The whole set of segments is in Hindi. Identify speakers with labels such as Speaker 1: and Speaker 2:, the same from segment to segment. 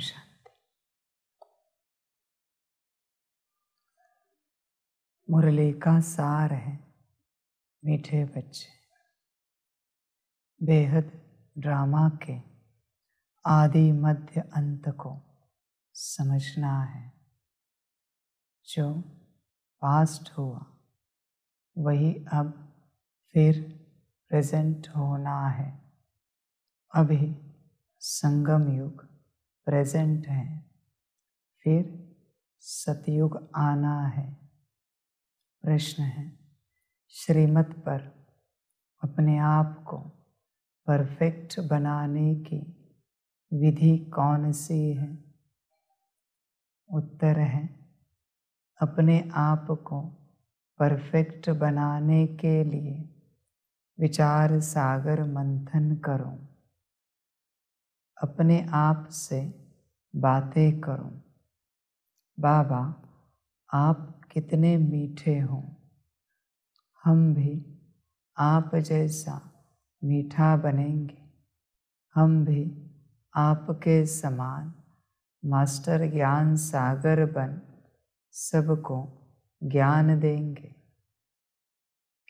Speaker 1: शांति मुरली का सार है मीठे बच्चे बेहद ड्रामा के आदि मध्य अंत को समझना है जो पास्ट हुआ वही अब फिर प्रेजेंट होना है अभी संगम युग प्रेजेंट हैं फिर सतयुग आना है प्रश्न है श्रीमत पर अपने आप को परफेक्ट बनाने की विधि कौन सी है उत्तर है अपने आप को परफेक्ट बनाने के लिए विचार सागर मंथन करो अपने आप से बातें करूं बाबा आप कितने मीठे हो हम भी आप जैसा मीठा बनेंगे हम भी आपके समान मास्टर ज्ञान सागर बन सबको ज्ञान देंगे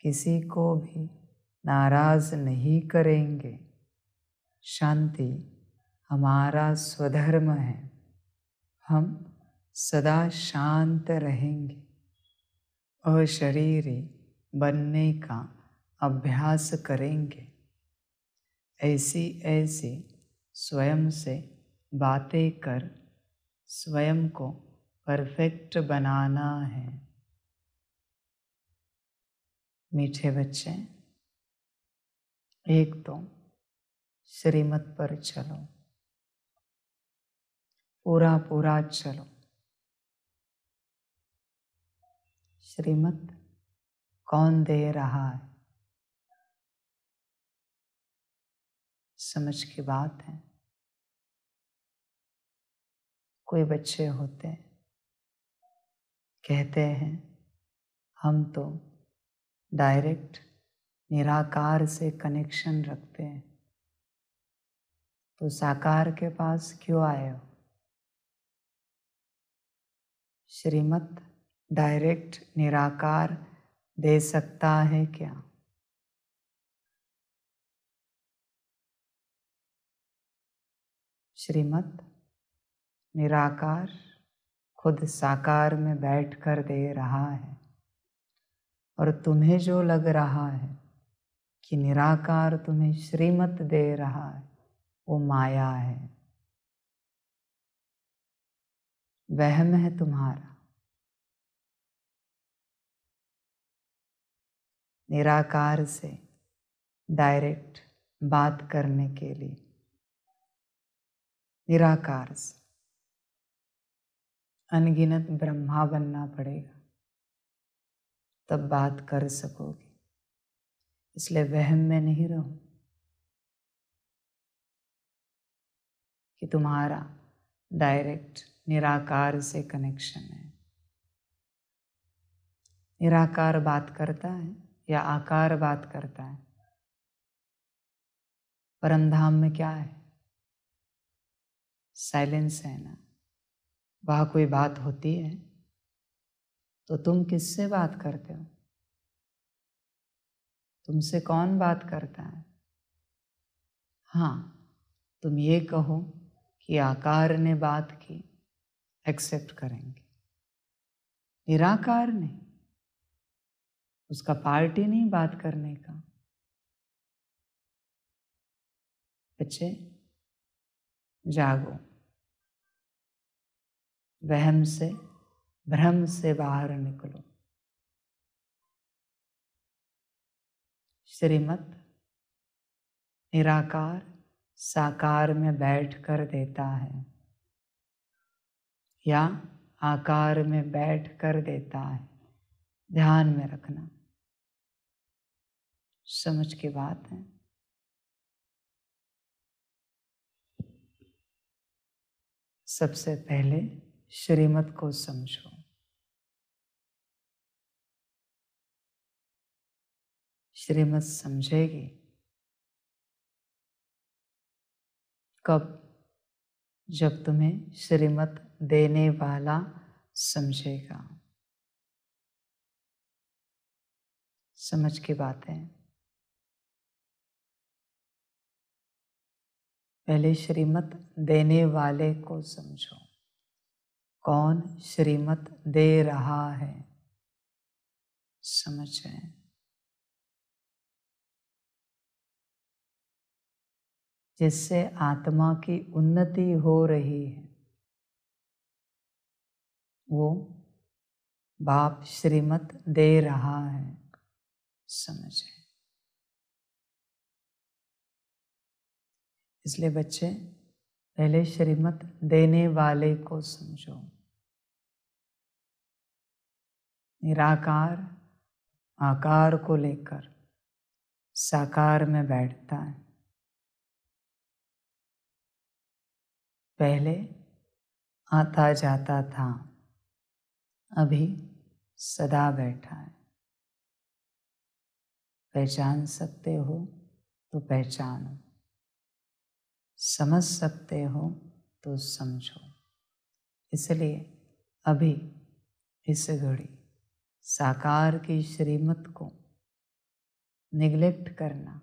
Speaker 1: किसी को भी नाराज नहीं करेंगे शांति हमारा स्वधर्म है हम सदा शांत रहेंगे अशरीरी बनने का अभ्यास करेंगे ऐसी ऐसी स्वयं से बातें कर स्वयं को परफेक्ट बनाना है मीठे बच्चे एक तो श्रीमत पर चलो पूरा पूरा चलो श्रीमत कौन दे रहा है
Speaker 2: समझ की बात है कोई बच्चे होते हैं
Speaker 1: कहते हैं हम तो डायरेक्ट निराकार से कनेक्शन रखते हैं तो साकार के पास क्यों आए हो श्रीमत डायरेक्ट निराकार दे सकता है क्या श्रीमत निराकार खुद साकार में बैठ कर दे रहा है और तुम्हें जो लग रहा है कि निराकार तुम्हें श्रीमत दे रहा है वो माया है वहम है तुम्हारा
Speaker 2: निराकार
Speaker 1: से डायरेक्ट बात करने के लिए निराकार से अनगिनत ब्रह्मा बनना पड़ेगा तब बात कर सकोगे इसलिए वहम में नहीं रहो कि तुम्हारा डायरेक्ट निराकार से कनेक्शन है निराकार बात करता है या आकार बात करता है परमधाम में क्या है साइलेंस है ना वह कोई बात होती है तो तुम किससे बात करते हो तुमसे कौन बात करता है हाँ तुम ये कहो कि आकार ने बात की एक्सेप्ट करेंगे निराकार ने उसका पार्ट ही नहीं बात करने
Speaker 2: का बच्चे जागो वहम से
Speaker 1: भ्रम से बाहर निकलो श्रीमत निराकार साकार में बैठ कर देता है या आकार में बैठ कर देता है ध्यान में रखना
Speaker 2: समझ के बात है सबसे पहले श्रीमत को समझो
Speaker 1: श्रीमत समझेगी कब जब तुम्हें श्रीमत देने वाला समझेगा समझ की बात है
Speaker 2: पहले श्रीमत
Speaker 1: देने वाले को समझो कौन श्रीमत दे रहा है समझ रहे
Speaker 2: जिससे आत्मा
Speaker 1: की उन्नति हो रही है वो बाप श्रीमत दे रहा है समझें
Speaker 2: इसलिए बच्चे
Speaker 1: पहले श्रीमत देने वाले को समझो निराकार आकार को लेकर
Speaker 2: साकार में बैठता है पहले आता जाता था अभी सदा बैठा है
Speaker 1: पहचान सकते हो तो पहचानो समझ सकते हो तो समझो इसलिए अभी इस घड़ी साकार की श्रीमत को निग्लेक्ट करना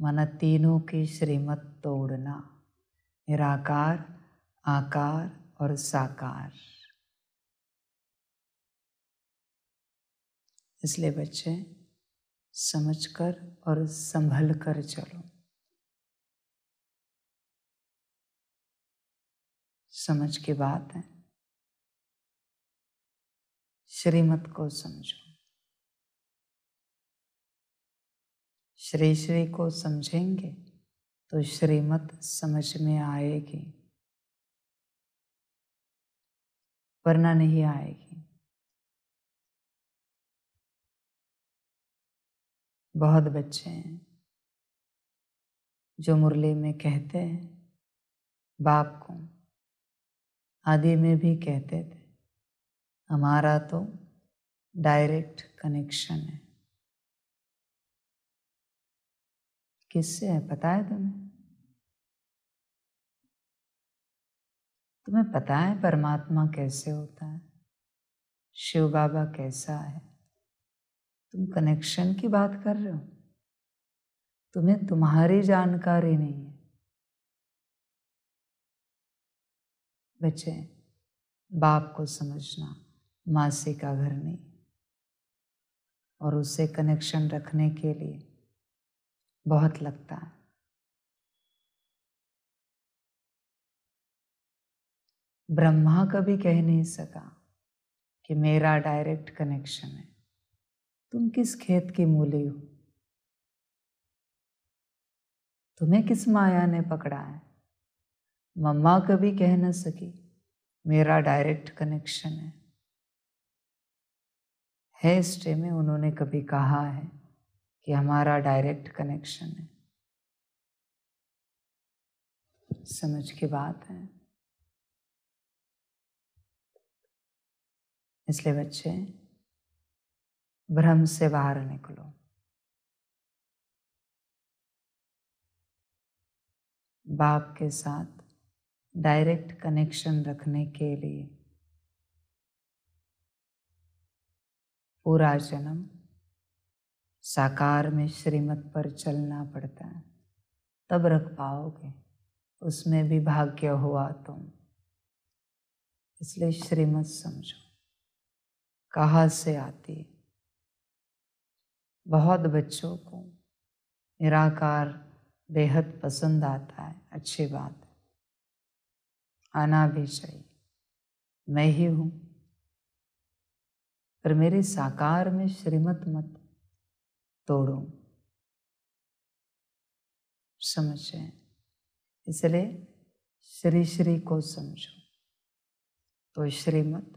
Speaker 1: मन तीनों की श्रीमत तोड़ना निराकार आकार और साकार इसलिए बच्चे
Speaker 2: समझकर और संभल कर चलो समझ की बात है श्रीमत को समझो
Speaker 1: श्री श्री को समझेंगे तो श्रीमत समझ में आएगी वरना नहीं आएगी बहुत बच्चे हैं जो मुरली में कहते हैं बाप को आदि में भी कहते थे हमारा तो डायरेक्ट कनेक्शन है
Speaker 2: किससे है पता है तुम्हें
Speaker 1: तुम्हें पता है परमात्मा कैसे होता है शिव बाबा कैसा है तुम कनेक्शन की बात कर रहे हो तुम्हें तुम्हारी जानकारी नहीं बच्चे बाप को समझना मासी का घर नहीं और उससे कनेक्शन रखने के लिए बहुत लगता है ब्रह्मा कभी कह नहीं सका कि मेरा डायरेक्ट कनेक्शन है तुम किस खेत की मूली हो तुम्हें किस माया ने पकड़ा है मम्मा कभी कह न सकी मेरा डायरेक्ट कनेक्शन है है स्टे में उन्होंने कभी कहा है कि
Speaker 2: हमारा डायरेक्ट कनेक्शन है समझ की बात है इसलिए बच्चे भ्रम से बाहर निकलो बाप के साथ
Speaker 1: डायरेक्ट कनेक्शन रखने के लिए पूरा जन्म साकार में श्रीमत पर चलना पड़ता है तब रख पाओगे उसमें भी भाग्य हुआ तुम इसलिए श्रीमत समझो कहाँ से आती है बहुत बच्चों को निराकार बेहद पसंद आता है अच्छी बात आना भी चाहिए मैं ही हूँ पर मेरे साकार में श्रीमत मत तोड़ो समझे इसलिए श्री श्री को समझो तो श्रीमत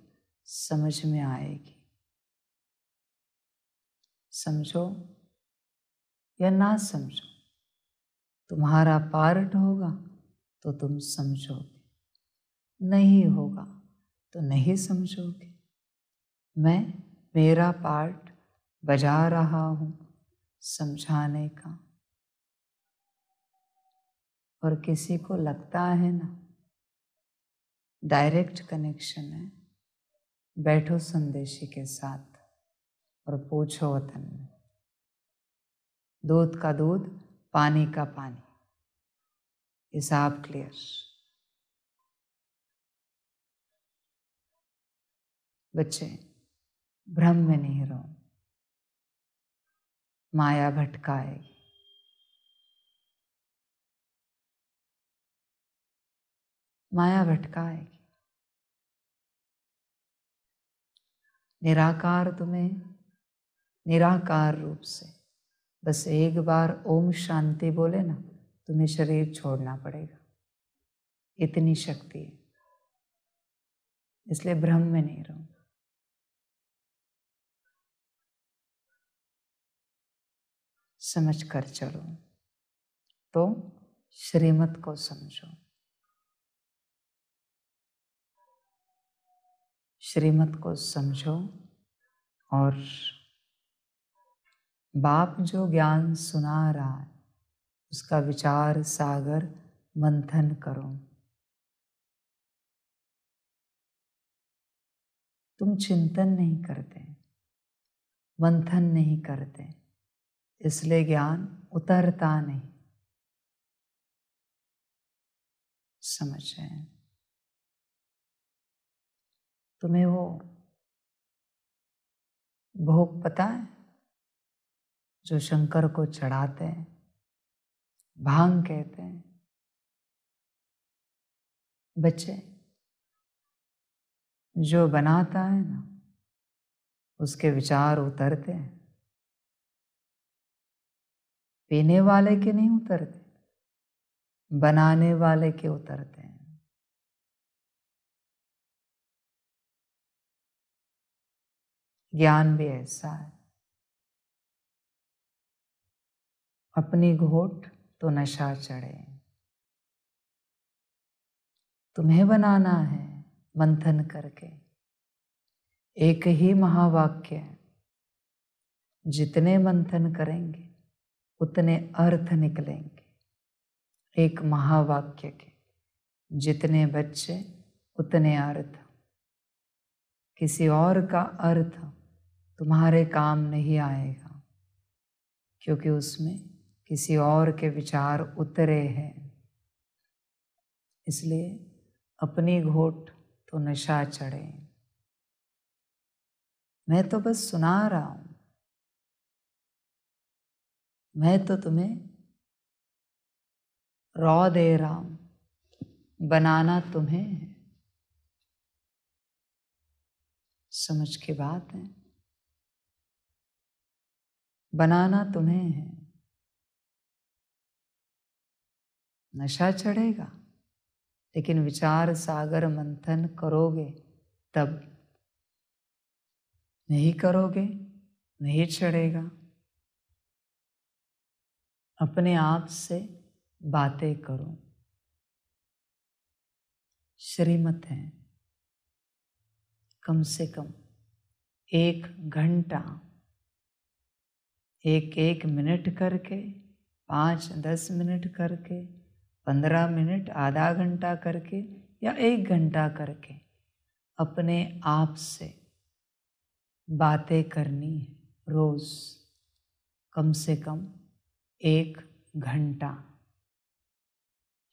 Speaker 1: समझ में आएगी समझो या ना समझो तुम्हारा पार्ट होगा तो तुम समझोगे नहीं होगा तो नहीं समझोगे मैं मेरा पार्ट बजा रहा हूँ समझाने का और किसी को लगता है ना डायरेक्ट कनेक्शन है बैठो संदेशी के साथ और पूछो वतन में दूध का दूध पानी का पानी हिसाब क्लियर
Speaker 2: बच्चे भ्रम में नहीं रहो माया भटकाएगी माया भटकाएगी
Speaker 1: निराकार तुम्हें निराकार रूप से बस एक बार ओम शांति बोले ना तुम्हें शरीर छोड़ना पड़ेगा इतनी शक्ति है इसलिए भ्रम में नहीं रहो
Speaker 2: समझ कर चलो तो श्रीमत को समझो श्रीमत को
Speaker 1: समझो और बाप जो ज्ञान सुना रहा है उसका विचार सागर मंथन
Speaker 2: करो तुम
Speaker 1: चिंतन नहीं करते मंथन नहीं करते इसलिए ज्ञान उतरता नहीं
Speaker 2: समझ रहे हैं तुम्हें वो भोग पता है जो शंकर को चढ़ाते हैं भांग कहते हैं बच्चे जो बनाता है ना उसके विचार उतरते हैं पीने वाले के नहीं उतरते बनाने वाले के उतरते हैं ज्ञान भी ऐसा है अपनी घोट तो नशा चढ़े
Speaker 1: तुम्हें बनाना है मंथन करके एक ही महावाक्य जितने मंथन करेंगे उतने अर्थ निकलेंगे एक महावाक्य के जितने बच्चे उतने अर्थ किसी और का अर्थ तुम्हारे काम नहीं आएगा क्योंकि उसमें किसी और के विचार उतरे हैं इसलिए अपनी घोट तो नशा चढ़े
Speaker 2: मैं तो बस सुना रहा हूँ
Speaker 1: मैं तो तुम्हें रॉ दे रहा हूं बनाना तुम्हें है समझ के बात है बनाना तुम्हें है नशा चढ़ेगा लेकिन विचार सागर मंथन करोगे तब नहीं करोगे नहीं चढ़ेगा अपने आप से बातें करो श्रीमत हैं कम से कम एक घंटा एक एक मिनट करके पाँच दस मिनट करके पंद्रह मिनट आधा घंटा करके या एक घंटा करके अपने आप से बातें करनी है रोज़ कम से कम एक घंटा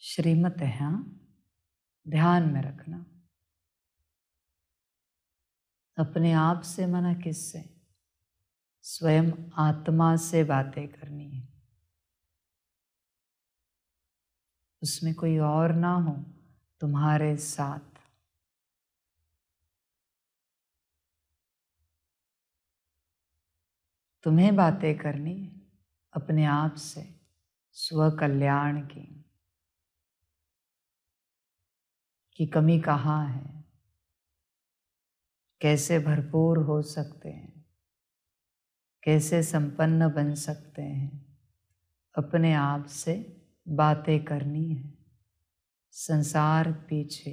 Speaker 1: श्रीमत है हाँ ध्यान में रखना अपने आप से मना किससे स्वयं आत्मा से बातें करनी है उसमें कोई और ना हो तुम्हारे साथ तुम्हें बातें करनी है अपने आप से स्व कल्याण की कि कमी कहाँ है कैसे भरपूर हो सकते हैं कैसे संपन्न बन सकते हैं अपने आप से बातें करनी है संसार पीछे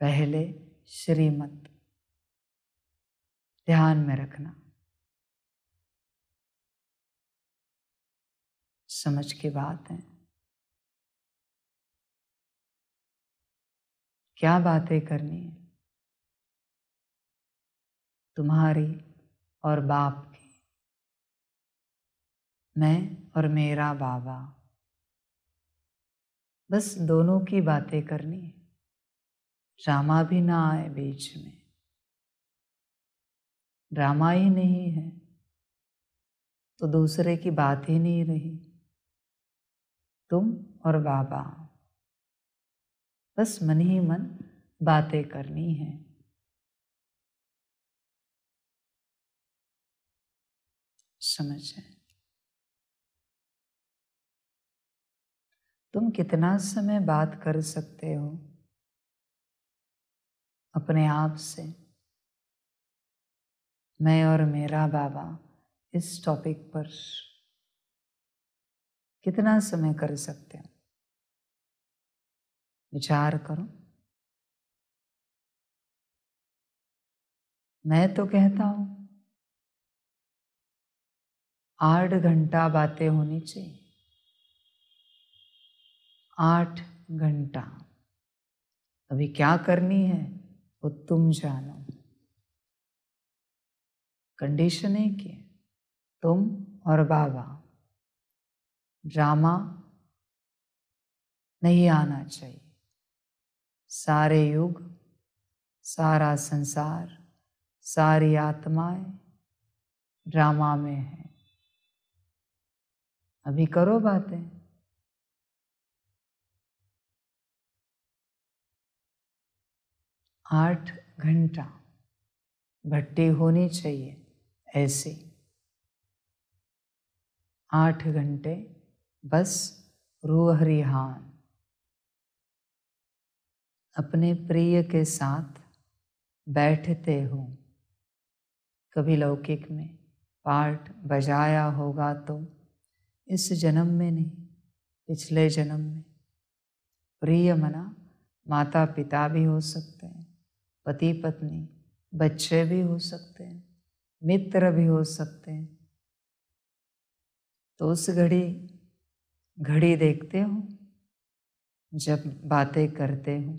Speaker 1: पहले श्रीमत ध्यान में रखना
Speaker 2: समझ के बात है क्या बातें करनी है
Speaker 1: तुम्हारी और बाप की मैं और मेरा बाबा बस दोनों की बातें करनी है ड्रामा भी ना आए बीच में ड्रामा ही नहीं है तो दूसरे की बात ही नहीं रही तुम और बाबा बस मन ही मन बातें करनी है
Speaker 2: समझ है तुम कितना समय बात कर सकते हो अपने आप से मैं और मेरा बाबा इस टॉपिक पर कितना समय कर सकते हो विचार करो
Speaker 1: मैं तो कहता हूं आठ घंटा बातें होनी चाहिए आठ घंटा अभी क्या करनी है वो तुम जानो कंडीशन है कि तुम और बाबा ड्रामा नहीं आना चाहिए सारे युग सारा संसार सारी आत्माएं ड्रामा में है अभी करो बातें आठ घंटा भट्टी होनी चाहिए ऐसे आठ घंटे बस रूह रिहान अपने प्रिय के साथ बैठते हो कभी लौकिक में पाठ बजाया होगा तो इस जन्म में नहीं पिछले जन्म में प्रिय मना माता पिता भी हो सकते हैं पति पत्नी बच्चे भी हो सकते हैं मित्र भी हो सकते हैं तो उस घड़ी घड़ी देखते हो जब बातें करते हो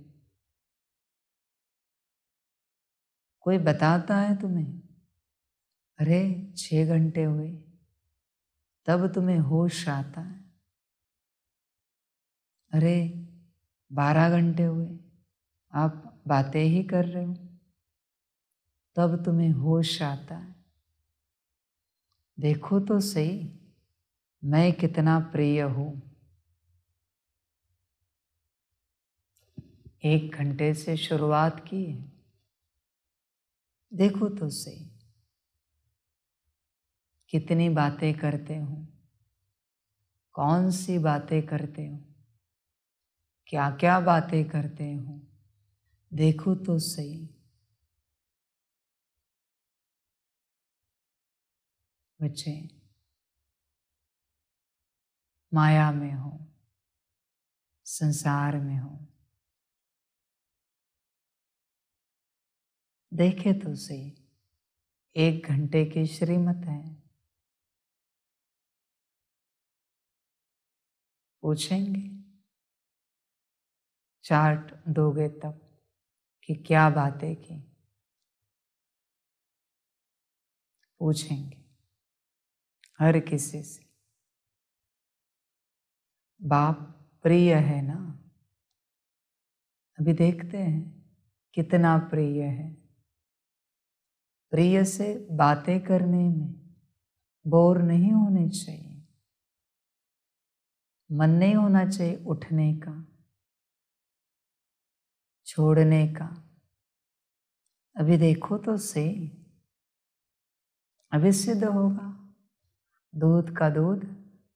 Speaker 1: कोई बताता है तुम्हें अरे छः घंटे हुए तब तुम्हें होश आता है अरे बारह घंटे हुए आप बातें ही कर रहे हो तब तुम्हें होश आता है देखो तो सही मैं कितना प्रिय हूँ एक घंटे से शुरुआत की देखो तो सही कितनी बातें करते हो कौन सी बातें करते हो क्या क्या बातें करते हो देखो तो सही
Speaker 2: बच्चे माया में हो संसार में हो देखे तो सही एक घंटे की श्रीमत है पूछेंगे चार्ट दोगे तब कि क्या बातें की पूछेंगे हर किसी से बाप प्रिय है ना
Speaker 1: अभी देखते हैं कितना प्रिय है प्रिय से बातें करने में बोर नहीं होने चाहिए मन नहीं होना चाहिए उठने का छोड़ने का अभी देखो तो सही अभी सिद्ध होगा दूध का दूध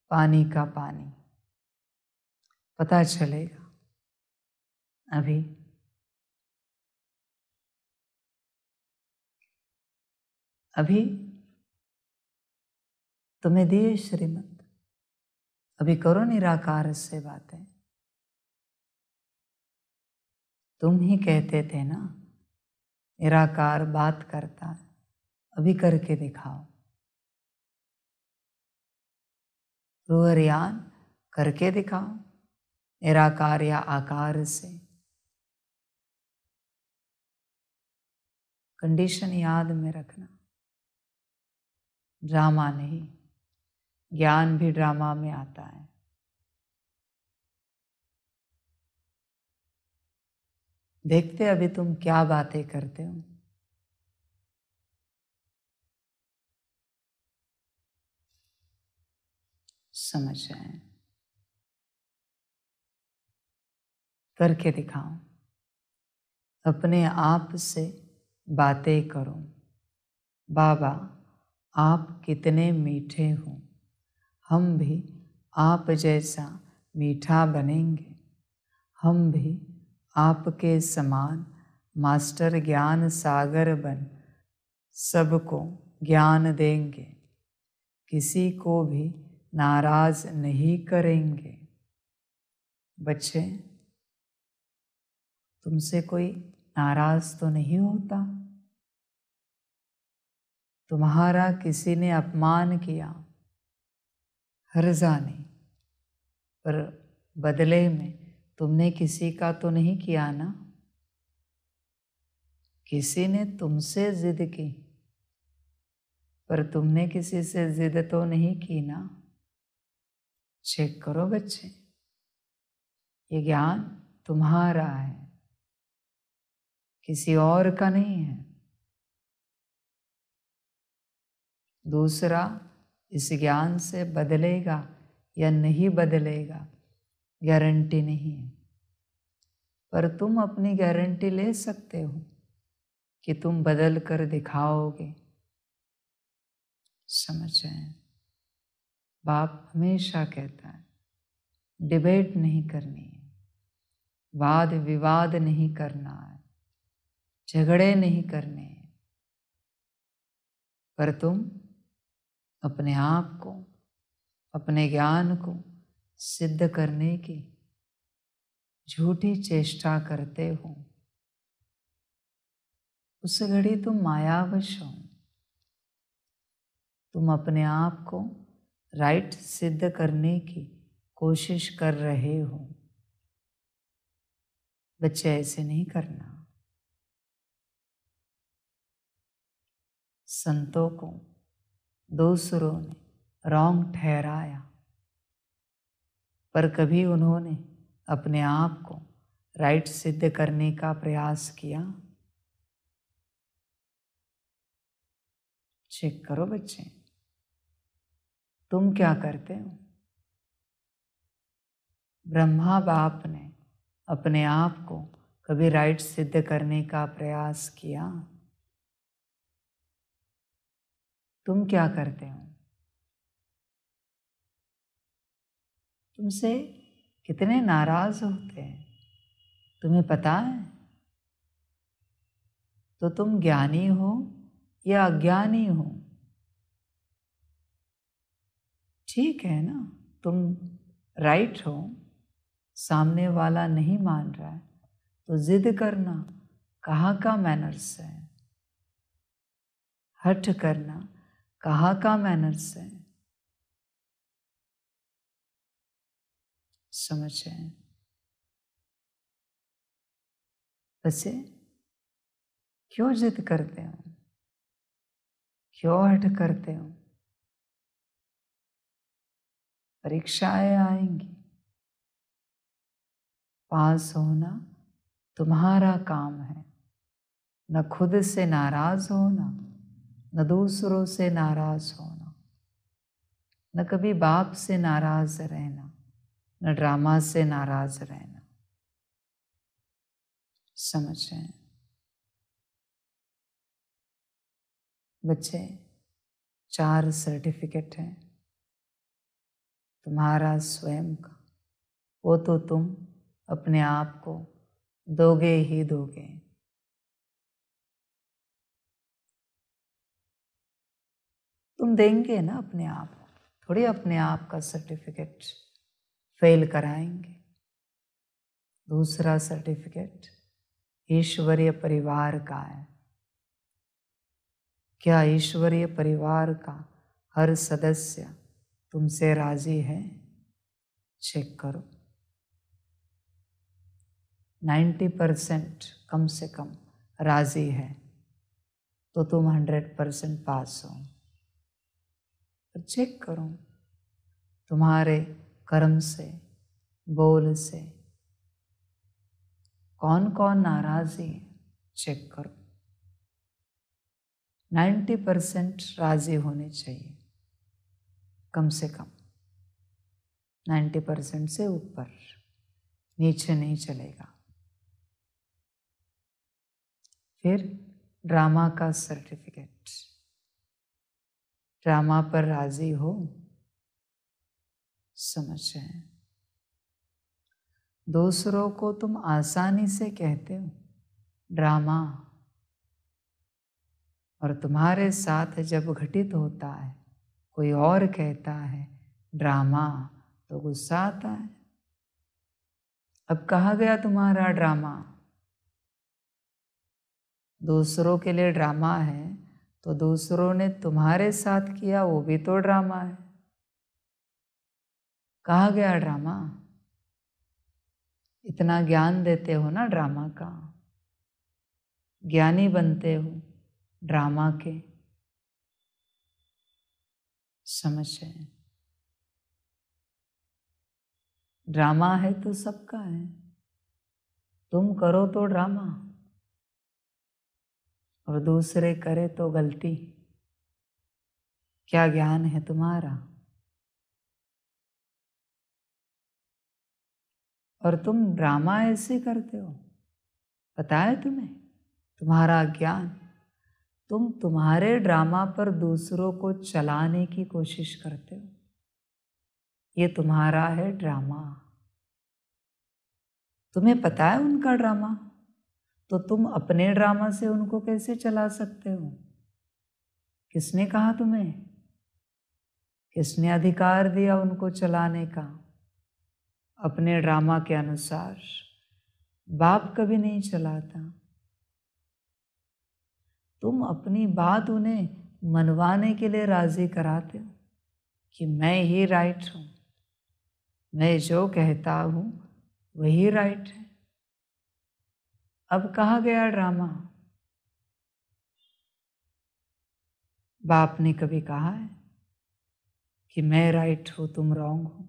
Speaker 1: पानी का पानी पता चलेगा
Speaker 2: अभी अभी तुम्हें दिए श्रीमद
Speaker 1: अभी करो निराकार से बातें तुम ही कहते थे ना निराकार बात करता है अभी करके दिखाओ रुअरियान करके दिखाओ निराकार या आकार से कंडीशन याद में रखना ड्रामा नहीं ज्ञान भी ड्रामा में आता है देखते अभी तुम क्या बातें करते हो समझ रहे हैं करके दिखाऊं अपने आप से बातें करो बाबा आप कितने मीठे हो हम भी आप जैसा मीठा बनेंगे हम भी आपके समान मास्टर ज्ञान सागर बन सबको ज्ञान देंगे किसी को भी नाराज नहीं करेंगे बच्चे तुमसे कोई नाराज तो नहीं होता तुम्हारा किसी ने अपमान किया हर्जा ने पर बदले में तुमने किसी का तो नहीं किया ना किसी ने तुमसे जिद की पर तुमने किसी से जिद तो नहीं की ना चेक करो बच्चे ये ज्ञान तुम्हारा है किसी और का नहीं है दूसरा इस ज्ञान से बदलेगा या नहीं बदलेगा गारंटी नहीं है पर तुम अपनी गारंटी ले सकते हो कि तुम बदल कर दिखाओगे समझ हैं बाप हमेशा कहता है डिबेट नहीं करनी है वाद विवाद नहीं करना है झगड़े नहीं करने पर तुम अपने आप को अपने ज्ञान को सिद्ध करने की झूठी चेष्टा करते हो उस घड़ी तुम मायावश हो तुम अपने आप को राइट सिद्ध करने की कोशिश कर रहे हो बच्चे ऐसे नहीं करना संतों को दूसरों ने रॉन्ग ठहराया पर कभी उन्होंने अपने आप को राइट सिद्ध करने का प्रयास किया चेक करो बच्चे तुम क्या करते हो ब्रह्मा बाप ने अपने आप को कभी राइट सिद्ध करने का प्रयास किया तुम क्या करते हो तुमसे कितने नाराज होते हैं तुम्हें पता है तो तुम ज्ञानी हो या अज्ञानी हो ठीक है ना तुम राइट हो सामने वाला नहीं मान रहा है तो जिद करना कहाँ का मैनर्स है हट करना कहा का मैनर्स है
Speaker 2: समझे बसे क्यों जिद करते हो क्यों हट करते हो
Speaker 1: परीक्षाएं आएंगी पास होना तुम्हारा काम है न खुद से नाराज होना न दूसरों से नाराज़ होना न कभी बाप से नाराज़ रहना न ड्रामा से नाराज़ रहना समझ रहे हैं बच्चे चार सर्टिफिकेट हैं तुम्हारा स्वयं का वो तो तुम अपने आप को दोगे ही दोगे तुम देंगे ना अपने आप थोड़ी अपने आप का सर्टिफिकेट फेल कराएंगे दूसरा सर्टिफिकेट ईश्वरीय परिवार का है क्या ईश्वरीय परिवार का हर सदस्य तुमसे राजी है चेक करो नाइन्टी परसेंट कम से कम राजी है तो तुम हंड्रेड परसेंट पास हो और चेक करो तुम्हारे कर्म से बोल से कौन कौन नाराज़ी है चेक करो नाइन्टी परसेंट राज़ी होने चाहिए कम से कम नाइन्टी परसेंट से ऊपर नीचे नहीं चलेगा फिर ड्रामा का सर्टिफिकेट ड्रामा पर राजी हो समझ रहे दूसरों को तुम आसानी से कहते हो ड्रामा और तुम्हारे साथ जब घटित होता है कोई और कहता है ड्रामा तो गुस्सा आता है अब कहा गया तुम्हारा ड्रामा दूसरों के लिए ड्रामा है तो दूसरों ने तुम्हारे साथ किया वो भी तो ड्रामा है कहा गया ड्रामा इतना ज्ञान देते हो ना ड्रामा का ज्ञानी बनते हो ड्रामा के समझ है ड्रामा है तो सबका है तुम करो तो ड्रामा और दूसरे करे तो गलती क्या ज्ञान है तुम्हारा और तुम ड्रामा ऐसे करते हो पता है तुम्हें तुम्हारा ज्ञान तुम तुम्हारे ड्रामा पर दूसरों को चलाने की कोशिश करते हो ये तुम्हारा है ड्रामा तुम्हें पता है उनका ड्रामा तो तुम अपने ड्रामा से उनको कैसे चला सकते हो किसने कहा तुम्हें किसने अधिकार दिया उनको चलाने का अपने ड्रामा के अनुसार बाप कभी नहीं चलाता तुम अपनी बात उन्हें मनवाने के लिए राजी कराते हो कि मैं ही राइट हूँ मैं जो कहता हूँ वही राइट है अब कहा गया ड्रामा बाप ने कभी कहा है कि मैं राइट हूं तुम रॉन्ग हो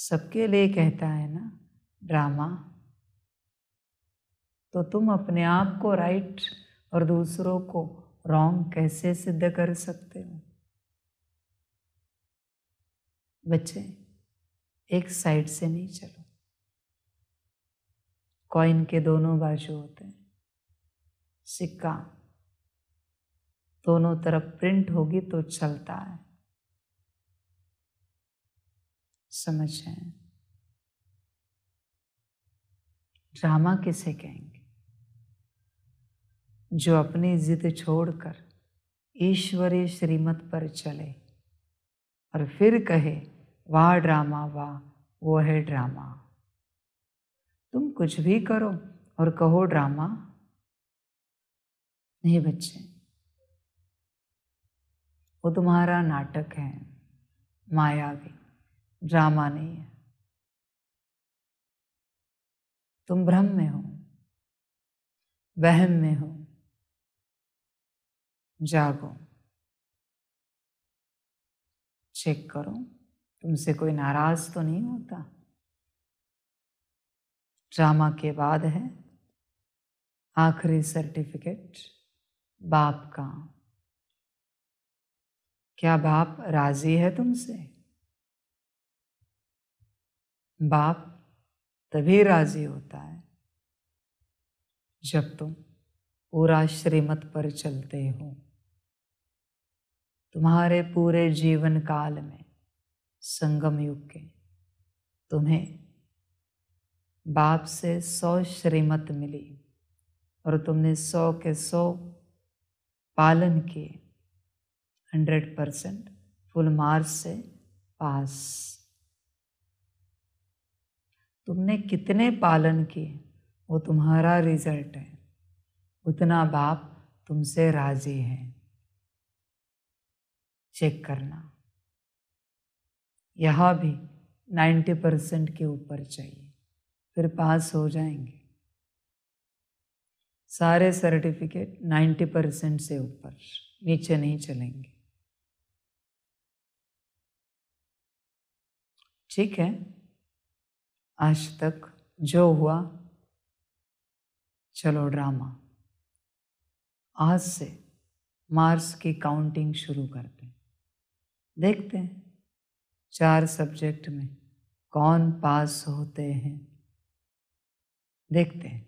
Speaker 1: सबके लिए कहता है ना ड्रामा तो तुम अपने आप को राइट और दूसरों को रॉन्ग कैसे सिद्ध कर सकते हो बच्चे एक साइड से नहीं चलो कॉइन के दोनों बाजू होते हैं सिक्का दोनों तरफ प्रिंट होगी तो चलता है समझ है ड्रामा किसे कहेंगे जो अपनी जिद छोड़कर ईश्वरी श्रीमत पर चले और फिर कहे वाह ड्रामा वाह वो है ड्रामा तुम कुछ भी करो और कहो ड्रामा नहीं बच्चे वो तुम्हारा नाटक है माया भी ड्रामा नहीं है
Speaker 2: तुम भ्रम में हो वहम में हो जागो चेक
Speaker 1: करो तुमसे कोई नाराज तो नहीं होता ड्रामा के बाद है आखिरी सर्टिफिकेट बाप का क्या बाप राजी है तुमसे बाप तभी राजी होता है जब तुम पूरा श्रीमत पर चलते हो तुम्हारे पूरे जीवन काल में संगम युग के तुम्हें बाप से सौ श्रीमत मिली और तुमने सौ के सौ पालन किए हंड्रेड परसेंट फुल मार्क्स से पास तुमने कितने पालन किए वो तुम्हारा रिजल्ट है उतना बाप तुमसे राजी है चेक करना यह भी नाइन्टी परसेंट के ऊपर चाहिए फिर पास हो जाएंगे सारे सर्टिफिकेट नाइन्टी परसेंट से ऊपर नीचे नहीं चलेंगे ठीक है आज तक जो हुआ चलो ड्रामा आज से मार्क्स की काउंटिंग शुरू करते हैं देखते हैं चार सब्जेक्ट में कौन पास होते हैं देखते हैं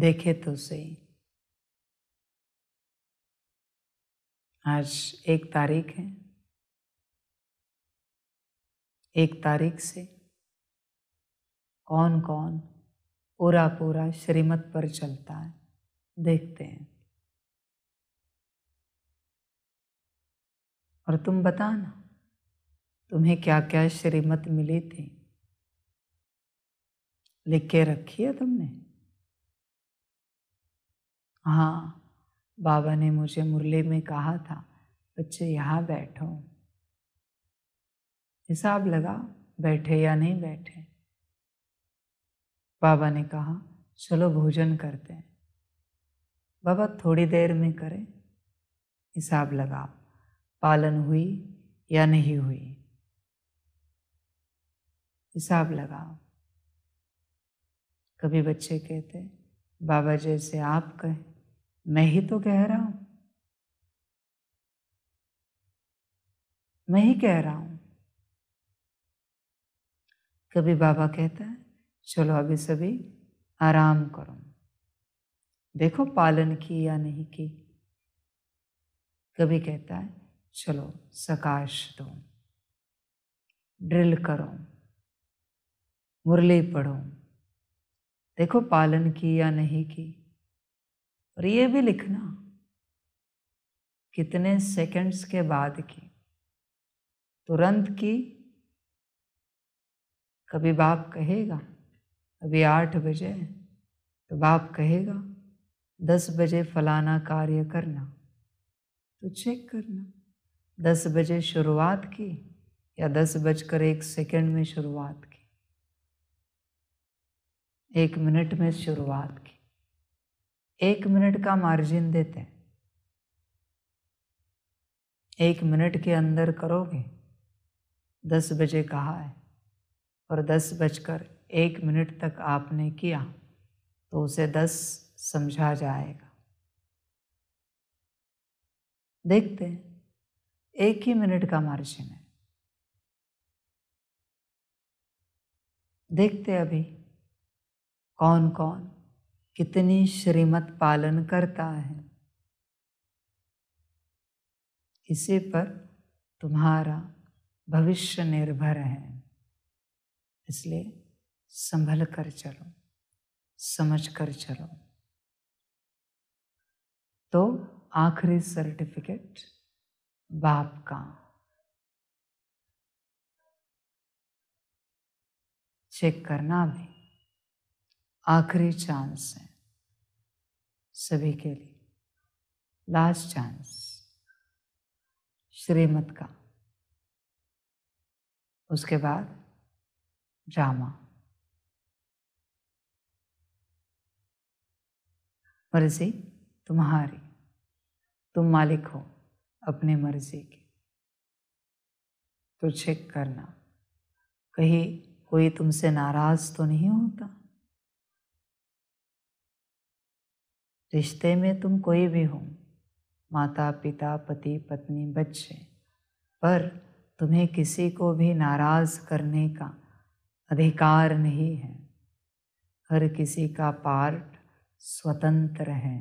Speaker 2: देखे तो सही
Speaker 1: आज एक तारीख है एक तारीख से कौन कौन पूरा पूरा श्रीमत पर चलता है देखते हैं और तुम बताना तुम्हें क्या क्या श्रीमत मिली थी लिख के रखी है तुमने हाँ बाबा ने मुझे मुरली में कहा था बच्चे यहाँ बैठो हिसाब लगा बैठे या नहीं बैठे बाबा ने कहा चलो भोजन करते हैं बाबा थोड़ी देर में करें हिसाब लगाओ पालन हुई या नहीं हुई हिसाब लगाओ कभी बच्चे कहते बाबा जैसे आप कहें मैं ही तो कह रहा हूं मैं ही कह रहा हूँ कभी बाबा कहता है चलो अभी सभी आराम करो देखो पालन की या नहीं की कभी कहता है चलो सकाश दो ड्रिल करो मुरली पढ़ो देखो पालन की या नहीं की और ये भी लिखना कितने सेकंड्स के बाद की तुरंत की कभी बाप कहेगा अभी आठ बजे तो बाप कहेगा दस बजे फलाना कार्य करना तो चेक करना दस बजे शुरुआत की या दस बजकर एक सेकंड में शुरुआत की एक मिनट में शुरुआत की एक मिनट का मार्जिन देते हैं एक मिनट के अंदर करोगे दस बजे कहा है और दस बजकर एक मिनट तक आपने किया तो उसे दस समझा जाएगा देखते हैं एक ही मिनट का मार्जिन है देखते अभी कौन कौन कितनी श्रीमत पालन करता है इसे पर तुम्हारा भविष्य निर्भर है इसलिए संभल कर चलो समझ कर चलो तो आखिरी सर्टिफिकेट बाप का चेक करना भी आखिरी चांस है सभी के लिए लास्ट चांस श्रीमत का उसके बाद ड्रामा मर्जी तुम्हारी तुम मालिक हो अपने मर्जी की तो चेक करना कहीं कोई तुमसे नाराज तो नहीं होता रिश्ते में तुम कोई भी हो माता पिता पति पत्नी बच्चे पर तुम्हें किसी को भी नाराज़ करने का अधिकार नहीं है हर किसी का पार्ट स्वतंत्र है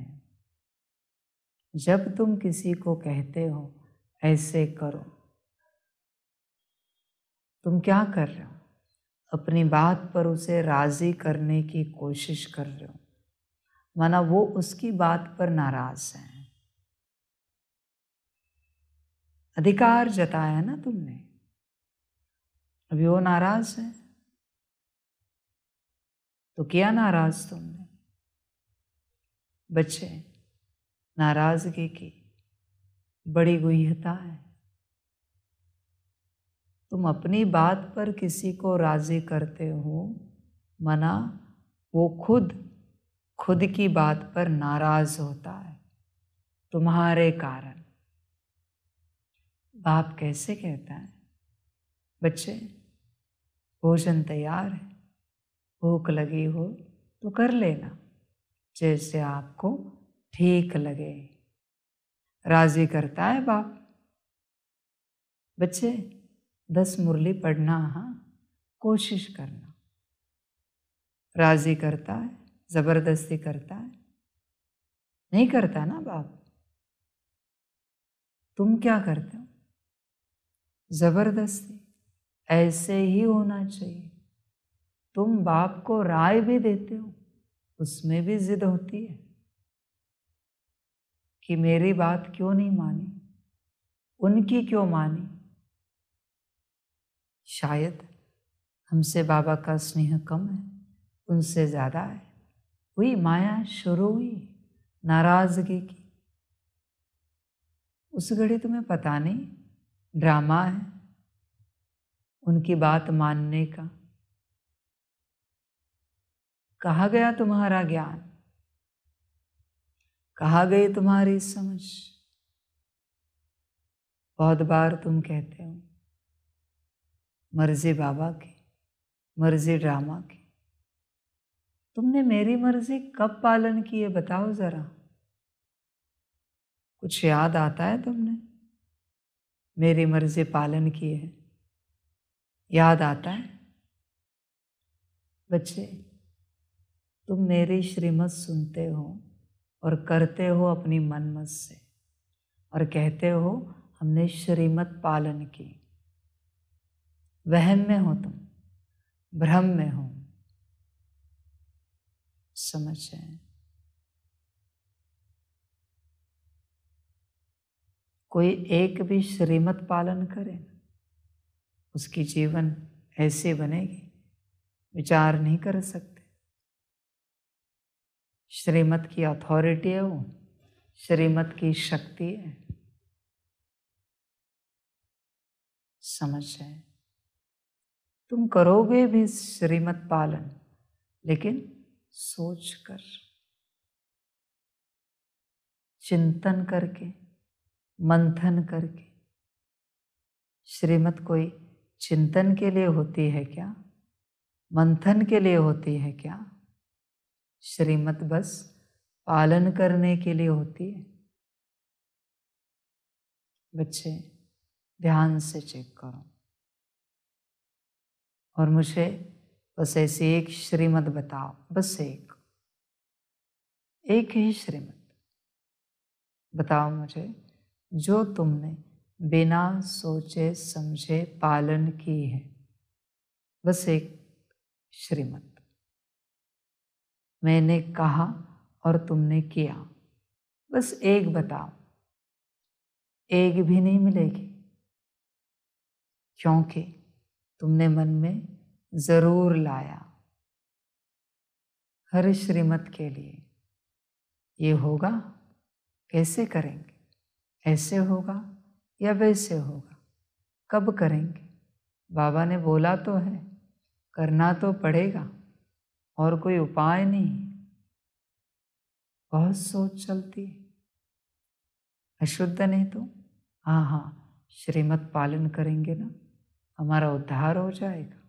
Speaker 1: जब तुम किसी को कहते हो ऐसे करो तुम क्या कर रहे हो अपनी बात पर उसे राज़ी करने की कोशिश कर रहे हो माना वो उसकी बात पर नाराज हैं अधिकार जताया ना तुमने अभी वो नाराज है तो क्या नाराज तुमने बच्चे नाराजगी की बड़ी गुहता है तुम अपनी बात पर किसी को राजी करते हो मना वो खुद खुद की बात पर नाराज होता है तुम्हारे कारण बाप कैसे कहता है बच्चे भोजन तैयार है भूख लगी हो तो कर लेना जैसे आपको ठीक लगे राजी करता है बाप बच्चे दस मुरली पढ़ना हाँ कोशिश करना राजी करता है ज़बरदस्ती करता है नहीं करता ना बाप तुम क्या करते हो ज़बरदस्ती ऐसे ही होना चाहिए तुम बाप को राय भी देते हो उसमें भी जिद होती है कि मेरी बात क्यों नहीं मानी उनकी क्यों मानी शायद हमसे बाबा का स्नेह कम है उनसे ज़्यादा है हुई माया शुरू हुई नाराज़गी की उस घड़ी तुम्हें पता नहीं ड्रामा है उनकी बात मानने का कहा गया तुम्हारा ज्ञान कहा गई तुम्हारी समझ बहुत बार तुम कहते हो मर्जी बाबा की मर्जी ड्रामा की तुमने मेरी मर्जी कब पालन की है बताओ ज़रा कुछ याद आता है तुमने मेरी मर्जी पालन की है याद आता है बच्चे तुम मेरी श्रीमत सुनते हो और करते हो अपनी मनमत से और कहते हो हमने श्रीमत पालन की वहम में हो तुम भ्रम में हो समझ जाए कोई एक भी श्रीमत पालन करे उसकी जीवन ऐसे बनेगी विचार नहीं कर सकते श्रीमत की अथॉरिटी है वो श्रीमत की शक्ति है समझ जाए तुम करोगे भी श्रीमत पालन लेकिन सोच कर चिंतन करके मंथन करके श्रीमत कोई चिंतन के लिए होती है क्या मंथन के लिए होती है क्या श्रीमत बस पालन करने के लिए होती है बच्चे ध्यान से चेक करो और मुझे बस ऐसी एक श्रीमद बताओ बस एक एक ही श्रीमद बताओ मुझे जो तुमने बिना सोचे समझे पालन की है बस एक श्रीमद मैंने कहा और तुमने किया बस एक बताओ एक भी नहीं मिलेगी क्योंकि तुमने मन में जरूर लाया हर श्रीमत के लिए ये होगा कैसे करेंगे ऐसे होगा या वैसे होगा कब करेंगे बाबा ने बोला तो है करना तो पड़ेगा और कोई उपाय नहीं बहुत सोच चलती है अशुद्ध नहीं तो हाँ हाँ श्रीमत पालन करेंगे ना हमारा उद्धार हो जाएगा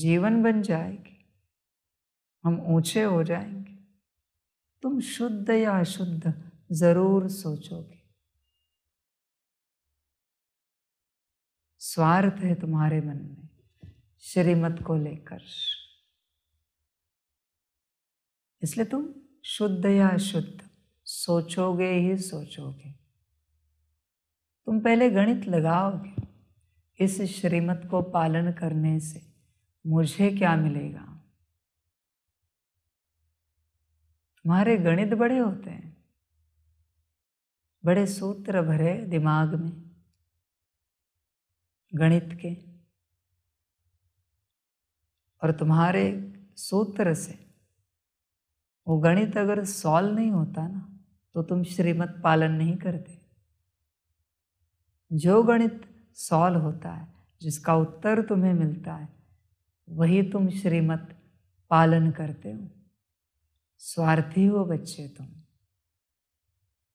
Speaker 1: जीवन बन जाएगी हम ऊंचे हो जाएंगे तुम शुद्ध या अशुद्ध जरूर सोचोगे स्वार्थ है तुम्हारे मन में श्रीमत को लेकर इसलिए तुम शुद्ध या अशुद्ध सोचोगे ही सोचोगे तुम पहले गणित लगाओगे इस श्रीमत को पालन करने से मुझे क्या मिलेगा तुम्हारे गणित बड़े होते हैं बड़े सूत्र भरे दिमाग में गणित के और तुम्हारे सूत्र से वो गणित अगर सॉल्व नहीं होता ना तो तुम श्रीमत पालन नहीं करते जो गणित सॉल्व होता है जिसका उत्तर तुम्हें मिलता है वही तुम श्रीमत पालन करते हो स्वार्थी हो बच्चे तुम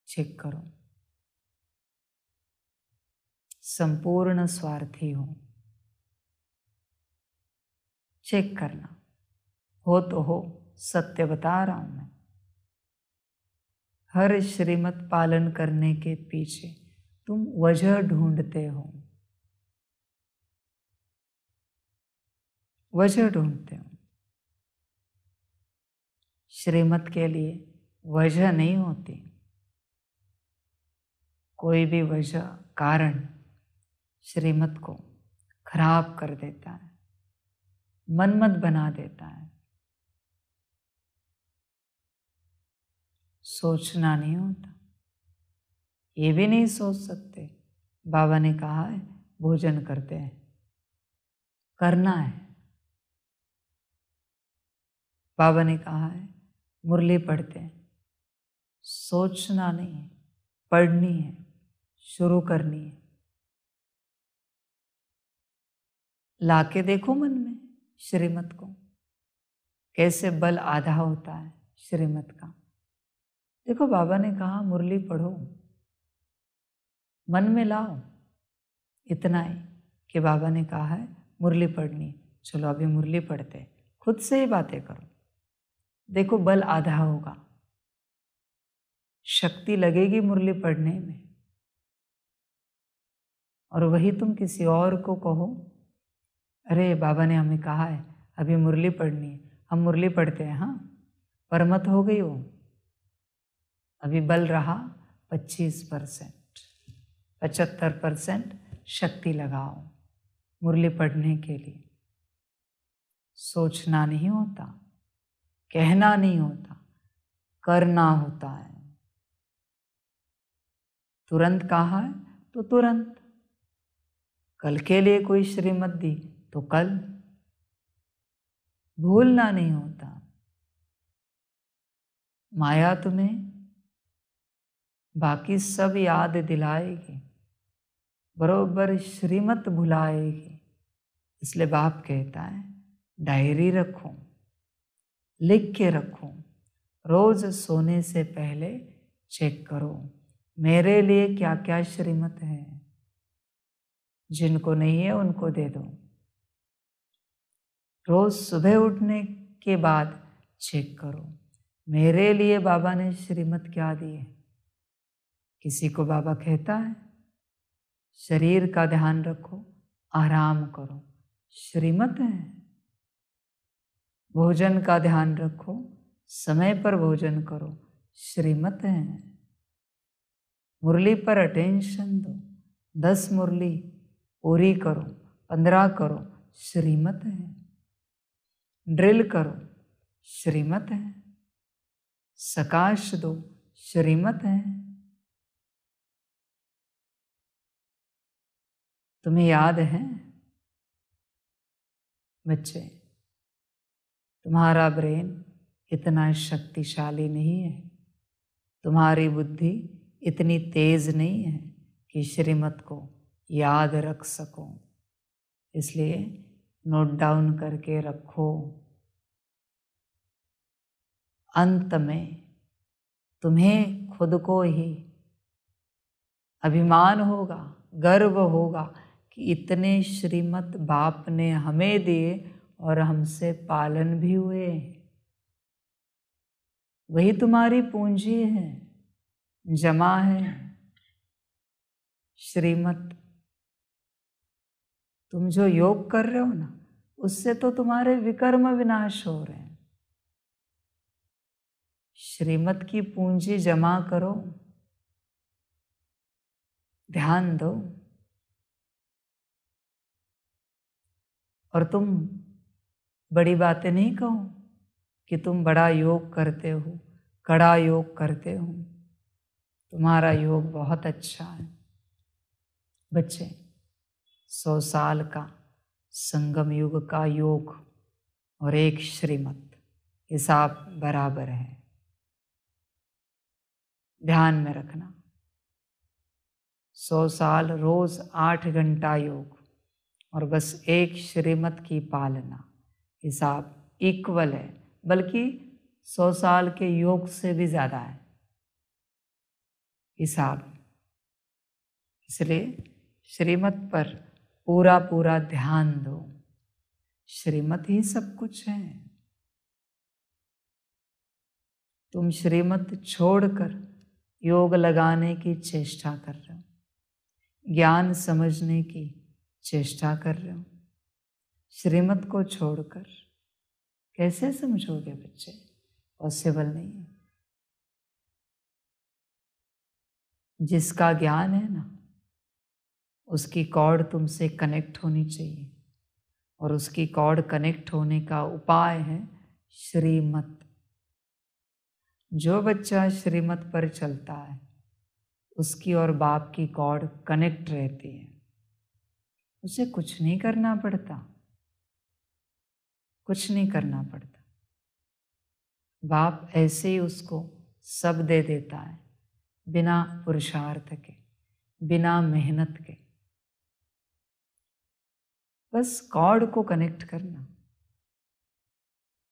Speaker 1: चेक करो संपूर्ण स्वार्थी हो चेक करना हो तो हो सत्य बता रहा हूं मैं हर श्रीमत पालन करने के पीछे तुम वजह ढूंढते हो वजह ढूंढते हो श्रीमत के लिए वजह नहीं होती कोई भी वजह कारण श्रीमत को खराब कर देता है मनमत बना देता है सोचना नहीं होता ये भी नहीं सोच सकते बाबा ने कहा है भोजन करते हैं करना है बाबा ने कहा है मुरली पढ़ते हैं सोचना नहीं है पढ़नी है शुरू करनी है लाके देखो मन में श्रीमत को कैसे बल आधा होता है श्रीमत का देखो बाबा ने कहा मुरली पढ़ो मन में लाओ इतना ही कि बाबा ने कहा है मुरली पढ़नी चलो अभी मुरली पढ़ते खुद से ही बातें करो देखो बल आधा होगा शक्ति लगेगी मुरली पढ़ने में और वही तुम किसी और को कहो अरे बाबा ने हमें कहा है अभी मुरली पढ़नी है हम मुरली पढ़ते हैं हाँ पर मत हो गई वो अभी बल रहा पच्चीस परसेंट पचहत्तर परसेंट शक्ति लगाओ मुरली पढ़ने के लिए सोचना नहीं होता कहना नहीं होता करना होता है तुरंत कहा है तो तुरंत कल के लिए कोई श्रीमत दी तो कल भूलना नहीं होता माया तुम्हें बाकी सब याद दिलाएगी बरोबर श्रीमत भुलाएगी इसलिए बाप कहता है डायरी रखो लिख के रखो रोज सोने से पहले चेक करो मेरे लिए क्या क्या श्रीमत है जिनको नहीं है उनको दे दो रोज सुबह उठने के बाद चेक करो मेरे लिए बाबा ने श्रीमत क्या दी है किसी को बाबा कहता है शरीर का ध्यान रखो आराम करो श्रीमत है भोजन का ध्यान रखो समय पर भोजन करो श्रीमत हैं मुरली पर अटेंशन दो दस मुरली पूरी करो पंद्रह करो श्रीमत है ड्रिल करो श्रीमत है सकाश दो श्रीमत है तुम्हें याद है बच्चे तुम्हारा ब्रेन इतना शक्तिशाली नहीं है तुम्हारी बुद्धि इतनी तेज नहीं है कि श्रीमत को याद रख सको इसलिए नोट डाउन करके रखो अंत में तुम्हें खुद को ही अभिमान होगा गर्व होगा कि इतने श्रीमत बाप ने हमें दिए और हमसे पालन भी हुए वही तुम्हारी पूंजी है जमा है श्रीमत तुम जो योग कर रहे हो ना उससे तो तुम्हारे विकर्म विनाश हो रहे हैं श्रीमत की पूंजी जमा करो ध्यान दो और तुम बड़ी बातें नहीं कहूँ कि तुम बड़ा योग करते हो कड़ा योग करते हो तुम्हारा योग बहुत अच्छा है बच्चे सौ साल का संगम युग का योग और एक श्रीमत हिसाब बराबर है ध्यान में रखना सौ साल रोज आठ घंटा योग और बस एक श्रीमत की पालना हिसाब इक्वल है बल्कि सौ साल के योग से भी ज़्यादा है हिसाब इसलिए श्रीमत पर पूरा पूरा ध्यान दो श्रीमत ही सब कुछ है तुम श्रीमत छोड़कर योग लगाने की चेष्टा कर रहे हो ज्ञान समझने की चेष्टा कर रहे हो श्रीमत को छोड़कर कैसे समझोगे बच्चे पॉसिबल नहीं है जिसका ज्ञान है ना उसकी कॉर्ड तुमसे कनेक्ट होनी चाहिए और उसकी कॉर्ड कनेक्ट होने का उपाय है श्रीमत जो बच्चा श्रीमत पर चलता है उसकी और बाप की कॉर्ड कनेक्ट रहती है उसे कुछ नहीं करना पड़ता कुछ नहीं करना पड़ता बाप ऐसे ही उसको सब दे देता है बिना पुरुषार्थ के बिना मेहनत के बस कॉर्ड को कनेक्ट करना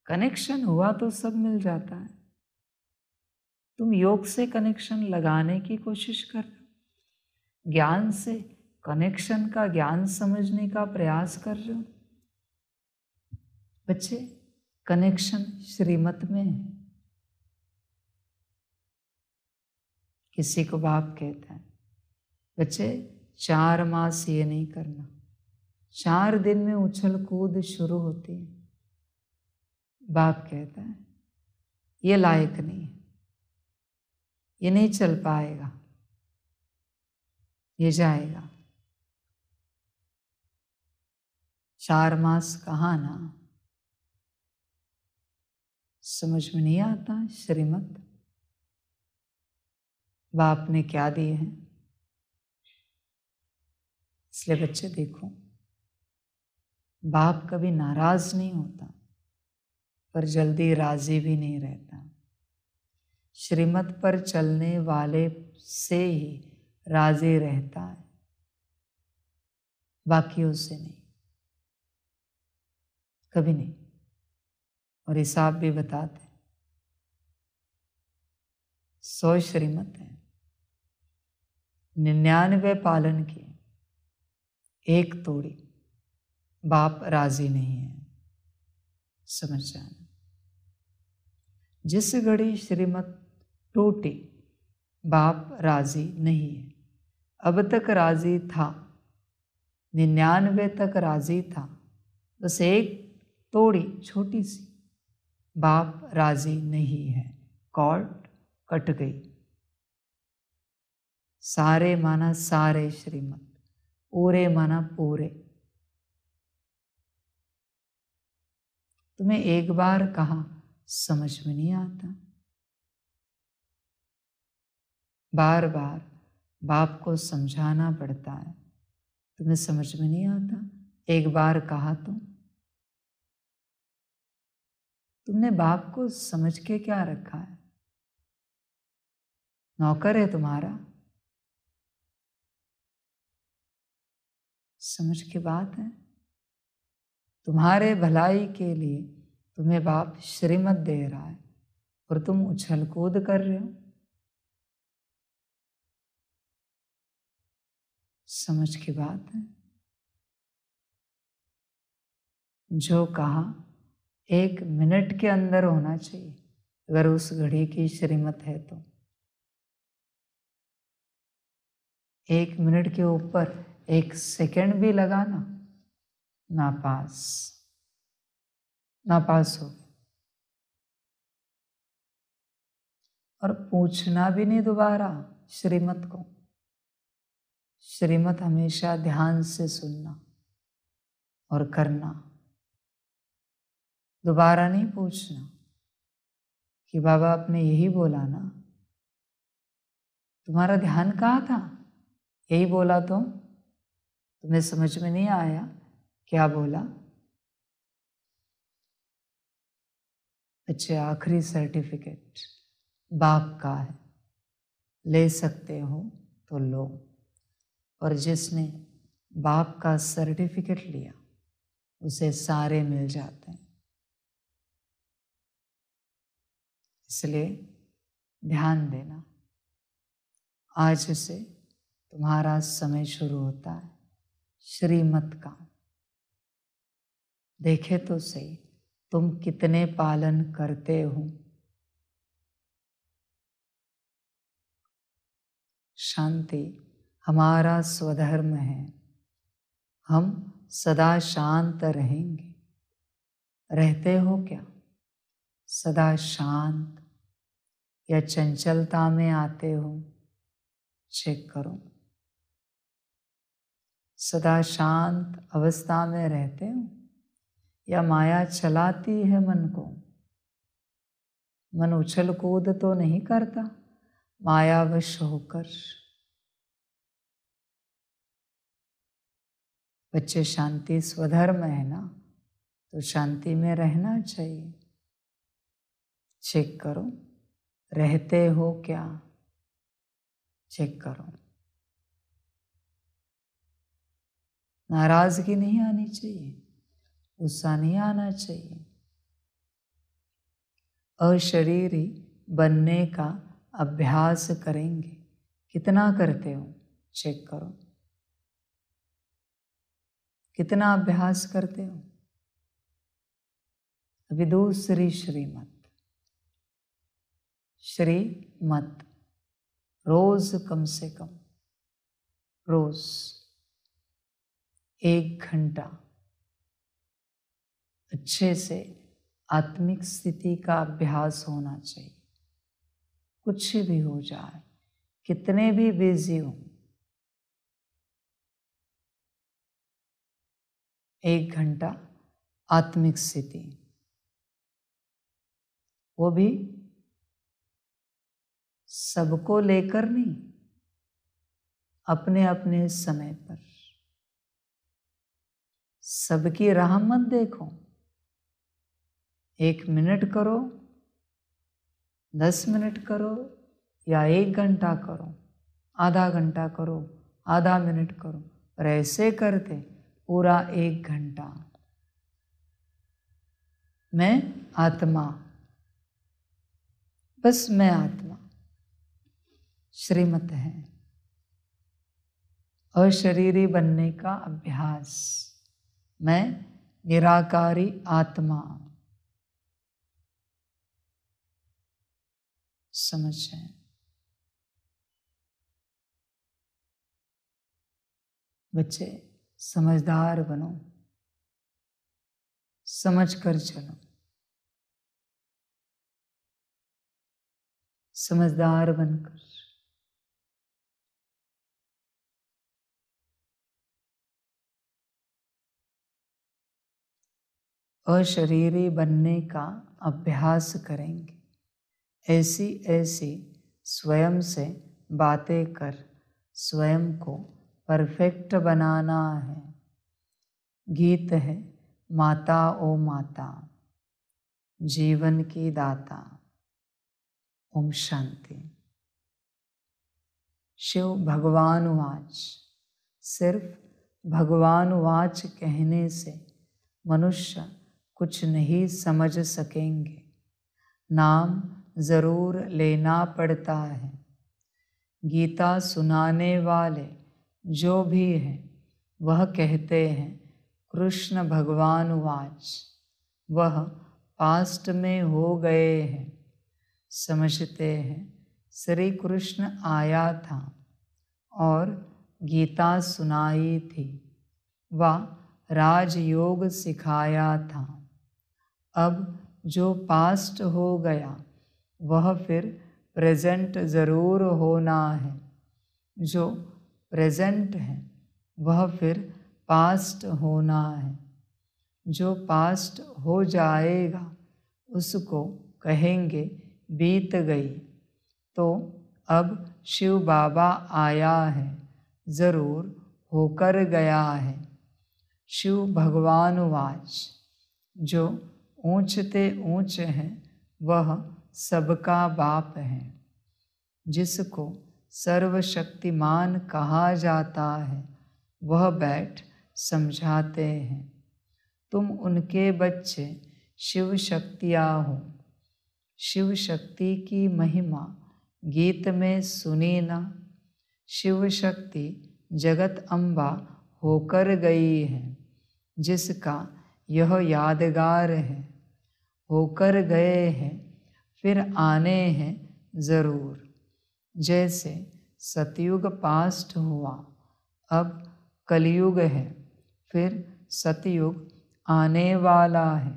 Speaker 1: कनेक्शन हुआ तो सब मिल जाता है तुम योग से कनेक्शन लगाने की कोशिश करना ज्ञान से कनेक्शन का ज्ञान समझने का प्रयास कर रहे हो बच्चे कनेक्शन श्रीमत में है किसी को बाप कहता है बच्चे चार मास ये नहीं करना चार दिन में उछल कूद शुरू होती है बाप कहता है ये लायक नहीं है ये नहीं चल पाएगा ये जाएगा चार मास कहाँ ना समझ में नहीं आता श्रीमत बाप ने क्या दिए हैं इसलिए बच्चे देखो बाप कभी नाराज नहीं होता पर जल्दी राजी भी नहीं रहता श्रीमत पर चलने वाले से ही राजी रहता है बाकियों से नहीं कभी नहीं और हिसाब भी बताते सौ श्रीमत है निन्यानवे पालन की एक तोड़ी बाप राजी नहीं है समझ जाना जिस घड़ी श्रीमत टूटी बाप राजी नहीं है अब तक राजी था निन्यानवे तक राजी था बस एक तोड़ी छोटी सी बाप राजी नहीं है कॉर्ड कट गई सारे माना सारे श्रीमत पूरे माना पूरे तुम्हें एक बार कहा समझ में नहीं आता बार बार बाप को समझाना पड़ता है तुम्हें समझ में नहीं आता एक बार कहा तो तुमने बाप को समझ के क्या रखा है
Speaker 2: नौकर है तुम्हारा
Speaker 1: समझ के बात है तुम्हारे भलाई के लिए तुम्हें बाप श्रीमत दे रहा है और तुम उछल कूद कर रहे हो समझ की बात है जो कहा एक मिनट के अंदर होना चाहिए अगर उस घड़ी की श्रीमत है तो एक मिनट के ऊपर एक सेकंड भी लगाना नापास नापास हो और पूछना भी नहीं दोबारा श्रीमत को श्रीमत हमेशा ध्यान से सुनना और करना दोबारा नहीं पूछना कि बाबा आपने यही बोला ना तुम्हारा ध्यान कहाँ था यही बोला तुम तो? तुम्हें समझ में नहीं आया क्या बोला बच्चे आखिरी सर्टिफिकेट बाप का है ले सकते हो तो लो और जिसने बाप का सर्टिफिकेट लिया उसे सारे मिल जाते हैं इसलिए ध्यान देना आज से तुम्हारा समय शुरू होता है श्रीमत का देखे तो सही तुम कितने पालन करते हो शांति हमारा स्वधर्म है हम सदा शांत रहेंगे रहते हो क्या सदा शांत या चंचलता में आते हो चेक करो सदा शांत अवस्था में रहते हो या माया चलाती है मन को मन उछल कूद तो नहीं करता मायावश होकर बच्चे शांति स्वधर्म है ना तो शांति में रहना चाहिए चेक करो रहते हो क्या चेक करो नाराजगी नहीं आनी चाहिए गुस्सा नहीं आना चाहिए अशरीरी बनने का अभ्यास करेंगे कितना करते हो चेक करो कितना अभ्यास करते हो अभी दूसरी श्रीमत श्रीमत रोज कम से कम रोज एक घंटा अच्छे से आत्मिक स्थिति का अभ्यास होना चाहिए कुछ भी हो जाए कितने भी बिजी हों एक घंटा आत्मिक स्थिति वो भी सबको लेकर नहीं अपने अपने समय पर सबकी राह मत देखो एक मिनट करो दस मिनट करो या एक घंटा करो आधा घंटा करो आधा मिनट करो और ऐसे करते पूरा एक घंटा मैं आत्मा बस मैं आत्मा श्रीमत है अशरीरी बनने का अभ्यास मैं निराकारी आत्मा समझ है बच्चे समझदार बनो समझ
Speaker 2: कर चलो समझदार बनकर
Speaker 1: अशरीरी बनने का अभ्यास करेंगे ऐसी ऐसी स्वयं से बातें कर स्वयं को परफेक्ट बनाना है गीत है माता ओ माता जीवन की दाता ओम शांति शिव भगवान वाच सिर्फ भगवान वाच कहने से मनुष्य कुछ नहीं समझ सकेंगे नाम ज़रूर लेना पड़ता है गीता सुनाने वाले जो भी हैं वह कहते हैं कृष्ण भगवान वाच वह पास्ट में हो गए हैं समझते हैं श्री कृष्ण आया था और गीता सुनाई थी व राजयोग सिखाया था अब जो पास्ट हो गया वह फिर प्रेजेंट ज़रूर होना है जो प्रेजेंट है वह फिर पास्ट होना है जो पास्ट हो जाएगा उसको कहेंगे बीत गई तो अब शिव बाबा आया है ज़रूर होकर गया है शिव भगवान वाच जो ऊंचते ऊंच हैं वह सबका बाप है जिसको सर्वशक्तिमान कहा जाता है वह बैठ समझाते हैं तुम उनके बच्चे शिव शक्तिया हो शिव शक्ति की महिमा गीत में सुने ना शिव शक्ति जगत अम्बा होकर गई है जिसका यह यादगार है होकर गए हैं फिर आने हैं ज़रूर जैसे सतयुग पास्ट हुआ अब कलयुग है फिर सतयुग आने वाला है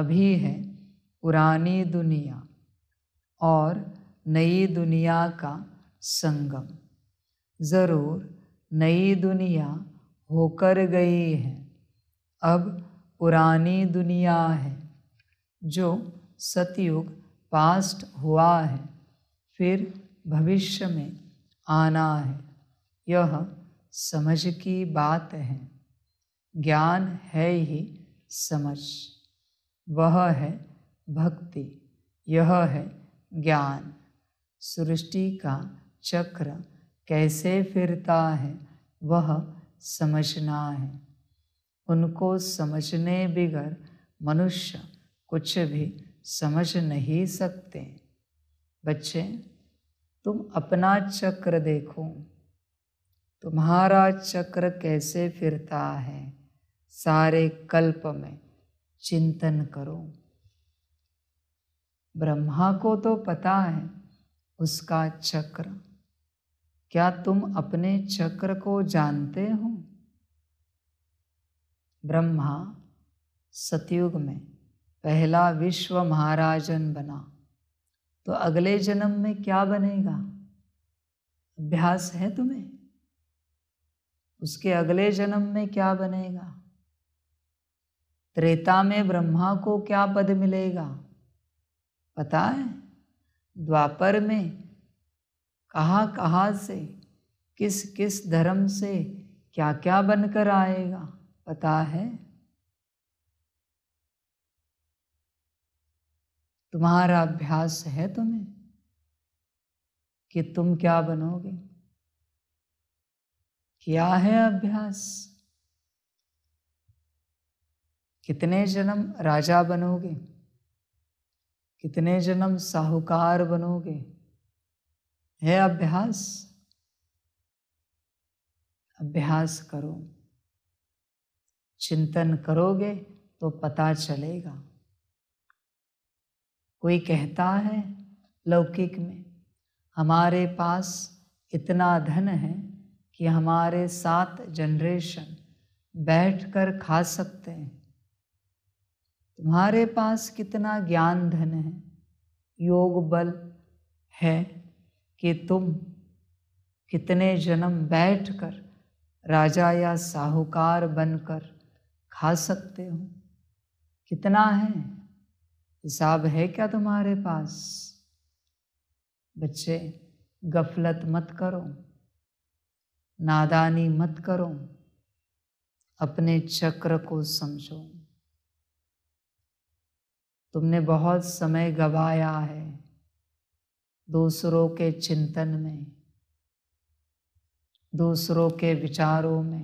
Speaker 1: अभी है पुरानी दुनिया और नई दुनिया का संगम ज़रूर नई दुनिया होकर गई है अब पुरानी दुनिया है जो सतयुग पास्ट हुआ है फिर भविष्य में आना है यह समझ की बात है ज्ञान है ही समझ वह है भक्ति यह है ज्ञान सृष्टि का चक्र कैसे फिरता है वह समझना है उनको समझने बिगर मनुष्य कुछ भी समझ नहीं सकते बच्चे तुम अपना चक्र देखो तुम्हारा चक्र कैसे फिरता है सारे कल्प में चिंतन करो ब्रह्मा को तो पता है उसका चक्र क्या तुम अपने चक्र को जानते हो ब्रह्मा सतयुग में पहला विश्व महाराजन बना तो अगले जन्म में क्या बनेगा अभ्यास है तुम्हें उसके अगले जन्म में क्या बनेगा त्रेता में ब्रह्मा को क्या पद मिलेगा पता है द्वापर में कहाँ कहाँ से किस किस धर्म से क्या क्या बनकर आएगा पता है तुम्हारा अभ्यास है तुम्हें कि तुम क्या बनोगे क्या है अभ्यास कितने जन्म राजा बनोगे कितने जन्म साहूकार बनोगे है अभ्यास अभ्यास करो चिंतन करोगे तो पता चलेगा कोई कहता है लौकिक में हमारे पास इतना धन है कि हमारे सात जनरेशन बैठ कर खा सकते हैं तुम्हारे पास कितना ज्ञान धन है योग बल है कि तुम कितने जन्म बैठकर राजा या साहूकार बनकर खा सकते हो कितना है हिसाब है क्या तुम्हारे पास बच्चे गफलत मत करो नादानी मत करो अपने चक्र को समझो तुमने बहुत समय गवाया है दूसरों के चिंतन में दूसरों के विचारों में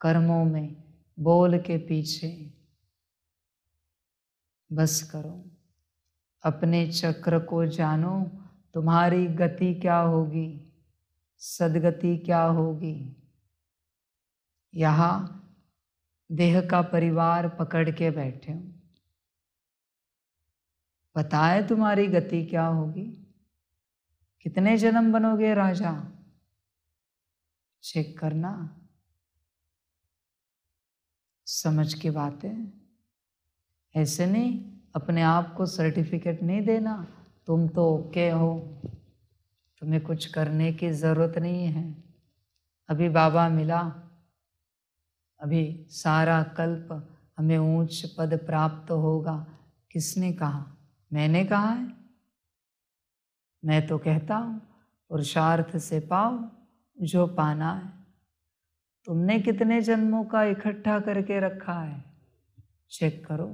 Speaker 1: कर्मों में बोल के पीछे बस करो अपने चक्र को जानो तुम्हारी गति क्या होगी सदगति क्या होगी यहाँ देह का परिवार पकड़ के बैठे हो पता है तुम्हारी गति क्या होगी कितने जन्म बनोगे राजा चेक करना समझ के बातें ऐसे नहीं अपने आप को सर्टिफिकेट नहीं देना तुम तो ओके हो तुम्हें कुछ करने की ज़रूरत नहीं है अभी बाबा मिला अभी सारा कल्प हमें ऊंच पद प्राप्त होगा किसने कहा मैंने कहा है मैं तो कहता हूँ पुरुषार्थ से पाओ जो पाना है तुमने कितने जन्मों का इकट्ठा करके रखा है चेक करो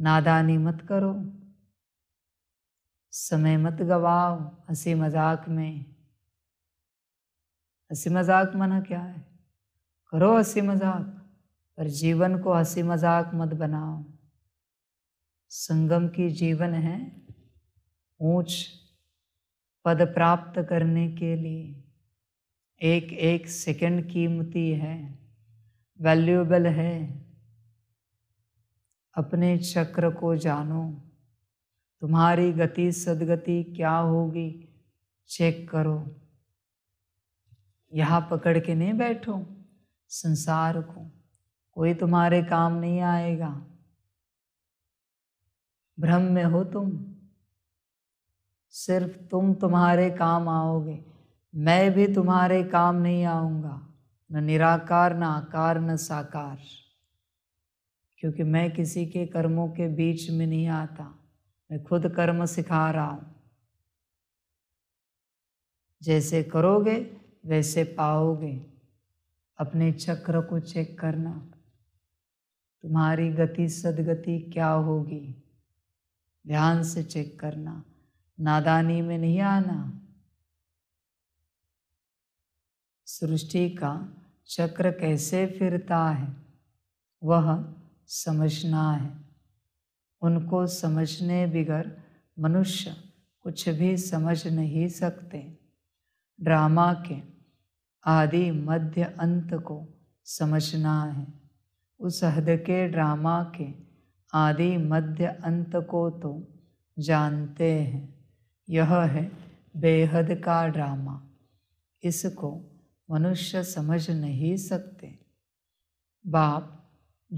Speaker 1: नादानी मत करो समय मत गवाओ हंसी मजाक में हंसी मजाक मना क्या है करो हंसी मजाक पर जीवन को हंसी मजाक मत बनाओ संगम की जीवन है ऊंच पद प्राप्त करने के लिए एक एक सेकंड कीमती है वैल्यूएबल है अपने चक्र को जानो तुम्हारी गति सदगति क्या होगी चेक करो यहाँ पकड़ के नहीं बैठो संसार को कोई तुम्हारे काम नहीं आएगा भ्रम में हो तुम सिर्फ तुम तुम्हारे काम आओगे मैं भी तुम्हारे काम नहीं आऊँगा न निराकार न आकार न साकार क्योंकि मैं किसी के कर्मों के बीच में नहीं आता मैं खुद कर्म सिखा रहा हूँ जैसे करोगे वैसे पाओगे अपने चक्र को चेक करना तुम्हारी गति सदगति क्या होगी ध्यान से चेक करना नादानी में नहीं आना सृष्टि का चक्र कैसे फिरता है वह समझना है उनको समझने बिगर मनुष्य कुछ भी समझ नहीं सकते ड्रामा के आदि मध्य अंत को समझना है उस हद के ड्रामा के आदि मध्य अंत को तो जानते हैं यह है बेहद का ड्रामा इसको मनुष्य समझ नहीं सकते बाप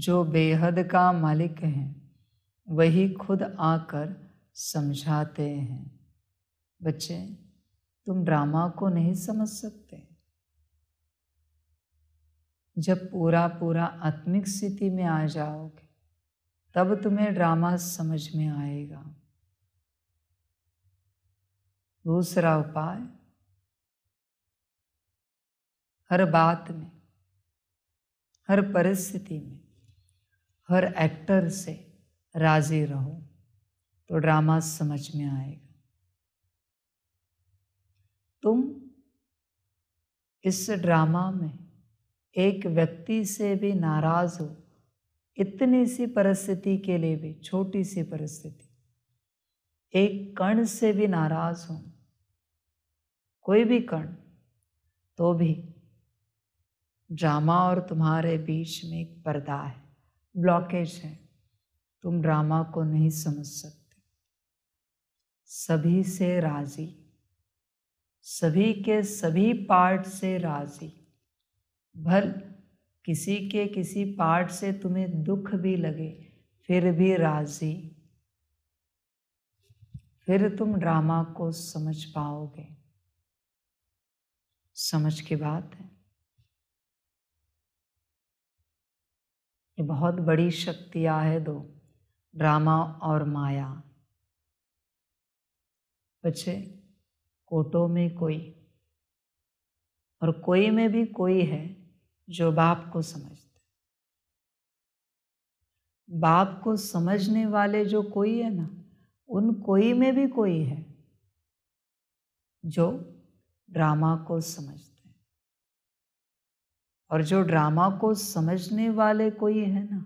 Speaker 1: जो बेहद का मालिक हैं वही खुद आकर समझाते हैं बच्चे तुम ड्रामा को नहीं समझ सकते जब पूरा पूरा आत्मिक स्थिति में आ जाओगे तब तुम्हें ड्रामा समझ में आएगा दूसरा उपाय हर बात में हर परिस्थिति में हर एक्टर से राज़ी रहो तो ड्रामा समझ में आएगा तुम इस ड्रामा में एक व्यक्ति से भी नाराज़ हो इतनी सी परिस्थिति के लिए भी छोटी सी परिस्थिति एक कण से भी नाराज़ हो कोई भी कण तो भी ड्रामा और तुम्हारे बीच में एक पर्दा है ब्लॉकेज है तुम ड्रामा को नहीं समझ सकते सभी से राजी सभी के सभी पार्ट से राजी भल किसी के किसी पार्ट से तुम्हें दुख भी लगे फिर भी राजी फिर तुम ड्रामा को समझ पाओगे समझ के बात है ये बहुत बड़ी शक्तियाँ है दो ड्रामा और माया बच्चे कोटो में कोई और कोई में भी कोई है जो बाप को समझते बाप को समझने वाले जो कोई है ना उन कोई में भी कोई है जो ड्रामा को समझते और जो ड्रामा को समझने वाले कोई है ना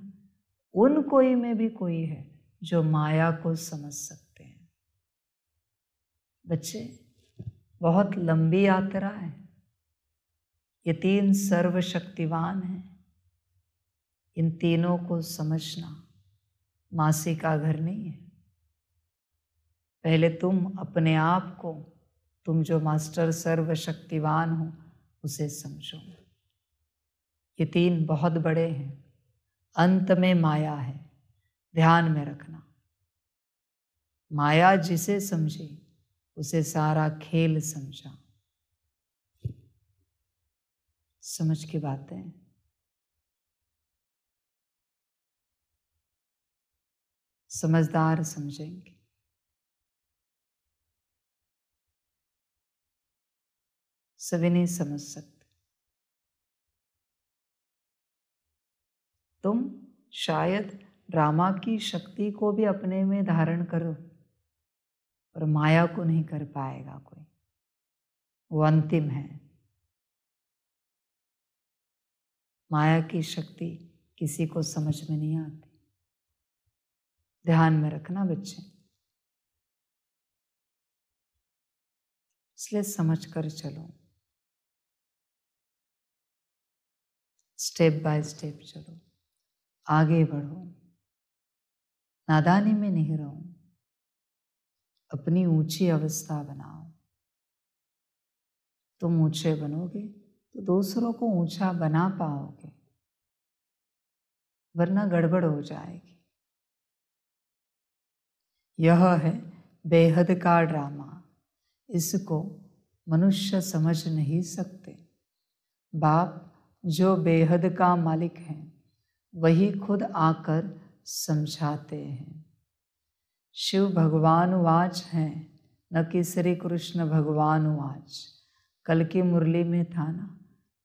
Speaker 1: उन कोई में भी कोई है जो माया को समझ सकते हैं बच्चे बहुत लंबी यात्रा है ये तीन सर्वशक्तिवान हैं इन तीनों को समझना मासी का घर नहीं है पहले तुम अपने आप को तुम जो मास्टर सर्वशक्तिवान हो उसे समझो ये तीन बहुत बड़े हैं अंत में माया है ध्यान में रखना माया जिसे समझी उसे सारा खेल समझा समझ की बातें
Speaker 2: समझदार समझेंगे सभी नहीं समझ सकते
Speaker 1: तुम शायद ड्रामा की शक्ति को भी अपने में धारण करो पर माया को नहीं कर पाएगा कोई वो अंतिम है
Speaker 2: माया की शक्ति किसी को समझ में नहीं आती ध्यान में रखना बच्चे इसलिए समझ कर चलो
Speaker 1: स्टेप बाय स्टेप चलो आगे बढ़ो नादानी में नहीं रहो अपनी ऊंची अवस्था बनाओ तुम ऊंचे बनोगे तो दूसरों को ऊंचा बना पाओगे वरना गड़बड़ हो जाएगी यह है बेहद का ड्रामा इसको मनुष्य समझ नहीं सकते बाप जो बेहद का मालिक हैं वही खुद आकर समझाते हैं शिव भगवान वाच हैं न कि श्री कृष्ण भगवान वाच कल की मुरली में था ना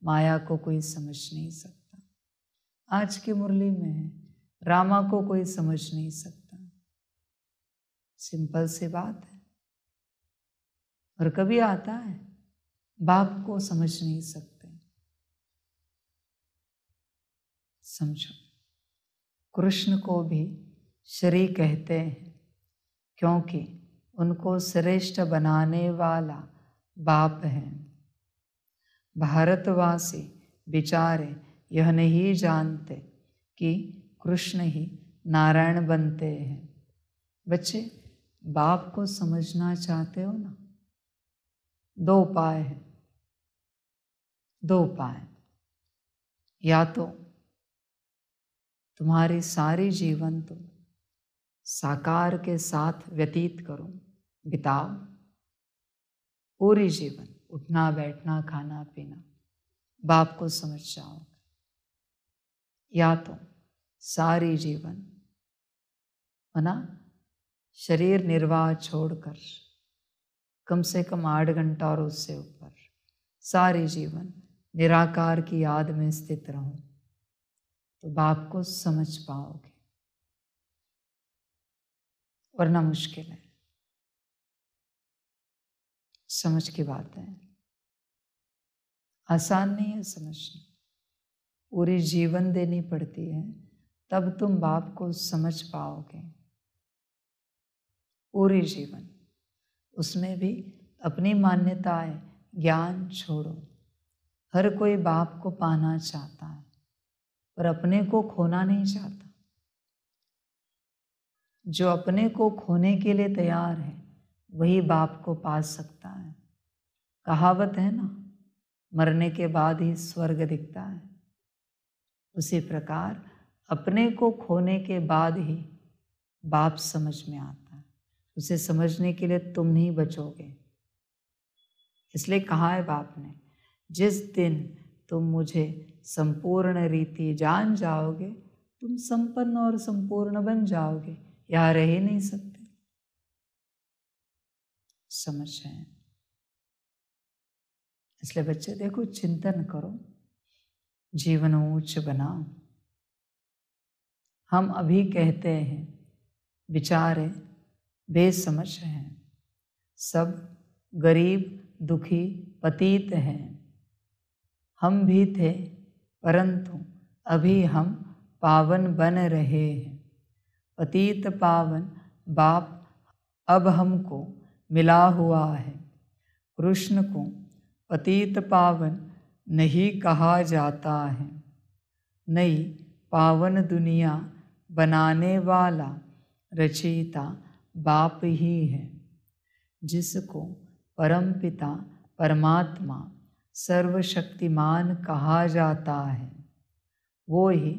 Speaker 1: माया को कोई समझ नहीं सकता आज की मुरली में है रामा को कोई समझ नहीं सकता सिंपल सी बात है और कभी आता है बाप को समझ नहीं सकता समझो कृष्ण को भी श्री कहते हैं क्योंकि उनको श्रेष्ठ बनाने वाला बाप है भारतवासी बिचारे यह नहीं जानते कि कृष्ण ही नारायण बनते हैं बच्चे बाप को समझना चाहते हो ना दो उपाय हैं दो उपाय या तो तुम्हारे सारे जीवन तुम साकार के साथ व्यतीत करो बिताओ पूरे जीवन उठना बैठना खाना पीना बाप को समझ जाओगे या तो सारे जीवन है ना शरीर निर्वाह छोड़कर कम से कम आठ घंटा और उससे ऊपर सारे जीवन निराकार की याद में स्थित रहूं तो बाप को समझ पाओगे वरना मुश्किल है समझ की बात है आसान नहीं है समझना पूरे जीवन देनी पड़ती है तब तुम बाप को समझ पाओगे पूरे जीवन उसमें भी अपनी मान्यताएं ज्ञान छोड़ो हर कोई बाप को पाना चाहता है पर अपने को खोना नहीं चाहता जो अपने को खोने के लिए तैयार है वही बाप को पा सकता है कहावत है ना मरने के बाद ही स्वर्ग दिखता है उसी प्रकार अपने को खोने के बाद ही बाप समझ में आता है उसे समझने के लिए तुम नहीं बचोगे इसलिए कहा है बाप ने जिस दिन तुम मुझे संपूर्ण रीति जान जाओगे तुम संपन्न और संपूर्ण बन जाओगे या रह नहीं सकते समझ रहे इसलिए बच्चे देखो चिंतन करो जीवन उच्च बनाओ हम अभी कहते हैं विचार है बेसमझ हैं सब गरीब दुखी पतीत हैं हम भी थे परंतु अभी हम पावन बन रहे हैं पतित पावन बाप अब हमको मिला हुआ है कृष्ण को पतित पावन नहीं कहा जाता है नई पावन दुनिया बनाने वाला रचयिता बाप ही है जिसको परमपिता परमात्मा सर्वशक्तिमान कहा जाता है वो ही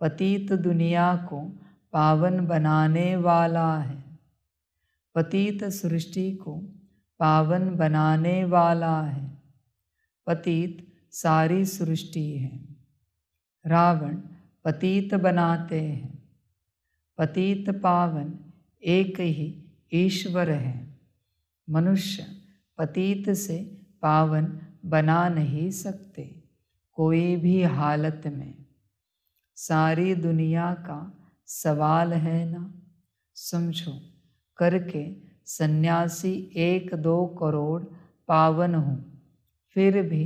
Speaker 1: पतित दुनिया को पावन बनाने वाला है पतित सृष्टि को पावन बनाने वाला है पतित सारी सृष्टि है रावण पतित बनाते हैं पतित पावन एक ही ईश्वर है मनुष्य पतित से पावन बना नहीं सकते कोई भी हालत में सारी दुनिया का सवाल है ना समझो करके सन्यासी एक दो करोड़ पावन हूँ फिर भी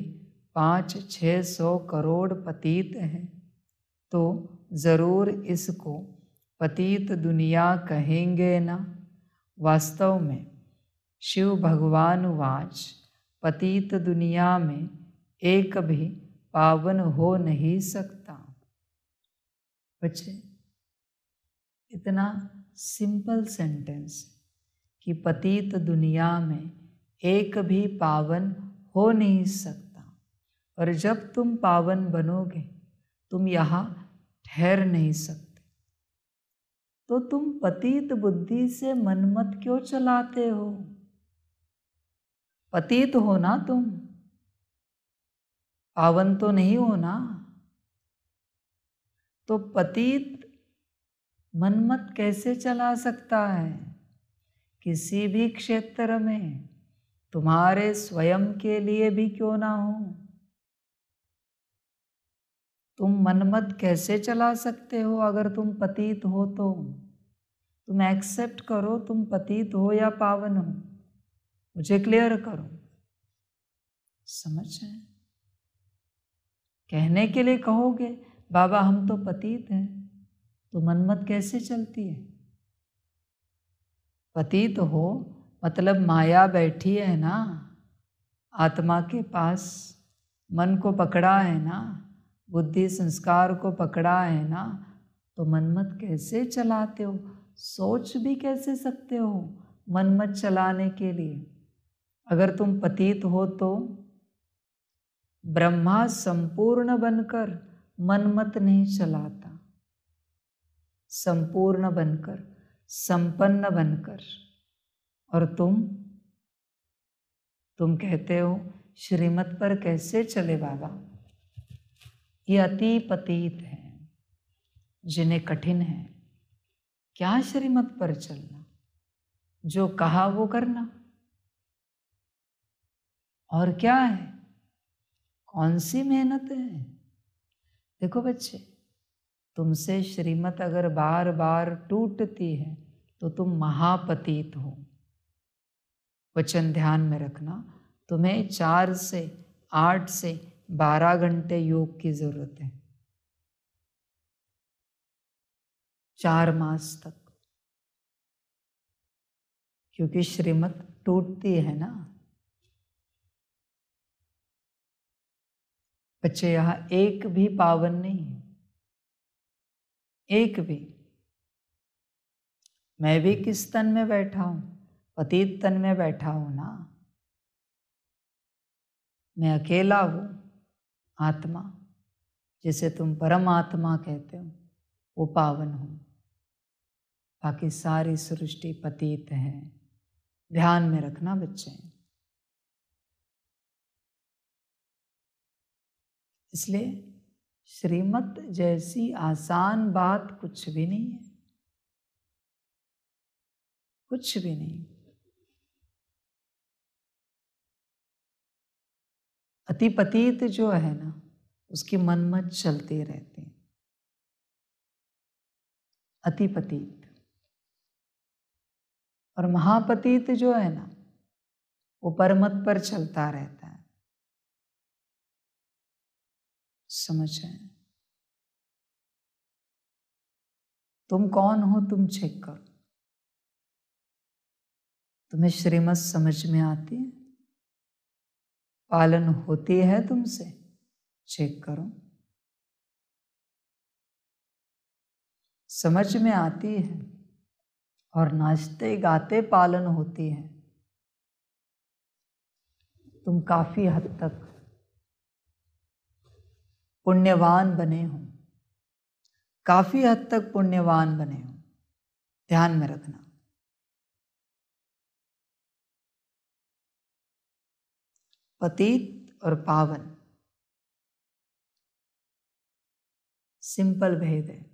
Speaker 1: पाँच छः सौ करोड़ पतीत हैं तो ज़रूर इसको पतीत दुनिया कहेंगे ना वास्तव में शिव भगवान वाच पतित दुनिया में एक भी पावन हो नहीं सकता बच्चे इतना सिंपल सेंटेंस कि पतित दुनिया में एक भी पावन हो नहीं सकता और जब तुम पावन बनोगे तुम यहाँ ठहर नहीं सकते तो तुम पतित बुद्धि से मनमत क्यों चलाते हो पतित हो ना तुम पावन तो नहीं हो ना तो पतित मनमत कैसे चला सकता है किसी भी क्षेत्र में तुम्हारे स्वयं के लिए भी क्यों ना हो तुम मनमत कैसे चला सकते हो अगर तुम पतित हो तो तुम एक्सेप्ट करो तुम पतित हो या पावन हो मुझे क्लियर करो समझ जाए कहने के लिए कहोगे बाबा हम तो पतित हैं तो मनमत कैसे चलती है पतित हो मतलब माया बैठी है ना आत्मा के पास मन को पकड़ा है ना बुद्धि संस्कार को पकड़ा है ना तो मनमत कैसे चलाते हो सोच भी कैसे सकते हो मनमत चलाने के लिए अगर तुम पतित हो तो ब्रह्मा संपूर्ण बनकर मनमत नहीं चलाता संपूर्ण बनकर संपन्न बनकर और तुम तुम कहते हो श्रीमत पर कैसे चले बाबा ये अति पतित है जिन्हें कठिन है क्या श्रीमत पर चलना जो कहा वो करना और क्या है कौन सी मेहनत है देखो बच्चे तुमसे श्रीमत अगर बार बार टूटती है तो तुम महापतित हो वचन ध्यान में रखना तुम्हें चार से आठ से बारह घंटे योग की जरूरत है चार मास तक
Speaker 2: क्योंकि श्रीमत टूटती है ना बच्चे यहाँ एक भी
Speaker 1: पावन नहीं है एक भी मैं भी किस तन में बैठा हूं पतित तन में बैठा हूं ना मैं अकेला हूं आत्मा जिसे तुम परमात्मा कहते हो वो पावन हो बाकी सारी सृष्टि पतित है ध्यान में रखना बच्चे इसलिए श्रीमत जैसी आसान बात कुछ भी नहीं है कुछ भी नहीं
Speaker 2: अतिपतित जो है ना उसकी मनमत
Speaker 1: चलते रहते अतिपतित और महापतित जो है ना वो
Speaker 2: परमत पर चलता रहता समझ आए तुम कौन हो तुम चेक
Speaker 1: करो तुम्हें श्रीमत समझ में आती है पालन होती है तुमसे चेक करो
Speaker 2: समझ में आती है
Speaker 1: और नाचते गाते पालन होती है तुम काफ़ी हद तक पुण्यवान बने हों काफ़ी हद तक पुण्यवान बने हों
Speaker 2: ध्यान में रखना पतित और पावन
Speaker 1: सिंपल भेद है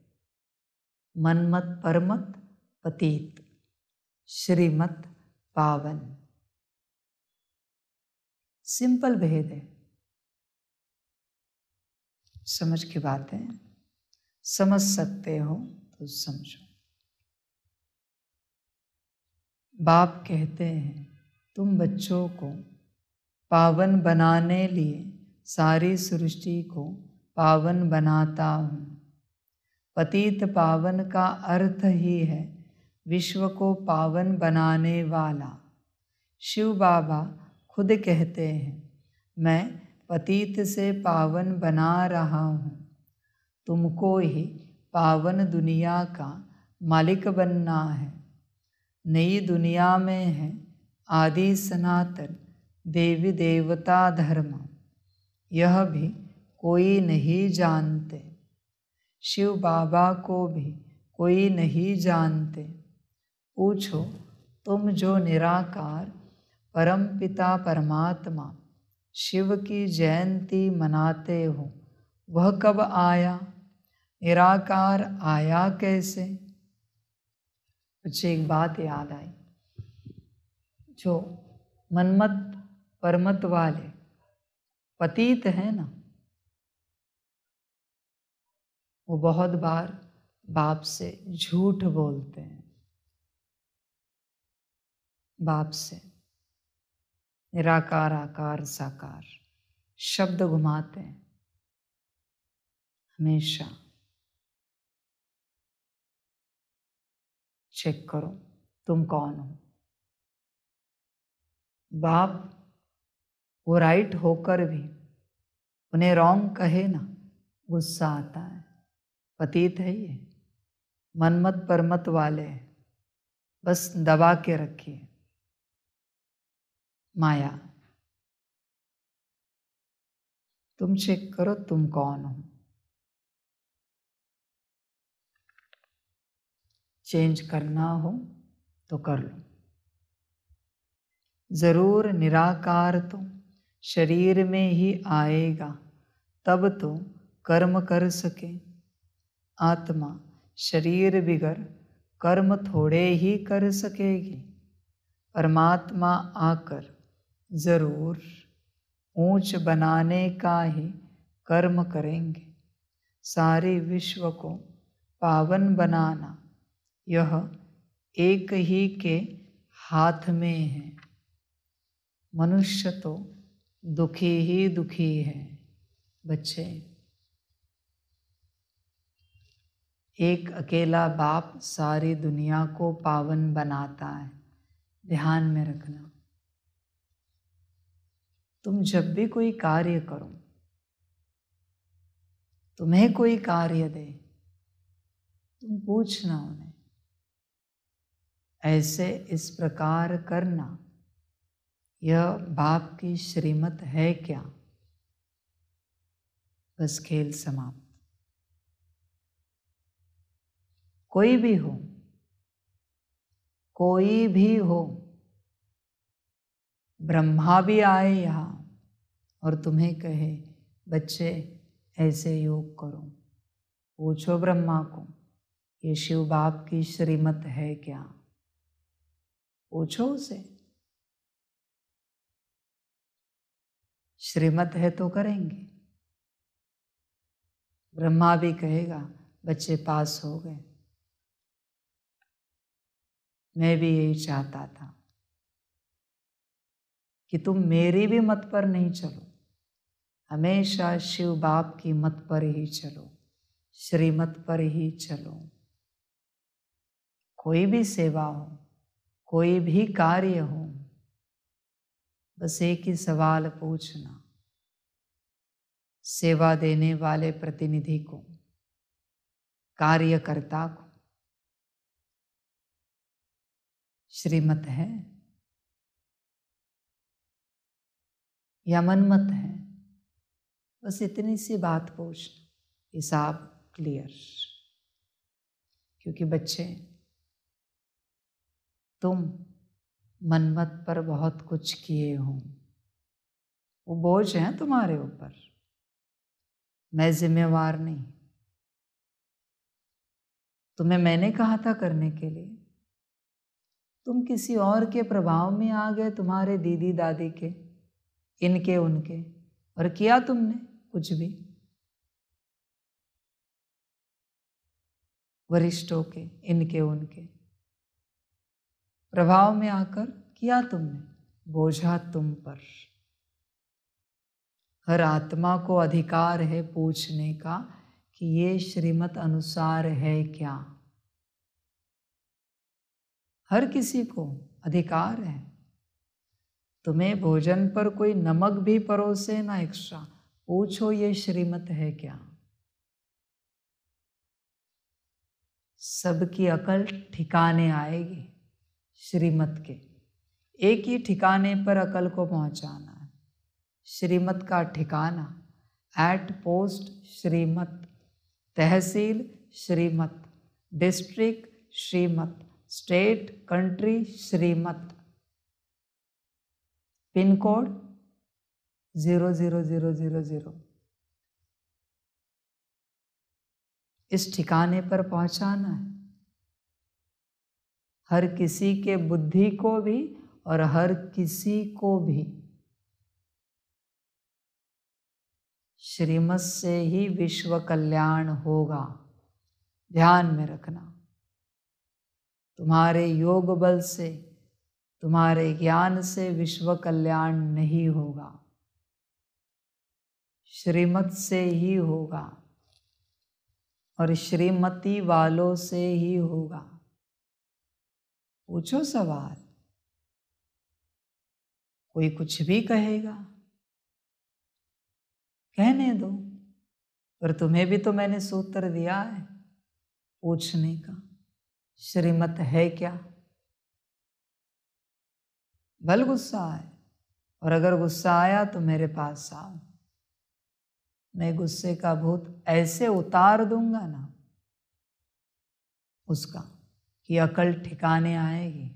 Speaker 1: मनमत परमत पतित श्रीमत पावन सिंपल भेद है समझ की बातें समझ सकते हो तो समझो बाप कहते हैं तुम बच्चों को पावन बनाने लिए सारी सृष्टि को पावन बनाता हूँ पतित पावन का अर्थ ही है विश्व को पावन बनाने वाला शिव बाबा खुद कहते हैं मैं पतित से पावन बना रहा हूँ तुमको ही पावन दुनिया का मालिक बनना है नई दुनिया में है आदि सनातन देवी देवता धर्म यह भी कोई नहीं जानते शिव बाबा को भी कोई नहीं जानते पूछो तुम जो निराकार परमपिता परमात्मा शिव की जयंती मनाते हो वह कब आया निराकार आया कैसे मुझे एक बात याद आई जो मनमत परमत वाले पतित हैं ना वो बहुत बार बाप से झूठ बोलते हैं बाप से निराकार आकार साकार शब्द घुमाते हैं हमेशा चेक करो तुम कौन हो बाप वो राइट होकर भी उन्हें रॉन्ग कहे ना गुस्सा आता है पतित है ये मनमत परमत वाले बस दबा के रखिए माया तुम चेक करो तुम कौन हो चेंज करना हो तो कर लो ज़रूर निराकार तो शरीर में ही आएगा तब तो कर्म कर सके आत्मा शरीर बिगड़ कर्म थोड़े ही कर सकेगी परमात्मा आकर ज़रूर ऊंच बनाने का ही कर्म करेंगे सारे विश्व को पावन बनाना यह एक ही के हाथ में है मनुष्य तो दुखी ही दुखी है बच्चे एक अकेला बाप सारी दुनिया को पावन बनाता है ध्यान में रखना तुम जब भी कोई कार्य करो तुम्हें कोई कार्य दे तुम पूछना उन्हें ऐसे इस प्रकार करना यह बाप की श्रीमत है क्या बस खेल समाप्त कोई भी हो कोई भी हो ब्रह्मा भी आए यहाँ और तुम्हें कहे बच्चे ऐसे योग करो पूछो ब्रह्मा को ये शिव बाप की श्रीमत है क्या पूछो उसे श्रीमत है तो करेंगे ब्रह्मा भी कहेगा बच्चे पास हो गए मैं भी यही चाहता था कि तुम मेरी भी मत पर नहीं चलो हमेशा शिव बाप की मत पर ही चलो श्रीमत पर ही चलो कोई भी सेवा हो कोई भी कार्य हो बस एक ही सवाल पूछना सेवा देने वाले प्रतिनिधि को कार्यकर्ता को श्रीमत है या मनमत है बस इतनी सी बात पूछ हिसाब क्लियर क्योंकि बच्चे तुम मनमत पर बहुत कुछ किए हो वो बोझ हैं तुम्हारे ऊपर मैं जिम्मेवार नहीं तुम्हें मैंने कहा था करने के लिए तुम किसी और के प्रभाव में आ गए तुम्हारे दीदी दादी के इनके उनके और किया तुमने कुछ भी वरिष्ठों के इनके उनके प्रभाव में आकर किया तुमने बोझा तुम पर हर आत्मा को अधिकार है पूछने का कि ये श्रीमत अनुसार है क्या हर किसी को अधिकार है तुम्हें भोजन पर कोई नमक भी परोसे ना एक्स्ट्रा पूछो ये श्रीमत है क्या सबकी अकल ठिकाने आएगी श्रीमत के एक ही ठिकाने पर अकल को पहुंचाना है श्रीमत का ठिकाना एट पोस्ट श्रीमत तहसील Shrimat district Shrimat state country Shrimat pin code zero zero zero zero zero इस ठिकाने पर पहुंचाना है हर किसी के बुद्धि को भी और हर किसी को भी श्रीमत से ही विश्व कल्याण होगा ध्यान में रखना तुम्हारे योग बल से तुम्हारे ज्ञान से विश्व कल्याण नहीं होगा श्रीमत से ही होगा और श्रीमती वालों से ही होगा पूछो सवाल कोई कुछ भी कहेगा कहने दो पर तुम्हें भी तो मैंने सूत्र दिया है पूछने का श्रीमत है क्या भल गुस्सा आए और अगर गुस्सा आया तो मेरे पास आओ मैं गुस्से का भूत ऐसे उतार दूंगा ना उसका कि अकल ठिकाने आएगी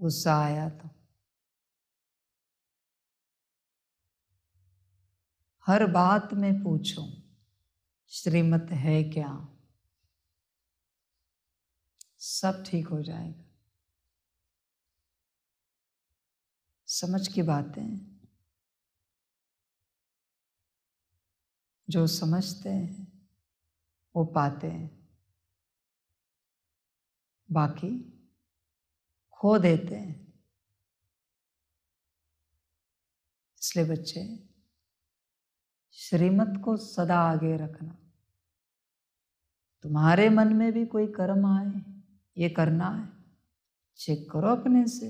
Speaker 1: गुस्सा आया तो हर बात में पूछो श्रीमत है क्या सब ठीक हो जाएगा समझ की बातें जो समझते हैं वो पाते हैं बाकी खो देते हैं इसलिए बच्चे श्रीमत को सदा आगे रखना तुम्हारे मन में भी कोई कर्म आए ये करना है चेक करो अपने से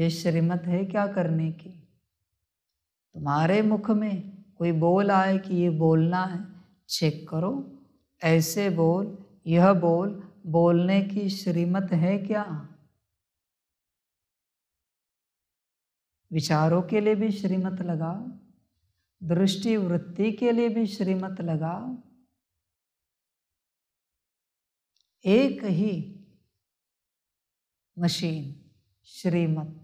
Speaker 1: ये श्रीमत है क्या करने की तुम्हारे मुख में कोई बोल आए कि ये बोलना है चेक करो ऐसे बोल यह बोल बोलने की श्रीमत है क्या विचारों के लिए भी श्रीमत लगाओ दृष्टि वृत्ति के लिए भी श्रीमत लगाओ एक ही मशीन श्रीमत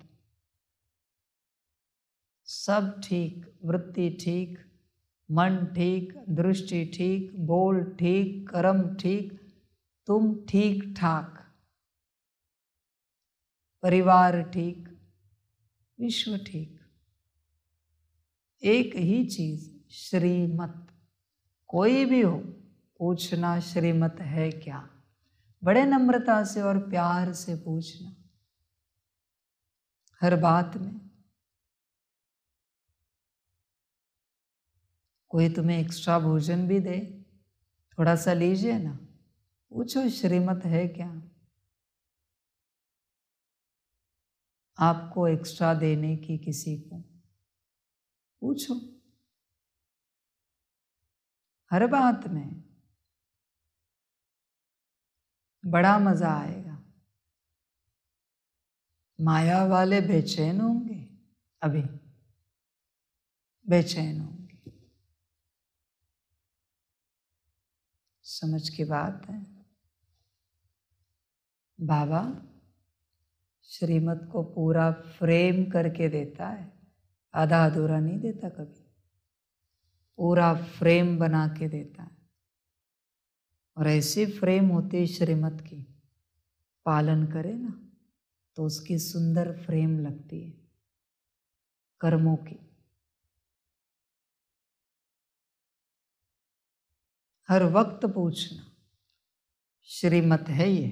Speaker 1: सब ठीक वृत्ति ठीक मन ठीक दृष्टि ठीक बोल ठीक कर्म ठीक तुम ठीक ठाक परिवार ठीक विश्व ठीक एक ही चीज श्रीमत कोई भी हो पूछना श्रीमत है क्या बड़े नम्रता से और प्यार से पूछना हर बात में कोई तुम्हें एक्स्ट्रा भोजन भी दे थोड़ा सा लीजिए ना पूछो श्रीमत है क्या आपको एक्स्ट्रा देने की किसी को पूछो हर बात में बड़ा मजा आएगा माया वाले बेचैन होंगे अभी बेचैन होंगे समझ की बात है बाबा श्रीमत को पूरा फ्रेम करके देता है आधा अधूरा नहीं देता कभी पूरा फ्रेम बना के देता है और ऐसी फ्रेम होती है श्रीमत की पालन करे ना तो उसकी सुंदर फ्रेम लगती है कर्मों की हर वक्त पूछना श्रीमत है ये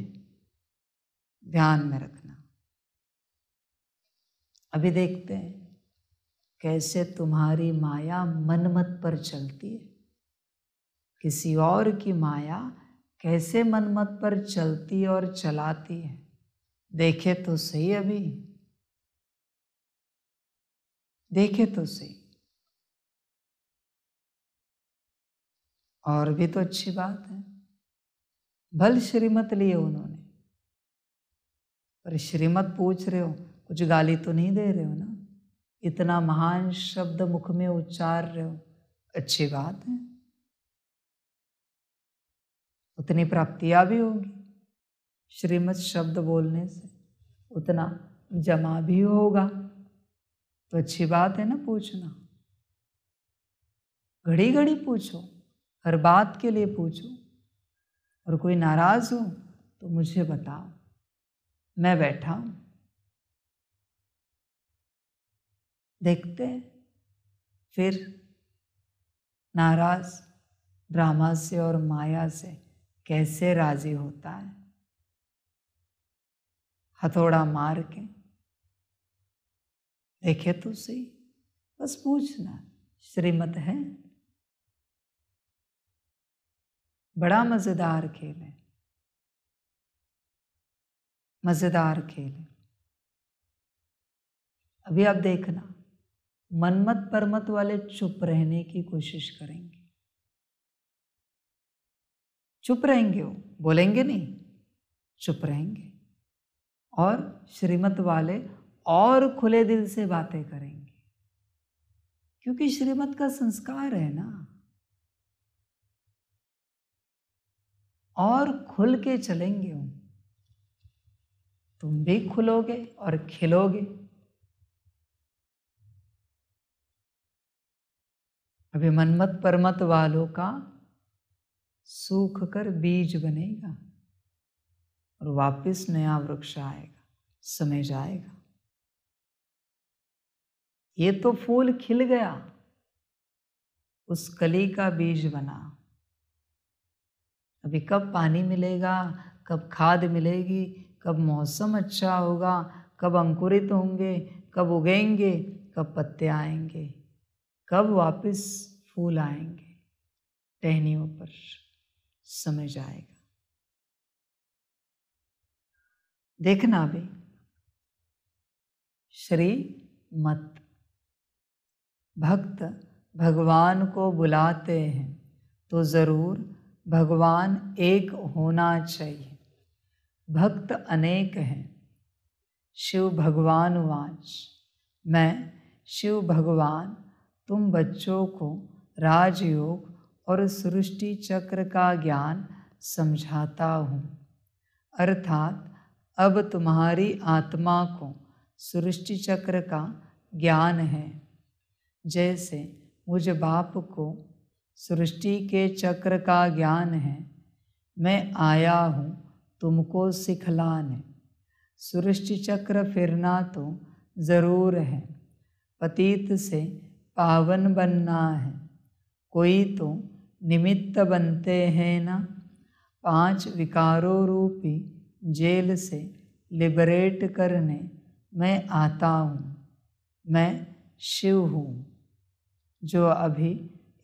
Speaker 1: ध्यान में रखना अभी देखते हैं कैसे तुम्हारी माया मनमत पर चलती है किसी और की माया कैसे मनमत पर चलती और चलाती है देखे तो सही अभी देखे तो सही और भी तो अच्छी बात है भल श्रीमत लिए उन्होंने पर श्रीमत पूछ रहे हो कुछ गाली तो नहीं दे रहे हो ना इतना महान शब्द मुख में उच्चार रहे हो अच्छी बात है उतनी प्राप्तियां भी होगी श्रीमत शब्द बोलने से उतना जमा भी होगा तो अच्छी बात है ना पूछना घड़ी घड़ी पूछो हर बात के लिए पूछो और कोई नाराज़ हो तो मुझे बताओ मैं बैठा हूं देखते हैं फिर नाराज ड्रामा से और माया से कैसे राजी होता है हथौड़ा मार के देखे तो सही बस पूछना श्रीमत है बड़ा मज़ेदार खेल है मज़ेदार खेल है अभी आप देखना मनमत परमत वाले चुप रहने की कोशिश करेंगे चुप रहेंगे वो बोलेंगे नहीं चुप रहेंगे और श्रीमत वाले और खुले दिल से बातें करेंगे क्योंकि श्रीमत का संस्कार है ना और खुल के चलेंगे हम तुम भी खुलोगे और खिलोगे अभी मनमत परमत वालों का सूख कर बीज बनेगा और वापस नया वृक्ष आएगा समय जाएगा ये तो फूल खिल गया उस कली का बीज बना अभी कब पानी मिलेगा कब खाद मिलेगी कब मौसम अच्छा होगा कब अंकुरित होंगे कब उगेंगे कब पत्ते आएंगे कब वापस फूल आएंगे टहनियों पर समय जाएगा देखना भी श्री मत भक्त भगवान को बुलाते हैं तो ज़रूर भगवान एक होना चाहिए भक्त अनेक हैं शिव भगवान वाच मैं शिव भगवान तुम बच्चों को राजयोग और सृष्टि चक्र का ज्ञान समझाता हूँ अर्थात अब तुम्हारी आत्मा को सृष्टि चक्र का ज्ञान है जैसे मुझे बाप को सृष्टि के चक्र का ज्ञान है मैं आया हूँ तुमको सिखलाने सृष्टि चक्र फिरना तो ज़रूर है पतित से पावन बनना है कोई तो निमित्त बनते हैं ना पांच विकारों रूपी जेल से लिबरेट करने मैं आता हूँ मैं शिव हूँ जो अभी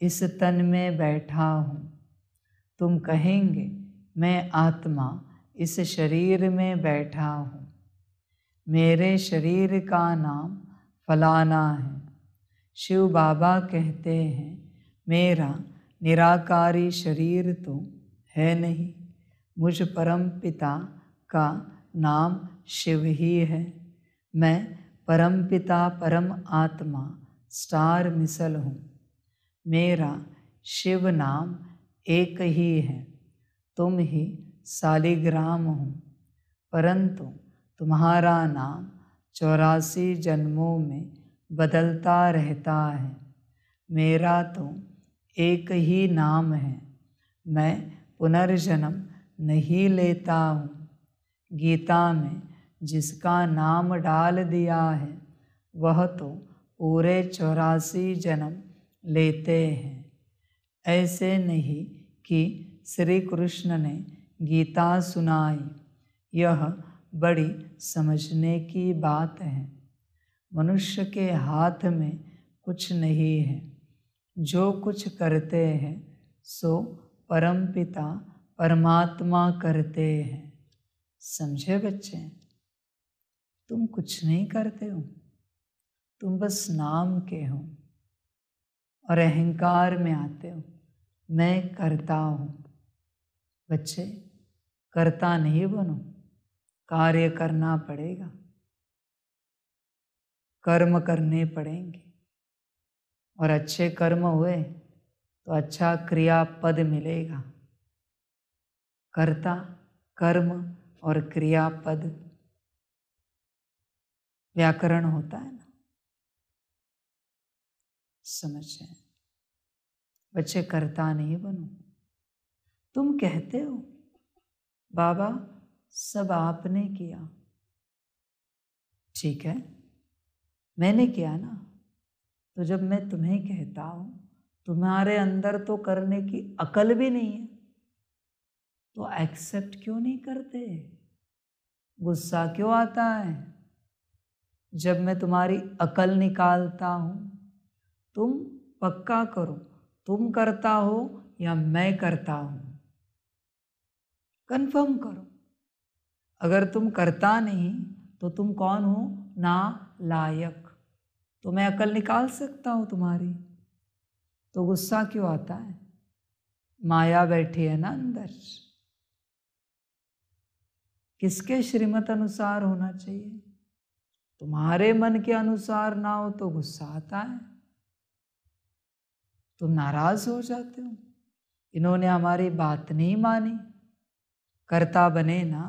Speaker 1: इस तन में बैठा हूँ तुम कहेंगे मैं आत्मा इस शरीर में बैठा हूँ मेरे शरीर का नाम फलाना है शिव बाबा कहते हैं मेरा निराकारी शरीर तो है नहीं मुझ परम पिता का नाम शिव ही है मैं परम पिता परम आत्मा स्टार मिसल हूँ मेरा शिव नाम एक ही है तुम ही सालिग्राम हो परंतु तुम्हारा नाम चौरासी जन्मों में बदलता रहता है मेरा तो एक ही नाम है मैं पुनर्जन्म नहीं लेता हूँ गीता में जिसका नाम डाल दिया है वह तो पूरे चौरासी जन्म लेते हैं ऐसे नहीं कि श्री कृष्ण ने गीता सुनाई यह बड़ी समझने की बात है मनुष्य के हाथ में कुछ नहीं है जो कुछ करते हैं सो परम पिता परमात्मा करते हैं समझे बच्चे तुम कुछ नहीं करते हो तुम बस नाम के हो और अहंकार में आते हो मैं करता हूँ बच्चे करता नहीं बनो कार्य करना पड़ेगा कर्म करने पड़ेंगे और अच्छे कर्म हुए तो अच्छा क्रिया पद मिलेगा कर्ता कर्म और क्रियापद व्याकरण होता है ना समझ जाए बच्चे करता नहीं बनो तुम कहते हो बाबा सब आपने किया ठीक है मैंने किया ना तो जब मैं तुम्हें कहता हूँ तुम्हारे अंदर तो करने की अकल भी नहीं है तो एक्सेप्ट क्यों नहीं करते गुस्सा क्यों आता है जब मैं तुम्हारी अकल निकालता हूँ तुम पक्का करो तुम करता हो या मैं करता हूँ कंफर्म करो अगर तुम करता नहीं तो तुम कौन हो ना लायक तो मैं अकल निकाल सकता हूँ तुम्हारी तो गुस्सा क्यों आता है माया बैठी है ना अंदर किसके श्रीमत अनुसार होना चाहिए तुम्हारे मन के अनुसार ना हो तो गुस्सा आता है तुम तो नाराज़ हो जाते हो इन्होंने हमारी बात नहीं मानी करता बने ना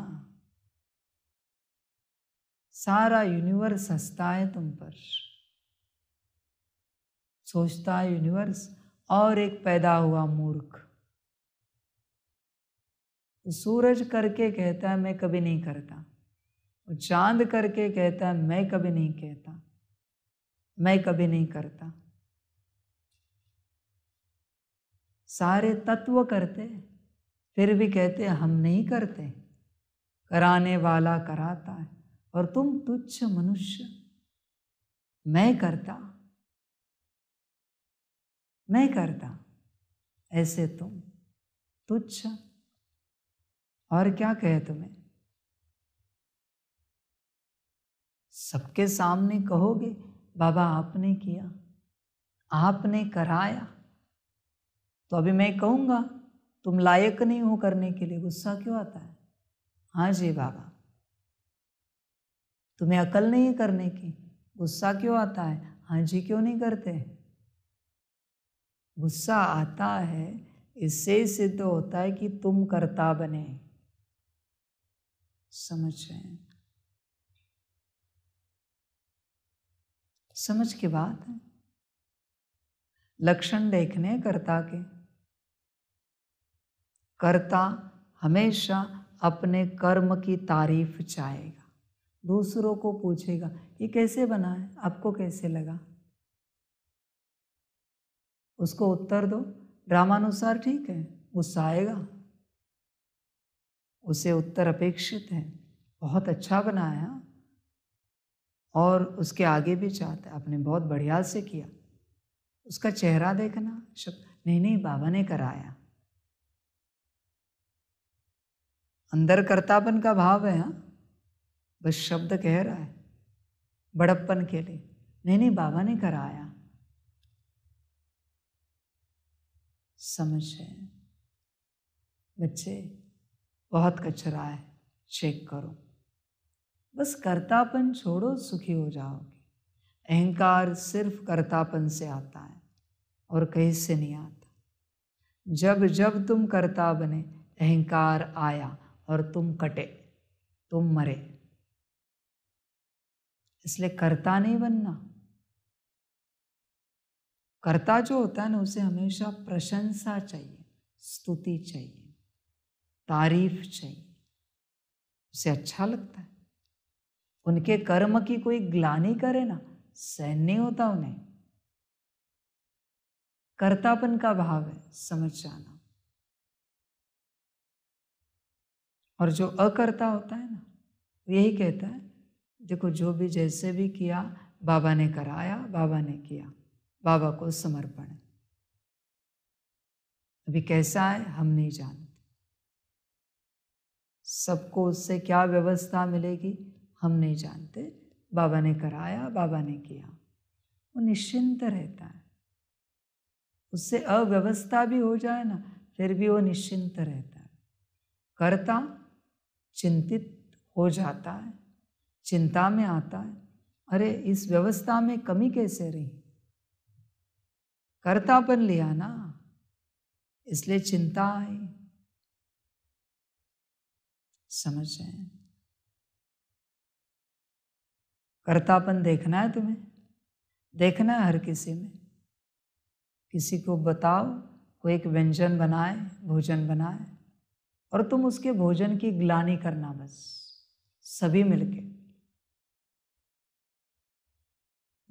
Speaker 1: सारा यूनिवर्स हंसता है तुम पर सोचता है यूनिवर्स और एक पैदा हुआ मूर्ख तो सूरज करके कहता है मैं कभी नहीं करता चांद करके कहता है मैं कभी नहीं कहता मैं कभी नहीं करता सारे तत्व करते फिर भी कहते हम नहीं करते कराने वाला कराता है और तुम तुच्छ मनुष्य मैं करता मैं करता ऐसे तुम तुच्छ और क्या कहे तुम्हें सबके सामने कहोगे बाबा आपने किया आपने कराया तो अभी मैं कहूँगा तुम लायक नहीं हो करने के लिए गुस्सा क्यों आता है हाँ जी बाबा तुम्हें अकल नहीं है करने की गुस्सा क्यों आता है हाँ जी क्यों नहीं करते गुस्सा आता है इससे सिद्ध होता है कि तुम कर्ता बने समझ रहे हैं समझ के बात है लक्षण देखने कर्ता के करता हमेशा अपने कर्म की तारीफ चाहेगा दूसरों को पूछेगा ये कैसे बना है आपको कैसे लगा उसको उत्तर दो रामानुसार ठीक है गुस्सा आएगा उसे उत्तर अपेक्षित है बहुत अच्छा बनाया और उसके आगे भी चाहता है आपने बहुत बढ़िया से किया उसका चेहरा देखना शब्द नहीं नहीं बाबा ने कराया अंदर कर्तापन का भाव है हाँ बस शब्द कह रहा है बड़प्पन के लिए नहीं नहीं बाबा ने कराया समझ है बच्चे बहुत कचरा है चेक करो बस कर्तापन छोड़ो सुखी हो जाओगे अहंकार सिर्फ कर्तापन से आता है और कहीं से नहीं आता जब जब तुम कर्ता बने अहंकार आया और तुम कटे तुम मरे इसलिए करता नहीं बनना करता जो होता है ना उसे हमेशा प्रशंसा चाहिए स्तुति चाहिए तारीफ चाहिए उसे अच्छा लगता है उनके कर्म की कोई ग्लानी करे ना सहन नहीं होता उन्हें कर्तापन का भाव है समझ जाना और जो अकर्ता होता है ना यही कहता है देखो जो भी जैसे भी किया बाबा ने कराया बाबा ने किया बाबा को समर्पण है अभी कैसा है हम नहीं जानते सबको उससे क्या व्यवस्था मिलेगी हम नहीं जानते बाबा ने कराया बाबा ने किया वो निश्चिंत रहता है उससे अव्यवस्था भी हो जाए ना फिर भी वो निश्चिंत रहता है करता चिंतित हो जाता है चिंता में आता है अरे इस व्यवस्था में कमी कैसे रही कर्तापन लिया ना इसलिए चिंता आई समझ रहे कर्तापन देखना है तुम्हें देखना है हर किसी में किसी को बताओ कोई एक व्यंजन बनाए भोजन बनाए और तुम उसके भोजन की ग्लानी करना बस सभी मिलके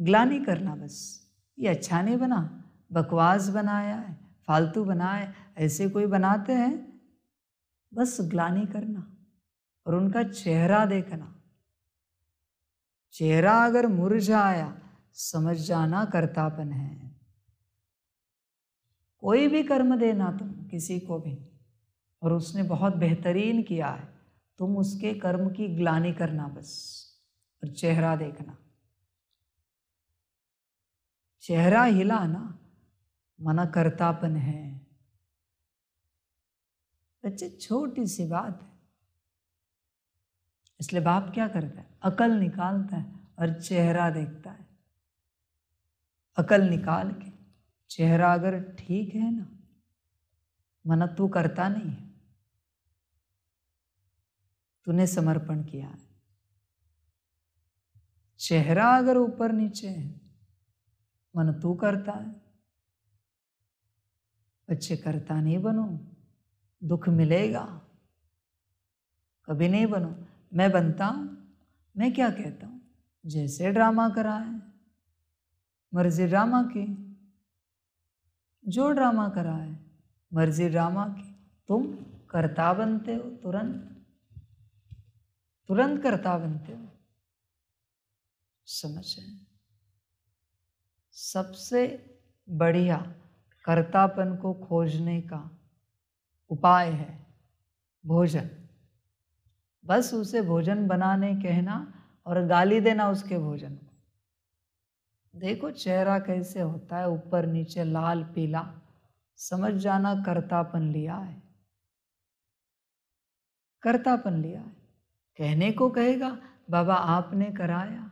Speaker 1: ग्लानी करना बस ये अच्छा नहीं बना बकवास बनाया है फालतू बनाया ऐसे कोई बनाते हैं बस ग्लानी करना और उनका चेहरा देखना चेहरा अगर मुरझाया समझ जाना करतापन है कोई भी कर्म देना तुम किसी को भी और उसने बहुत बेहतरीन किया है तुम उसके कर्म की ग्लानी करना बस और चेहरा देखना चेहरा हिला ना मना करतापन है बच्चे छोटी सी बात है इसलिए बाप क्या करता है अकल निकालता है और चेहरा देखता है अकल निकाल के चेहरा अगर ठीक है ना मना तू तो करता नहीं है तूने समर्पण किया है चेहरा अगर ऊपर नीचे है मन तू करता है बच्चे करता नहीं बनो दुख मिलेगा कभी नहीं बनो मैं बनता मैं क्या कहता हूँ जैसे ड्रामा करा है मर्जी ड्रामा की जो ड्रामा करा है मर्जी ड्रामा की तुम करता बनते हो तुरंत तुरंत कर्ता बनते हो समझें सबसे बढ़िया कर्तापन को खोजने का उपाय है भोजन बस उसे भोजन बनाने कहना और गाली देना उसके भोजन को देखो चेहरा कैसे होता है ऊपर नीचे लाल पीला समझ जाना कर्तापन लिया है कर्तापन लिया है कहने को कहेगा बाबा आपने कराया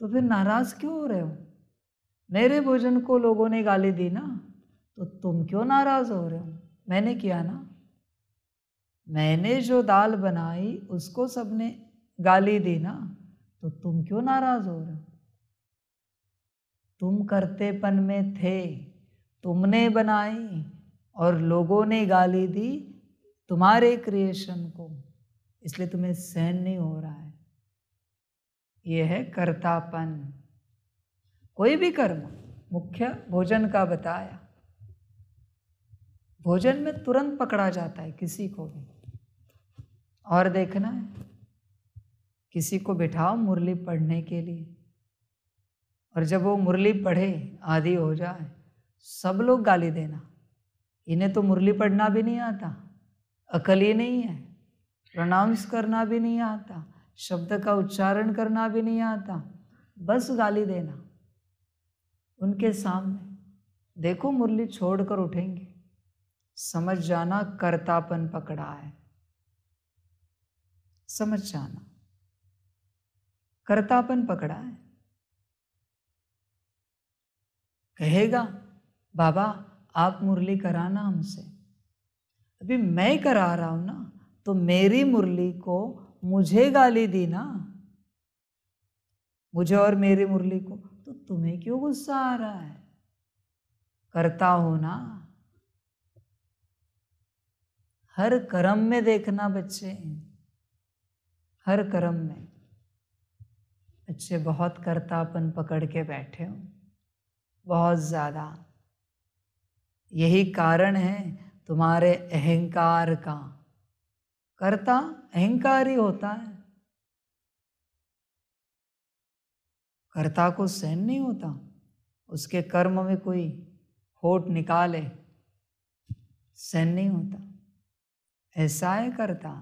Speaker 1: तो फिर नाराज क्यों हो रहे हो मेरे भोजन को लोगों ने गाली दी ना तो तुम क्यों नाराज हो रहे हो मैंने किया ना मैंने जो दाल बनाई उसको सबने गाली दी ना तो तुम क्यों नाराज हो रहे हो तुम करतेपन में थे तुमने बनाई और लोगों ने गाली दी तुम्हारे क्रिएशन को इसलिए तुम्हें सहन नहीं हो रहा है ये है कर्तापन कोई भी कर्म मुख्य भोजन का बताया भोजन में तुरंत पकड़ा जाता है किसी को भी और देखना है किसी को बिठाओ मुरली पढ़ने के लिए और जब वो मुरली पढ़े आदि हो जाए सब लोग गाली देना इन्हें तो मुरली पढ़ना भी नहीं आता अकल ही नहीं है प्रनाउंस करना भी नहीं आता शब्द का उच्चारण करना भी नहीं आता बस गाली देना उनके सामने देखो मुरली छोड़कर उठेंगे समझ जाना करतापन पकड़ा है समझ जाना करतापन पकड़ा है कहेगा बाबा आप मुरली कराना हमसे अभी मैं करा रहा हूं ना तो मेरी मुरली को मुझे गाली दी ना मुझे और मेरी मुरली को तो तुम्हें क्यों गुस्सा आ रहा है करता हो ना हर कर्म में देखना बच्चे हर कर्म में बच्चे बहुत करतापन पकड़ के बैठे हो बहुत ज़्यादा यही कारण है तुम्हारे अहंकार का कर्ता अहंकारी होता है कर्ता को सहन नहीं होता उसके कर्म में कोई होठ निकाले सहन नहीं होता ऐसा है कर्ता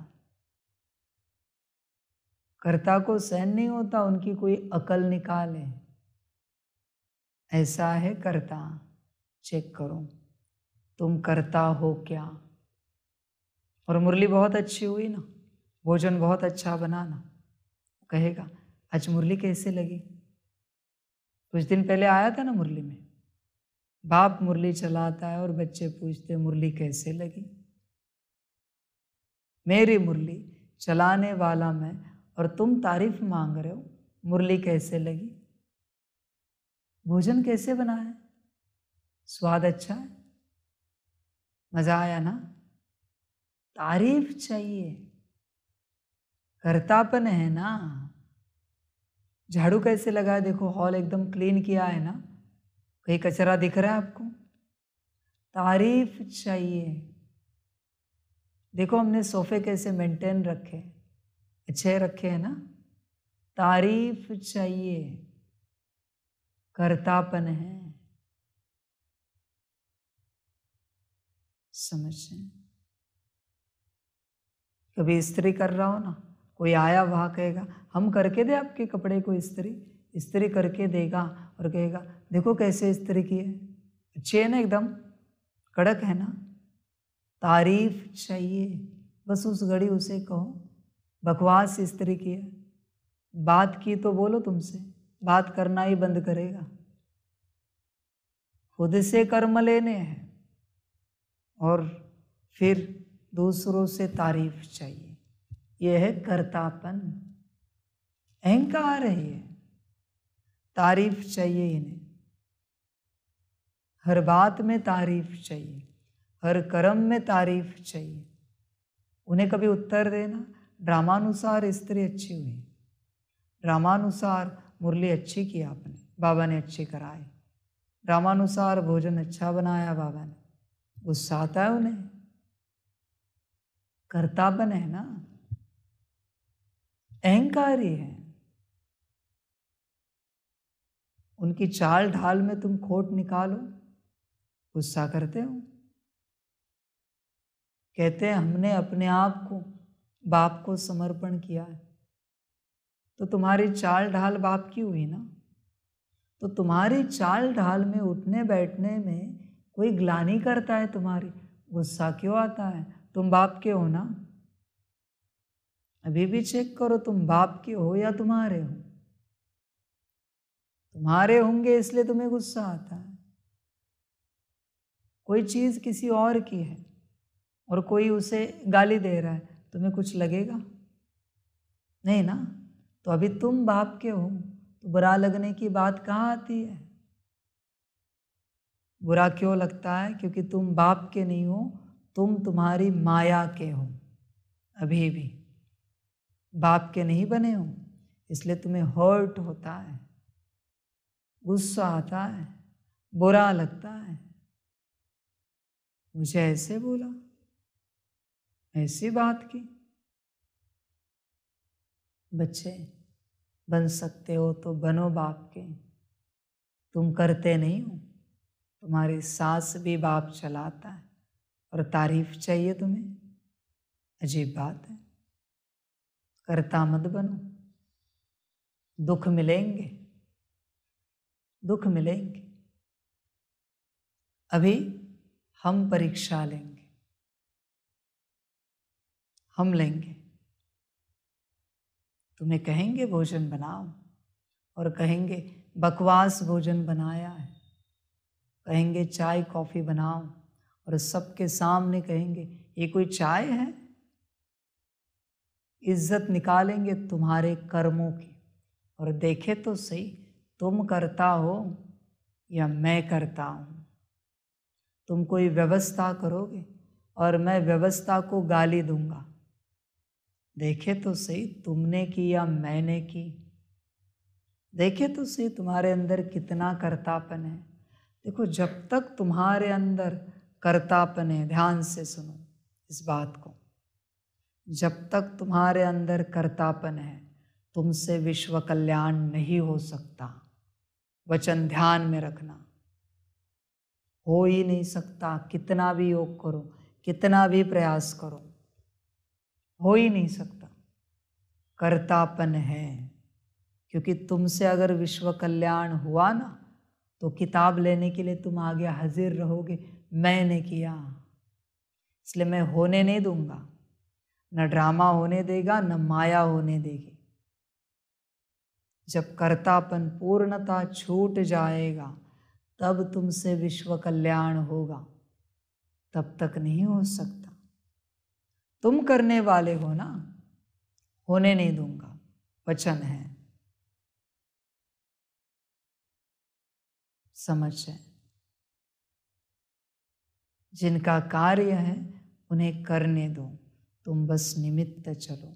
Speaker 1: कर्ता को सहन नहीं होता उनकी कोई अकल निकाले ऐसा है कर्ता चेक करो तुम करता हो क्या और मुरली बहुत अच्छी हुई ना भोजन बहुत अच्छा बना ना कहेगा आज मुरली कैसे लगी कुछ दिन पहले आया था ना मुरली में बाप मुरली चलाता है और बच्चे पूछते मुरली कैसे लगी मेरी मुरली चलाने वाला मैं और तुम तारीफ मांग रहे हो मुरली कैसे लगी भोजन कैसे बना है स्वाद अच्छा है मज़ा आया ना तारीफ चाहिए करतापन है ना झाड़ू कैसे लगा है देखो हॉल एकदम क्लीन किया है ना कहीं कचरा दिख रहा है आपको तारीफ चाहिए देखो हमने सोफे कैसे मेंटेन रखे अच्छे रखे हैं ना तारीफ चाहिए करतापन है समझें कभी स्त्री कर रहा हो ना कोई आया वहाँ कहेगा हम करके दे आपके कपड़े को स्त्री स्त्री करके देगा और कहेगा देखो कैसे स्त्री की है अच्छी है ना एकदम कड़क है ना तारीफ चाहिए बस उस घड़ी उसे कहो बकवास स्त्री की है बात की तो बोलो तुमसे बात करना ही बंद करेगा खुद से कर्म लेने हैं और फिर दूसरों से तारीफ चाहिए यह है कर्तापन अहंकार है ये तारीफ चाहिए इन्हें हर बात में तारीफ चाहिए हर कर्म में तारीफ चाहिए उन्हें कभी उत्तर देना ड्रामानुसार स्त्री अच्छी हुई ड्रामानुसार मुरली अच्छी की आपने बाबा ने अच्छी कराई ड्रामानुसार भोजन अच्छा बनाया बाबा ने गुस्सा आता है उन्हें कर्तापन है ना अहंकारी है उनकी चाल ढाल में तुम खोट निकालो गुस्सा करते हो कहते हैं हमने अपने आप को बाप को समर्पण किया है तो तुम्हारी चाल ढाल बाप की हुई ना तो तुम्हारी चाल ढाल में उठने बैठने में कोई ग्लानी करता है तुम्हारी गुस्सा क्यों आता है तुम बाप के हो ना अभी भी चेक करो तुम बाप के हो या तुम्हारे हो तुम्हारे होंगे इसलिए तुम्हें गुस्सा आता है कोई चीज़ किसी और की है और कोई उसे गाली दे रहा है तुम्हें कुछ लगेगा नहीं ना तो अभी तुम बाप के हो तो बुरा लगने की बात कहाँ आती है बुरा क्यों लगता है क्योंकि तुम बाप के नहीं हो तुम तुम्हारी माया के हो अभी भी बाप के नहीं बने हो इसलिए तुम्हें हर्ट होता है गुस्सा आता है बुरा लगता है मुझे ऐसे बोला ऐसी बात की बच्चे बन सकते हो तो बनो बाप के तुम करते नहीं हो तुम्हारी सास भी बाप चलाता है और तारीफ चाहिए तुम्हें अजीब बात है करता मत बनो दुख मिलेंगे दुख मिलेंगे अभी हम परीक्षा लेंगे हम लेंगे तुम्हें कहेंगे भोजन बनाओ और कहेंगे बकवास भोजन बनाया है कहेंगे चाय कॉफ़ी बनाओ और सबके सामने कहेंगे ये कोई चाय है इज्जत निकालेंगे तुम्हारे कर्मों की और देखे तो सही तुम करता हो या मैं करता हूँ तुम कोई व्यवस्था करोगे और मैं व्यवस्था को गाली दूंगा देखे तो सही तुमने की या मैंने की देखे तो सही तुम्हारे अंदर कितना करतापन है देखो जब तक तुम्हारे अंदर कर्तापन है ध्यान से सुनो इस बात को जब तक तुम्हारे अंदर कर्तापन है तुमसे विश्व कल्याण नहीं हो सकता वचन ध्यान में रखना हो ही नहीं सकता कितना भी योग करो कितना भी प्रयास करो हो ही नहीं सकता कर्तापन है क्योंकि तुमसे अगर विश्व कल्याण हुआ ना तो किताब लेने के लिए तुम आगे हाजिर रहोगे मैंने किया इसलिए मैं होने नहीं दूंगा न ड्रामा होने देगा न माया होने देगी जब कर्तापन पूर्णता छूट जाएगा तब तुमसे विश्व कल्याण होगा तब तक नहीं हो सकता तुम करने वाले हो ना होने नहीं दूंगा वचन है समझ है जिनका कार्य है उन्हें करने दो तुम बस निमित्त चलो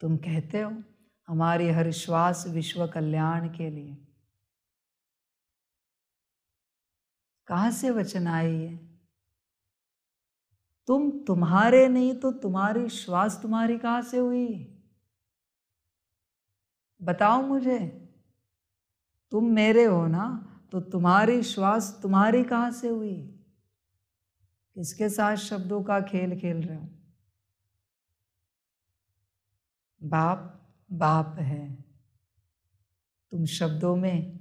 Speaker 1: तुम कहते हो हमारी हर श्वास विश्व कल्याण के लिए कहाँ से वचन आई है तुम तुम्हारे नहीं तो तुम्हारी श्वास तुम्हारी कहाँ से हुई बताओ मुझे तुम मेरे हो ना तो तुम्हारी श्वास तुम्हारी कहाँ से हुई किसके साथ शब्दों का खेल खेल रहे हो बाप बाप है तुम शब्दों में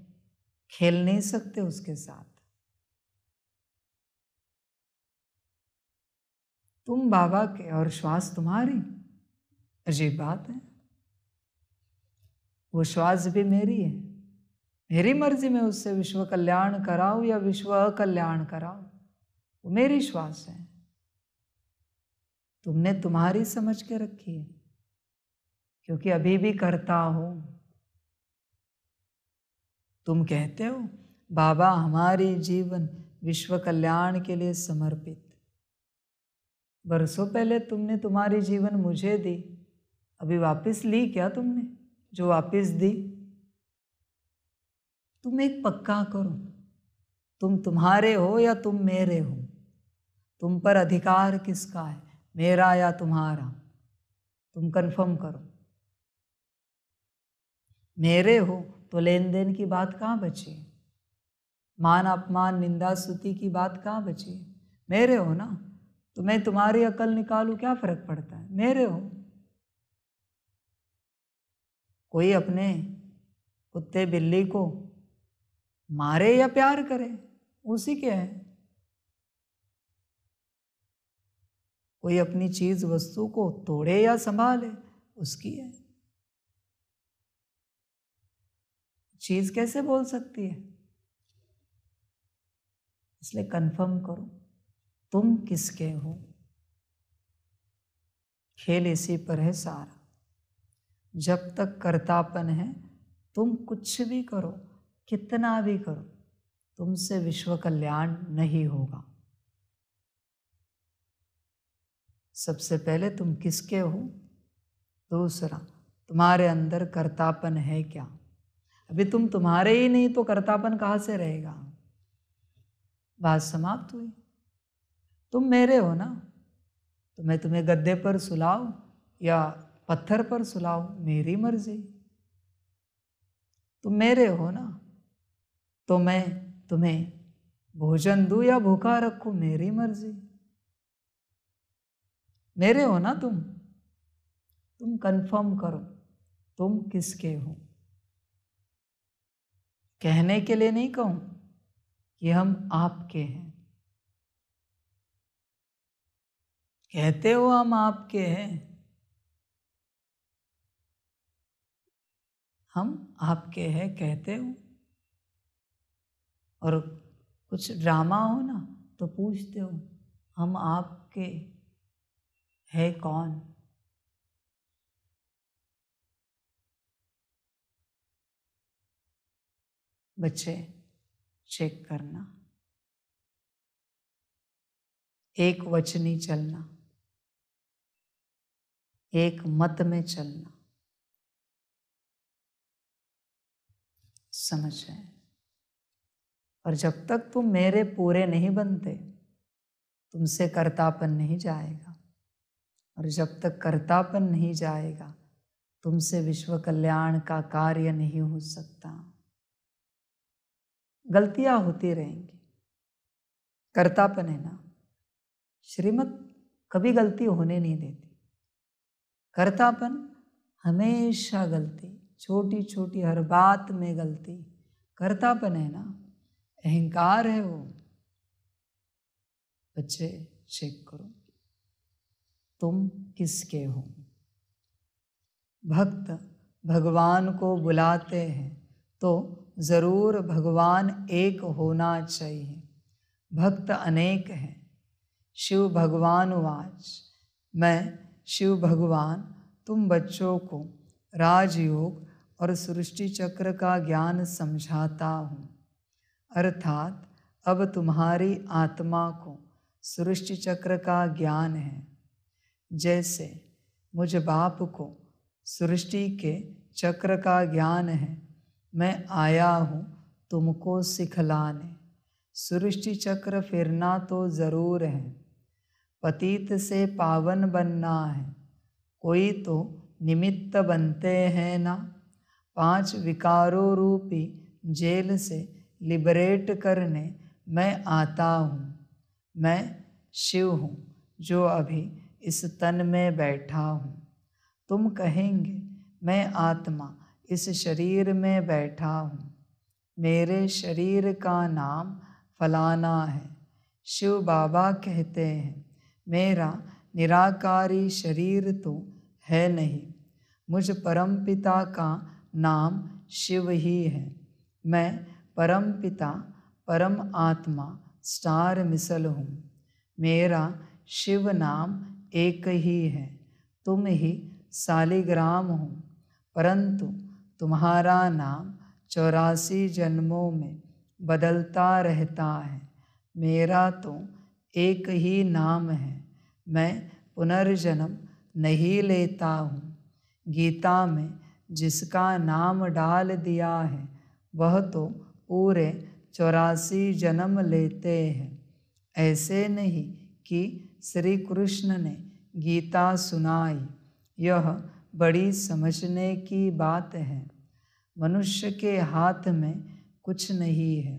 Speaker 1: खेल नहीं सकते उसके साथ तुम बाबा के और श्वास तुम्हारी अजीब बात है वो श्वास भी मेरी है मेरी मर्जी में उससे विश्व कल्याण कराऊं या विश्व अकल्याण कराऊं वो मेरी श्वास है तुमने तुम्हारी समझ के रखी है क्योंकि अभी भी करता हो तुम कहते हो बाबा हमारी जीवन विश्व कल्याण के लिए समर्पित बरसों पहले तुमने तुम्हारी जीवन मुझे दी अभी वापस ली क्या तुमने जो वापस दी तुम एक पक्का करो तुम तुम्हारे हो या तुम मेरे हो तुम पर अधिकार किसका है मेरा या तुम्हारा तुम कंफर्म करो मेरे हो तो लेन देन की बात कहाँ बची मान अपमान निंदा स्तुति की बात कहाँ बची मेरे हो ना तो मैं तुम्हारी अकल निकालू क्या फ़र्क पड़ता है मेरे हो कोई अपने कुत्ते बिल्ली को मारे या प्यार करे उसी के हैं कोई अपनी चीज वस्तु को तोड़े या संभाले उसकी है चीज कैसे बोल सकती है इसलिए कंफर्म करो तुम किसके हो खेल इसी पर है सारा जब तक करतापन है तुम कुछ भी करो कितना भी करो तुमसे विश्व कल्याण नहीं होगा सबसे पहले तुम किसके हो दूसरा तुम्हारे अंदर कर्तापन है क्या अभी तुम तुम्हारे ही नहीं तो कर्तापन कहाँ से रहेगा बात समाप्त हुई तुम मेरे हो ना तो मैं तुम्हें गद्दे पर सुलाओ या पत्थर पर सुलाओ मेरी मर्जी तुम मेरे हो ना तो मैं तुम्हें भोजन दू या भूखा रखू मेरी मर्जी मेरे हो ना तुम तुम कंफर्म करो तुम किसके हो कहने के लिए नहीं कहूं कि हम आपके हैं कहते हो हम आपके हैं हम आपके हैं कहते हो और कुछ ड्रामा हो ना तो पूछते हो हम आपके है कौन
Speaker 2: बच्चे चेक करना एक वचनी चलना एक मत में चलना
Speaker 1: समझ है और जब तक तुम मेरे पूरे नहीं बनते तुमसे कर्तापन नहीं जाएगा और जब तक कर्तापन नहीं जाएगा तुमसे विश्व कल्याण का कार्य नहीं हो सकता गलतियां होती रहेंगी कर्तापन है ना श्रीमत कभी गलती होने नहीं देती कर्तापन हमेशा गलती छोटी छोटी हर बात में गलती कर्तापन है ना अहंकार है वो बच्चे चेक करो तुम किसके हो भक्त भगवान को बुलाते हैं तो ज़रूर भगवान एक होना चाहिए भक्त अनेक हैं शिव भगवान वाच मैं शिव भगवान तुम बच्चों को राजयोग और सृष्टि चक्र का ज्ञान समझाता हूँ अर्थात अब तुम्हारी आत्मा को सृष्टि चक्र का ज्ञान है जैसे मुझ बाप को सृष्टि के चक्र का ज्ञान है मैं आया हूँ तुमको सिखलाने सृष्टि चक्र फिरना तो ज़रूर है पतित से पावन बनना है कोई तो निमित्त बनते हैं ना पांच विकारों रूपी जेल से लिबरेट करने मैं आता हूँ मैं शिव हूँ जो अभी इस तन में बैठा हूँ तुम कहेंगे मैं आत्मा इस शरीर में बैठा हूँ मेरे शरीर का नाम फलाना है शिव बाबा कहते हैं मेरा निराकारी शरीर तो है नहीं मुझ परमपिता का नाम शिव ही है मैं परम पिता परम आत्मा स्टार मिसल हूँ मेरा शिव नाम एक ही है तुम ही सालिग्राम हो परंतु तुम्हारा नाम चौरासी जन्मों में बदलता रहता है मेरा तो एक ही नाम है मैं पुनर्जन्म नहीं लेता हूँ गीता में जिसका नाम डाल दिया है वह तो पूरे चौरासी जन्म लेते हैं ऐसे नहीं कि श्री कृष्ण ने गीता सुनाई यह बड़ी समझने की बात है मनुष्य के हाथ में कुछ नहीं है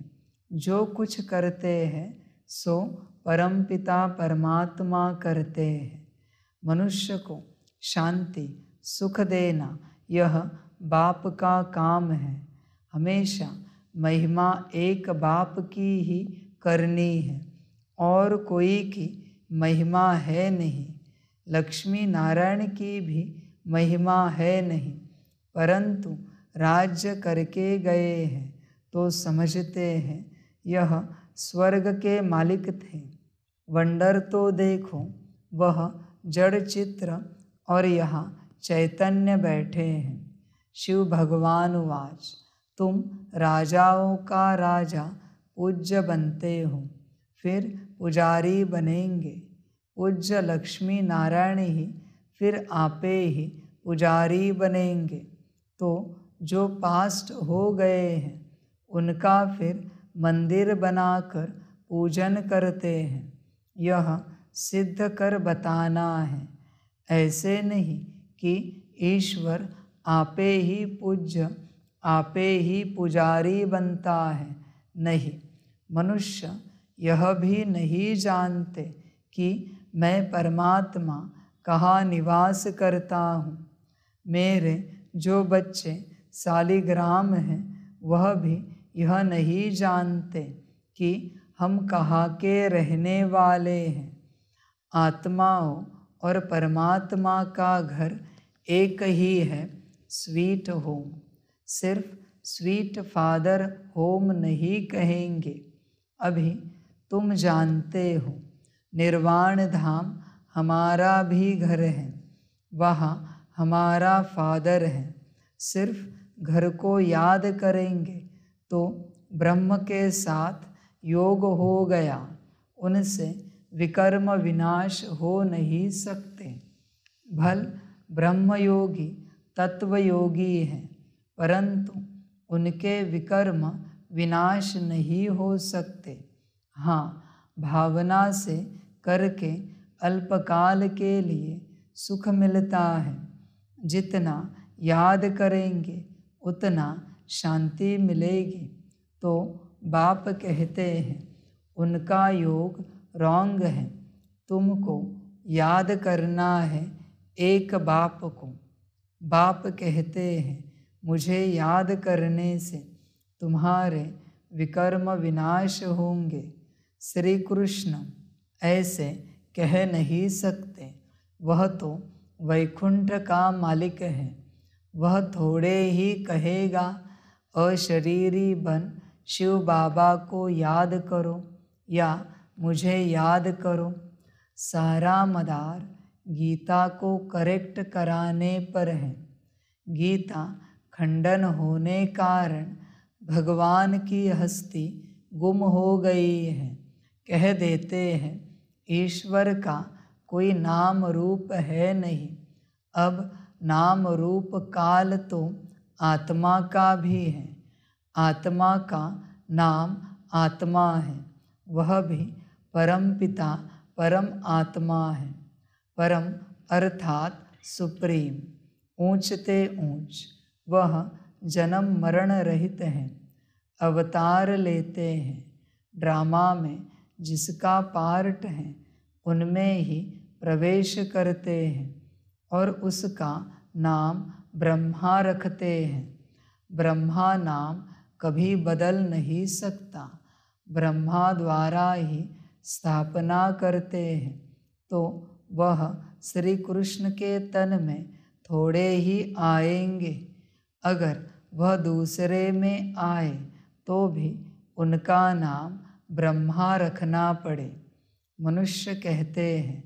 Speaker 1: जो कुछ करते हैं सो परमपिता परमात्मा करते हैं मनुष्य को शांति सुख देना यह बाप का काम है हमेशा महिमा एक बाप की ही करनी है और कोई की महिमा है नहीं लक्ष्मी नारायण की भी महिमा है नहीं परंतु राज्य करके गए हैं तो समझते हैं यह स्वर्ग के मालिक थे वंडर तो देखो वह जड़ चित्र और यहाँ चैतन्य बैठे हैं शिव भगवान वाच तुम राजाओं का राजा पूज्य बनते हो फिर पुजारी बनेंगे पूज्य लक्ष्मी नारायण ही फिर आपे ही पुजारी बनेंगे तो जो पास्ट हो गए हैं उनका फिर मंदिर बनाकर पूजन करते हैं यह सिद्ध कर बताना है ऐसे नहीं कि ईश्वर आपे ही पूज्य आपे ही पुजारी बनता है नहीं मनुष्य यह भी नहीं जानते कि मैं परमात्मा कहाँ निवास करता हूँ मेरे जो बच्चे सालिग्राम हैं वह भी यह नहीं जानते कि हम कहाँ के रहने वाले हैं आत्माओं और परमात्मा का घर एक ही है स्वीट होम सिर्फ स्वीट फादर होम नहीं कहेंगे अभी तुम जानते हो निर्वाण धाम हमारा भी घर है वहाँ हमारा फादर है सिर्फ घर को याद करेंगे तो ब्रह्म के साथ योग हो गया उनसे विकर्म विनाश हो नहीं सकते भल ब्रह्मयोगी तत्वयोगी हैं परंतु उनके विकर्म विनाश नहीं हो सकते हाँ भावना से करके अल्पकाल के लिए सुख मिलता है जितना याद करेंगे उतना शांति मिलेगी तो बाप कहते हैं उनका योग रॉन्ग है तुमको याद करना है एक बाप को बाप कहते हैं मुझे याद करने से तुम्हारे विकर्म विनाश होंगे श्री कृष्ण ऐसे कह नहीं सकते वह तो वैकुंठ का मालिक है वह थोड़े ही कहेगा अशरीरी बन शिव बाबा को याद करो या मुझे याद करो सारा मदार गीता को करेक्ट कराने पर है गीता खंडन होने कारण भगवान की हस्ती गुम हो गई है कह देते हैं ईश्वर का कोई नाम रूप है नहीं अब नाम रूप काल तो आत्मा का भी है आत्मा का नाम आत्मा है वह भी परम पिता परम आत्मा है परम अर्थात सुप्रीम ऊंचते ऊंच उच्च वह जन्म मरण रहित हैं अवतार लेते हैं ड्रामा में जिसका पार्ट हैं उनमें ही प्रवेश करते हैं और उसका नाम ब्रह्मा रखते हैं ब्रह्मा नाम कभी बदल नहीं सकता ब्रह्मा द्वारा ही स्थापना करते हैं तो वह श्री कृष्ण के तन में थोड़े ही आएंगे अगर वह दूसरे में आए तो भी उनका नाम ब्रह्मा रखना पड़े मनुष्य कहते हैं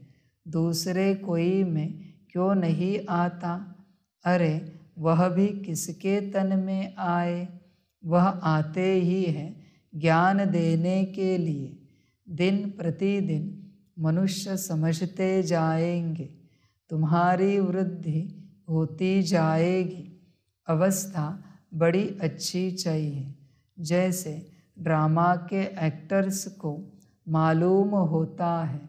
Speaker 1: दूसरे कोई में क्यों नहीं आता अरे वह भी किसके तन में आए वह आते ही है ज्ञान देने के लिए दिन प्रतिदिन मनुष्य समझते जाएंगे तुम्हारी वृद्धि होती जाएगी अवस्था बड़ी अच्छी चाहिए जैसे ड्रामा के एक्टर्स को मालूम होता है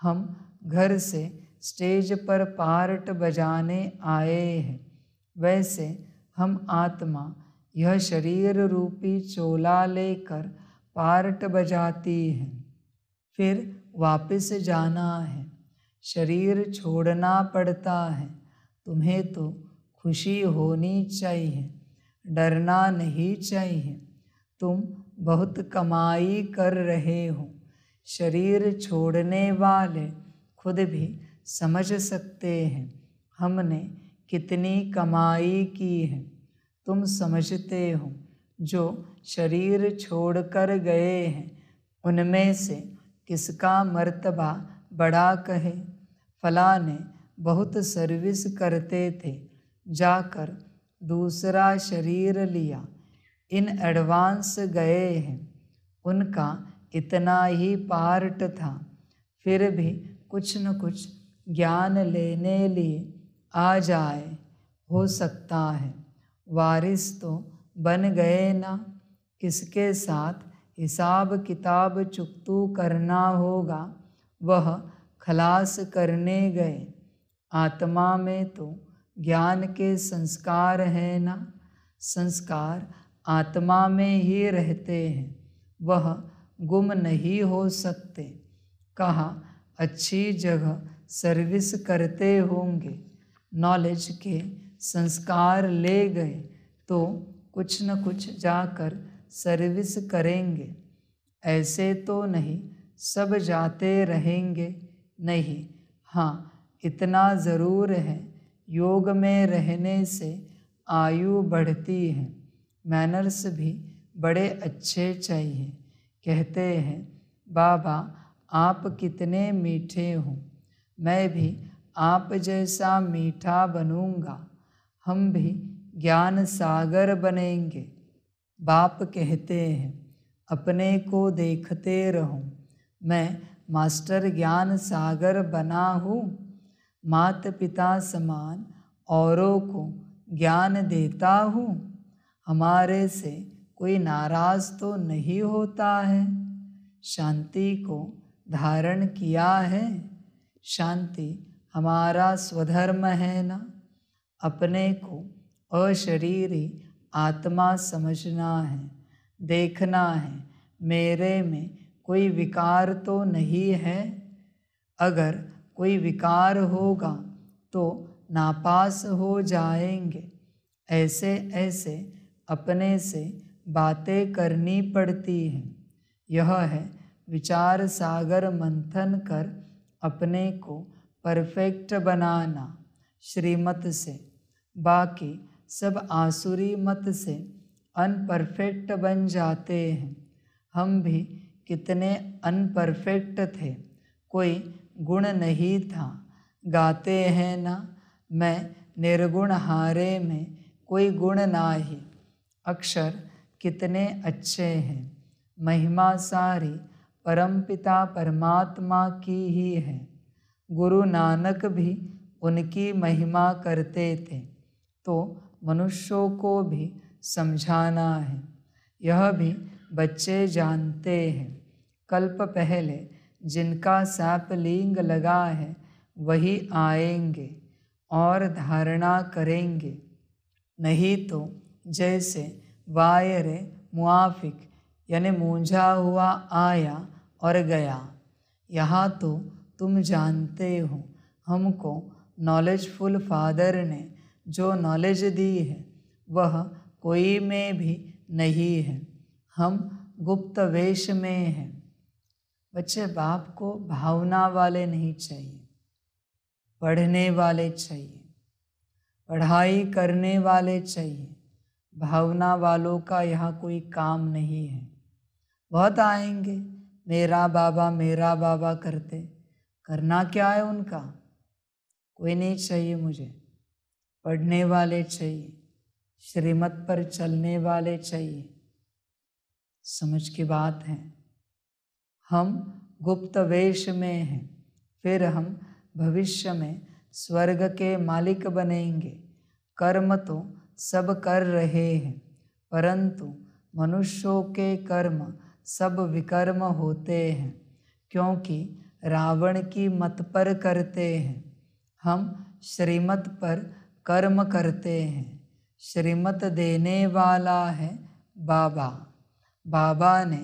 Speaker 1: हम घर से स्टेज पर पार्ट बजाने आए हैं वैसे हम आत्मा यह शरीर रूपी चोला लेकर पार्ट बजाती है फिर वापस जाना है शरीर छोड़ना पड़ता है तुम्हें तो खुशी होनी चाहिए डरना नहीं चाहिए तुम बहुत कमाई कर रहे हो शरीर छोड़ने वाले खुद भी समझ सकते हैं हमने कितनी कमाई की है तुम समझते हो जो शरीर छोड़कर गए हैं उनमें से किसका मर्तबा बड़ा कहे फला ने बहुत सर्विस करते थे जाकर दूसरा शरीर लिया इन एडवांस गए हैं उनका इतना ही पार्ट था फिर भी कुछ न कुछ ज्ञान लेने लिए आ जाए हो सकता है वारिस तो बन गए ना किसके साथ हिसाब किताब चुकतू करना होगा वह खलास करने गए आत्मा में तो ज्ञान के संस्कार हैं ना संस्कार आत्मा में ही रहते हैं वह गुम नहीं हो सकते कहा अच्छी जगह सर्विस करते होंगे नॉलेज के संस्कार ले गए तो कुछ न कुछ जाकर सर्विस करेंगे ऐसे तो नहीं सब जाते रहेंगे नहीं हाँ इतना ज़रूर है योग में रहने से आयु बढ़ती है मैनर्स भी बड़े अच्छे चाहिए कहते हैं बाबा आप कितने मीठे हो मैं भी आप जैसा मीठा बनूंगा हम भी ज्ञान सागर बनेंगे बाप कहते हैं अपने को देखते रहो मैं मास्टर ज्ञान सागर बना हूँ मात पिता समान औरों को ज्ञान देता हूँ हमारे से कोई नाराज तो नहीं होता है शांति को धारण किया है शांति हमारा स्वधर्म है ना अपने को अशरीरी आत्मा समझना है देखना है मेरे में कोई विकार तो नहीं है अगर कोई विकार होगा तो नापास हो जाएंगे ऐसे ऐसे अपने से बातें करनी पड़ती हैं यह है विचार सागर मंथन कर अपने को परफेक्ट बनाना श्रीमत से बाकी सब आसुरी मत से अनपरफेक्ट बन जाते हैं हम भी कितने अनपरफेक्ट थे कोई गुण नहीं था गाते हैं ना मैं निर्गुण हारे में कोई गुण ना ही अक्षर कितने अच्छे हैं महिमा सारी परमपिता परमात्मा की ही है गुरु नानक भी उनकी महिमा करते थे तो मनुष्यों को भी समझाना है यह भी बच्चे जानते हैं कल्प पहले जिनका सैपलिंग लगा है वही आएंगे और धारणा करेंगे नहीं तो जैसे वायर मुआफिक यानी मूंझा हुआ आया और गया यहाँ तो तुम जानते हो हमको नॉलेजफुल फादर ने जो नॉलेज दी है वह कोई में भी नहीं है हम गुप्त वेश में हैं बच्चे बाप को भावना वाले नहीं चाहिए पढ़ने वाले चाहिए पढ़ाई करने वाले चाहिए भावना वालों का यहाँ कोई काम नहीं है बहुत आएंगे मेरा बाबा मेरा बाबा करते करना क्या है उनका कोई नहीं चाहिए मुझे पढ़ने वाले चाहिए श्रीमत पर चलने वाले चाहिए समझ की बात है हम गुप्त वेश में हैं फिर हम भविष्य में स्वर्ग के मालिक बनेंगे कर्म तो सब कर रहे हैं परंतु मनुष्यों के कर्म सब विकर्म होते हैं क्योंकि रावण की मत पर करते हैं हम श्रीमत पर कर्म करते हैं श्रीमत देने वाला है बाबा बाबा ने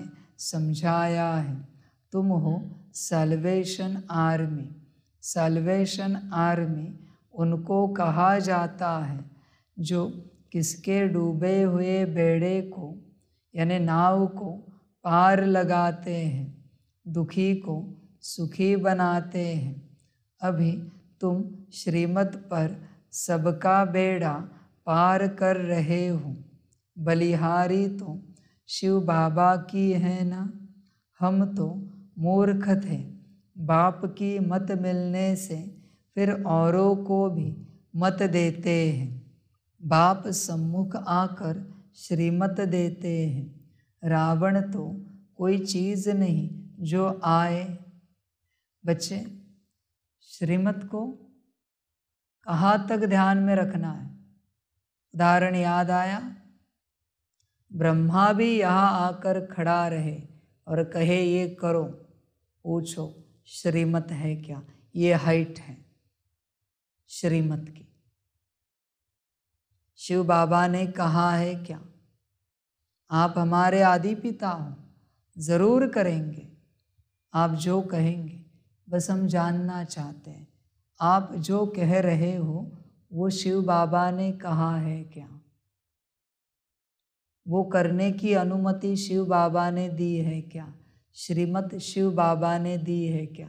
Speaker 1: समझाया है तुम हो सल्वेशन आर्मी सल्वेशन आर्मी उनको कहा जाता है जो किसके डूबे हुए बेड़े को यानि नाव को पार लगाते हैं दुखी को सुखी बनाते हैं अभी तुम श्रीमत पर सबका बेड़ा पार कर रहे हो बलिहारी तो शिव बाबा की है ना हम तो मूर्ख थे बाप की मत मिलने से फिर औरों को भी मत देते हैं बाप सम्मुख आकर श्रीमत देते हैं रावण तो कोई चीज़ नहीं जो आए बच्चे श्रीमत को कहाँ तक ध्यान में रखना है उदाहरण याद आया ब्रह्मा भी यहाँ आकर खड़ा रहे और कहे ये करो पूछो श्रीमत है क्या ये हाइट है श्रीमत की शिव बाबा ने कहा है क्या आप हमारे आदि पिता हो ज़रूर करेंगे आप जो कहेंगे बस हम जानना चाहते हैं आप जो कह रहे हो वो शिव बाबा ने कहा है क्या वो करने की अनुमति शिव बाबा ने दी है क्या श्रीमद शिव बाबा ने दी है क्या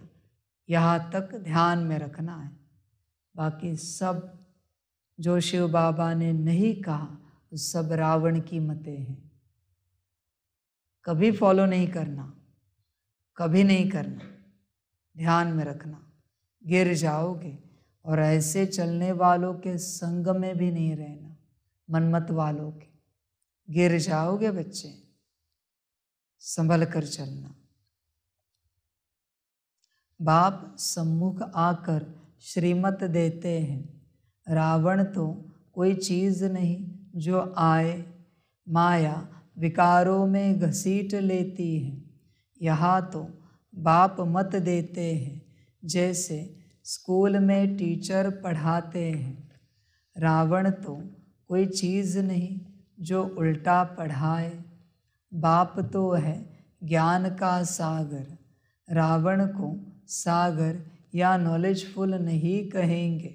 Speaker 1: यहाँ तक ध्यान में रखना है बाकी सब जो शिव बाबा ने नहीं कहा वो सब रावण की मते हैं कभी फॉलो नहीं करना कभी नहीं करना ध्यान में रखना गिर जाओगे और ऐसे चलने वालों के संग में भी नहीं रहना मनमत वालों के गिर जाओगे बच्चे संभल कर चलना बाप सम्मुख आकर श्रीमत देते हैं रावण तो कोई चीज़ नहीं जो आए माया विकारों में घसीट लेती है यहाँ तो बाप मत देते हैं जैसे स्कूल में टीचर पढ़ाते हैं रावण तो कोई चीज़ नहीं जो उल्टा पढ़ाए बाप तो है ज्ञान का सागर रावण को सागर या नॉलेजफुल नहीं कहेंगे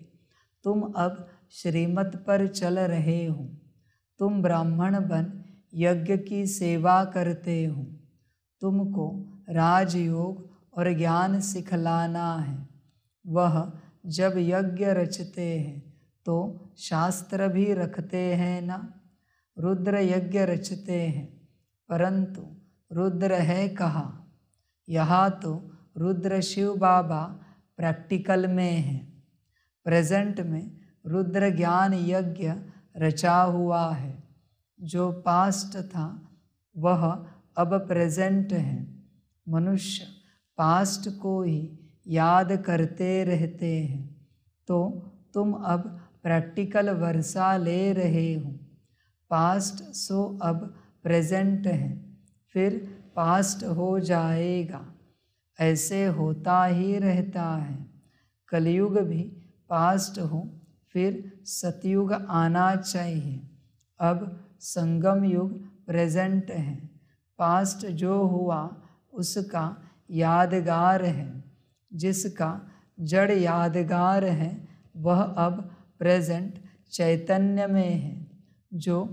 Speaker 1: तुम अब श्रीमत पर चल रहे हो तुम ब्राह्मण बन यज्ञ की सेवा करते हो तुमको राजयोग और ज्ञान सिखलाना है वह जब यज्ञ रचते हैं तो शास्त्र भी रखते हैं ना रुद्र यज्ञ रचते हैं परंतु रुद्र है कहा यहाँ तो रुद्र शिव बाबा प्रैक्टिकल में है प्रेजेंट में रुद्र ज्ञान यज्ञ रचा हुआ है जो पास्ट था वह अब प्रेजेंट है मनुष्य पास्ट को ही याद करते रहते हैं तो तुम अब प्रैक्टिकल वर्षा ले रहे हो पास्ट सो अब प्रेजेंट है फिर पास्ट हो जाएगा ऐसे होता ही रहता है कलयुग भी पास्ट हो फिर सतयुग आना चाहिए अब संगम युग प्रेजेंट है पास्ट जो हुआ उसका यादगार है जिसका जड़ यादगार है वह अब प्रेजेंट चैतन्य में है जो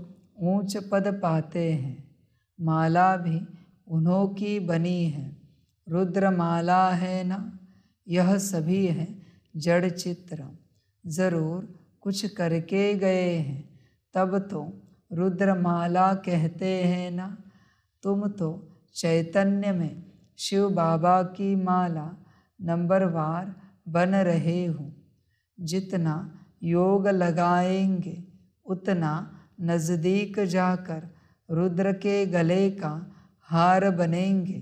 Speaker 1: ऊंच पद पाते हैं माला भी उन्हों की बनी है रुद्रमाला है ना यह सभी है जड़ चित्र ज़रूर कुछ करके गए हैं तब तो रुद्रमाला कहते हैं ना तुम तो चैतन्य में शिव बाबा की माला नंबर वार बन रहे हो जितना योग लगाएंगे उतना नज़दीक जाकर रुद्र के गले का हार बनेंगे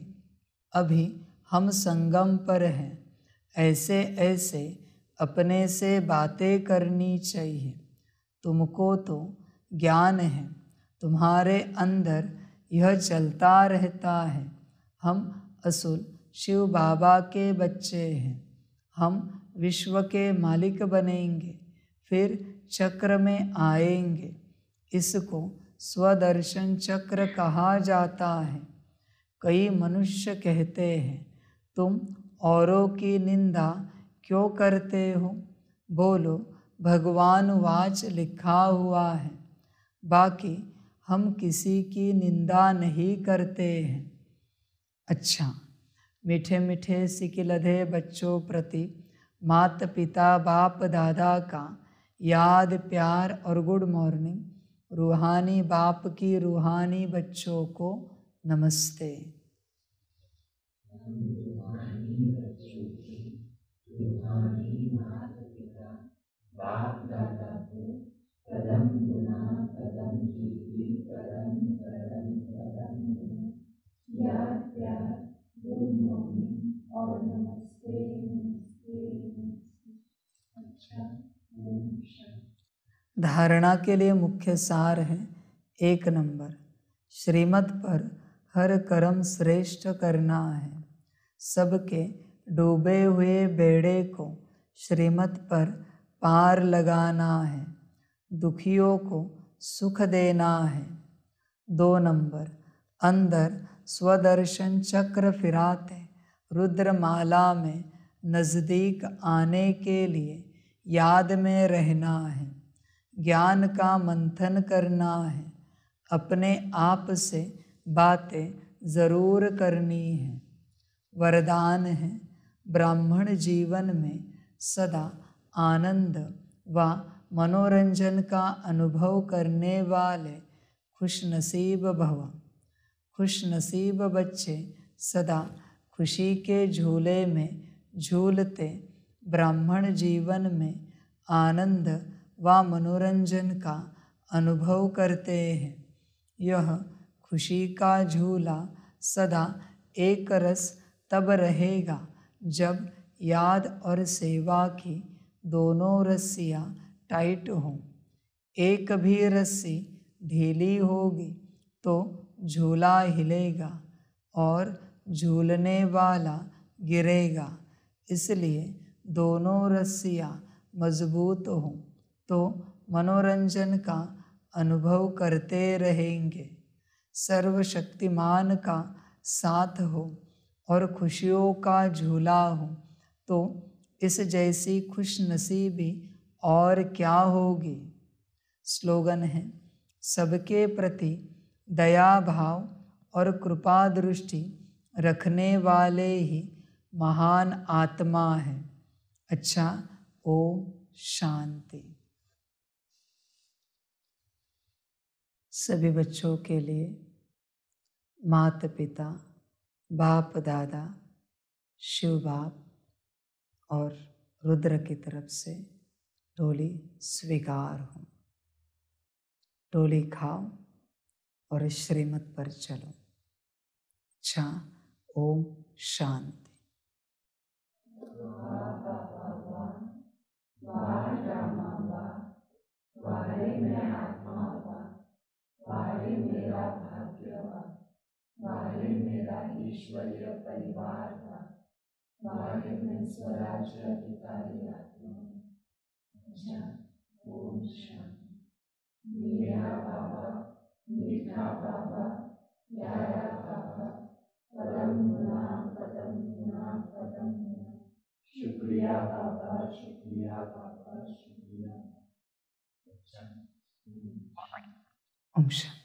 Speaker 1: अभी हम संगम पर हैं ऐसे ऐसे अपने से बातें करनी चाहिए तुमको तो ज्ञान है तुम्हारे अंदर यह चलता रहता है हम असुल शिव बाबा के बच्चे हैं हम विश्व के मालिक बनेंगे फिर चक्र में आएंगे इसको स्वदर्शन चक्र कहा जाता है कई मनुष्य कहते हैं तुम औरों की निंदा क्यों करते हो बोलो भगवान वाच लिखा हुआ है बाकी हम किसी की निंदा नहीं करते हैं अच्छा मीठे मीठे सिकिलधे बच्चों प्रति माता पिता बाप दादा का याद प्यार और गुड मॉर्निंग रूहानी बाप की रूहानी बच्चों को नमस्ते धारणा के लिए मुख्य सार है एक नंबर श्रीमत पर हर कर्म श्रेष्ठ करना है सबके डूबे हुए बेड़े को श्रीमत पर पार लगाना है दुखियों को सुख देना है दो नंबर अंदर स्वदर्शन चक्र फिराते रुद्रमाला में नज़दीक आने के लिए याद में रहना है ज्ञान का मंथन करना है अपने आप से बातें ज़रूर करनी है वरदान है ब्राह्मण जीवन में सदा आनंद व मनोरंजन का अनुभव करने वाले खुशनसीब भव खुशनसीब बच्चे सदा खुशी के झूले में झूलते ब्राह्मण जीवन में आनंद व मनोरंजन का अनुभव करते हैं यह खुशी का झूला सदा एक रस तब रहेगा जब याद और सेवा की दोनों रस्सियाँ टाइट हों एक भी रस्सी ढीली होगी तो झूला हिलेगा और झूलने वाला गिरेगा इसलिए दोनों रस्सियाँ मजबूत हों तो मनोरंजन का अनुभव करते रहेंगे सर्वशक्तिमान का साथ हो और खुशियों का झूला हो तो इस जैसी खुश नसीबी और क्या होगी स्लोगन है सबके प्रति दया भाव और कृपा दृष्टि रखने वाले ही महान आत्मा है अच्छा ओम शांति सभी बच्चों के लिए माता पिता बाप दादा शिव बाप और रुद्र की तरफ से टोली स्वीकार हो टोली खाओ और श्रीमत पर चलो अच्छा ओम शांति
Speaker 2: वाहे मेरा मेरा ईश्वरीय परिवार वाहे मैं स्वराज अधिकारी मेरा अच्छा, बाबा मीठा बाबा प्यारा बाबा शुक्रिया बाबा शुक्रिया बाबा Umschauen.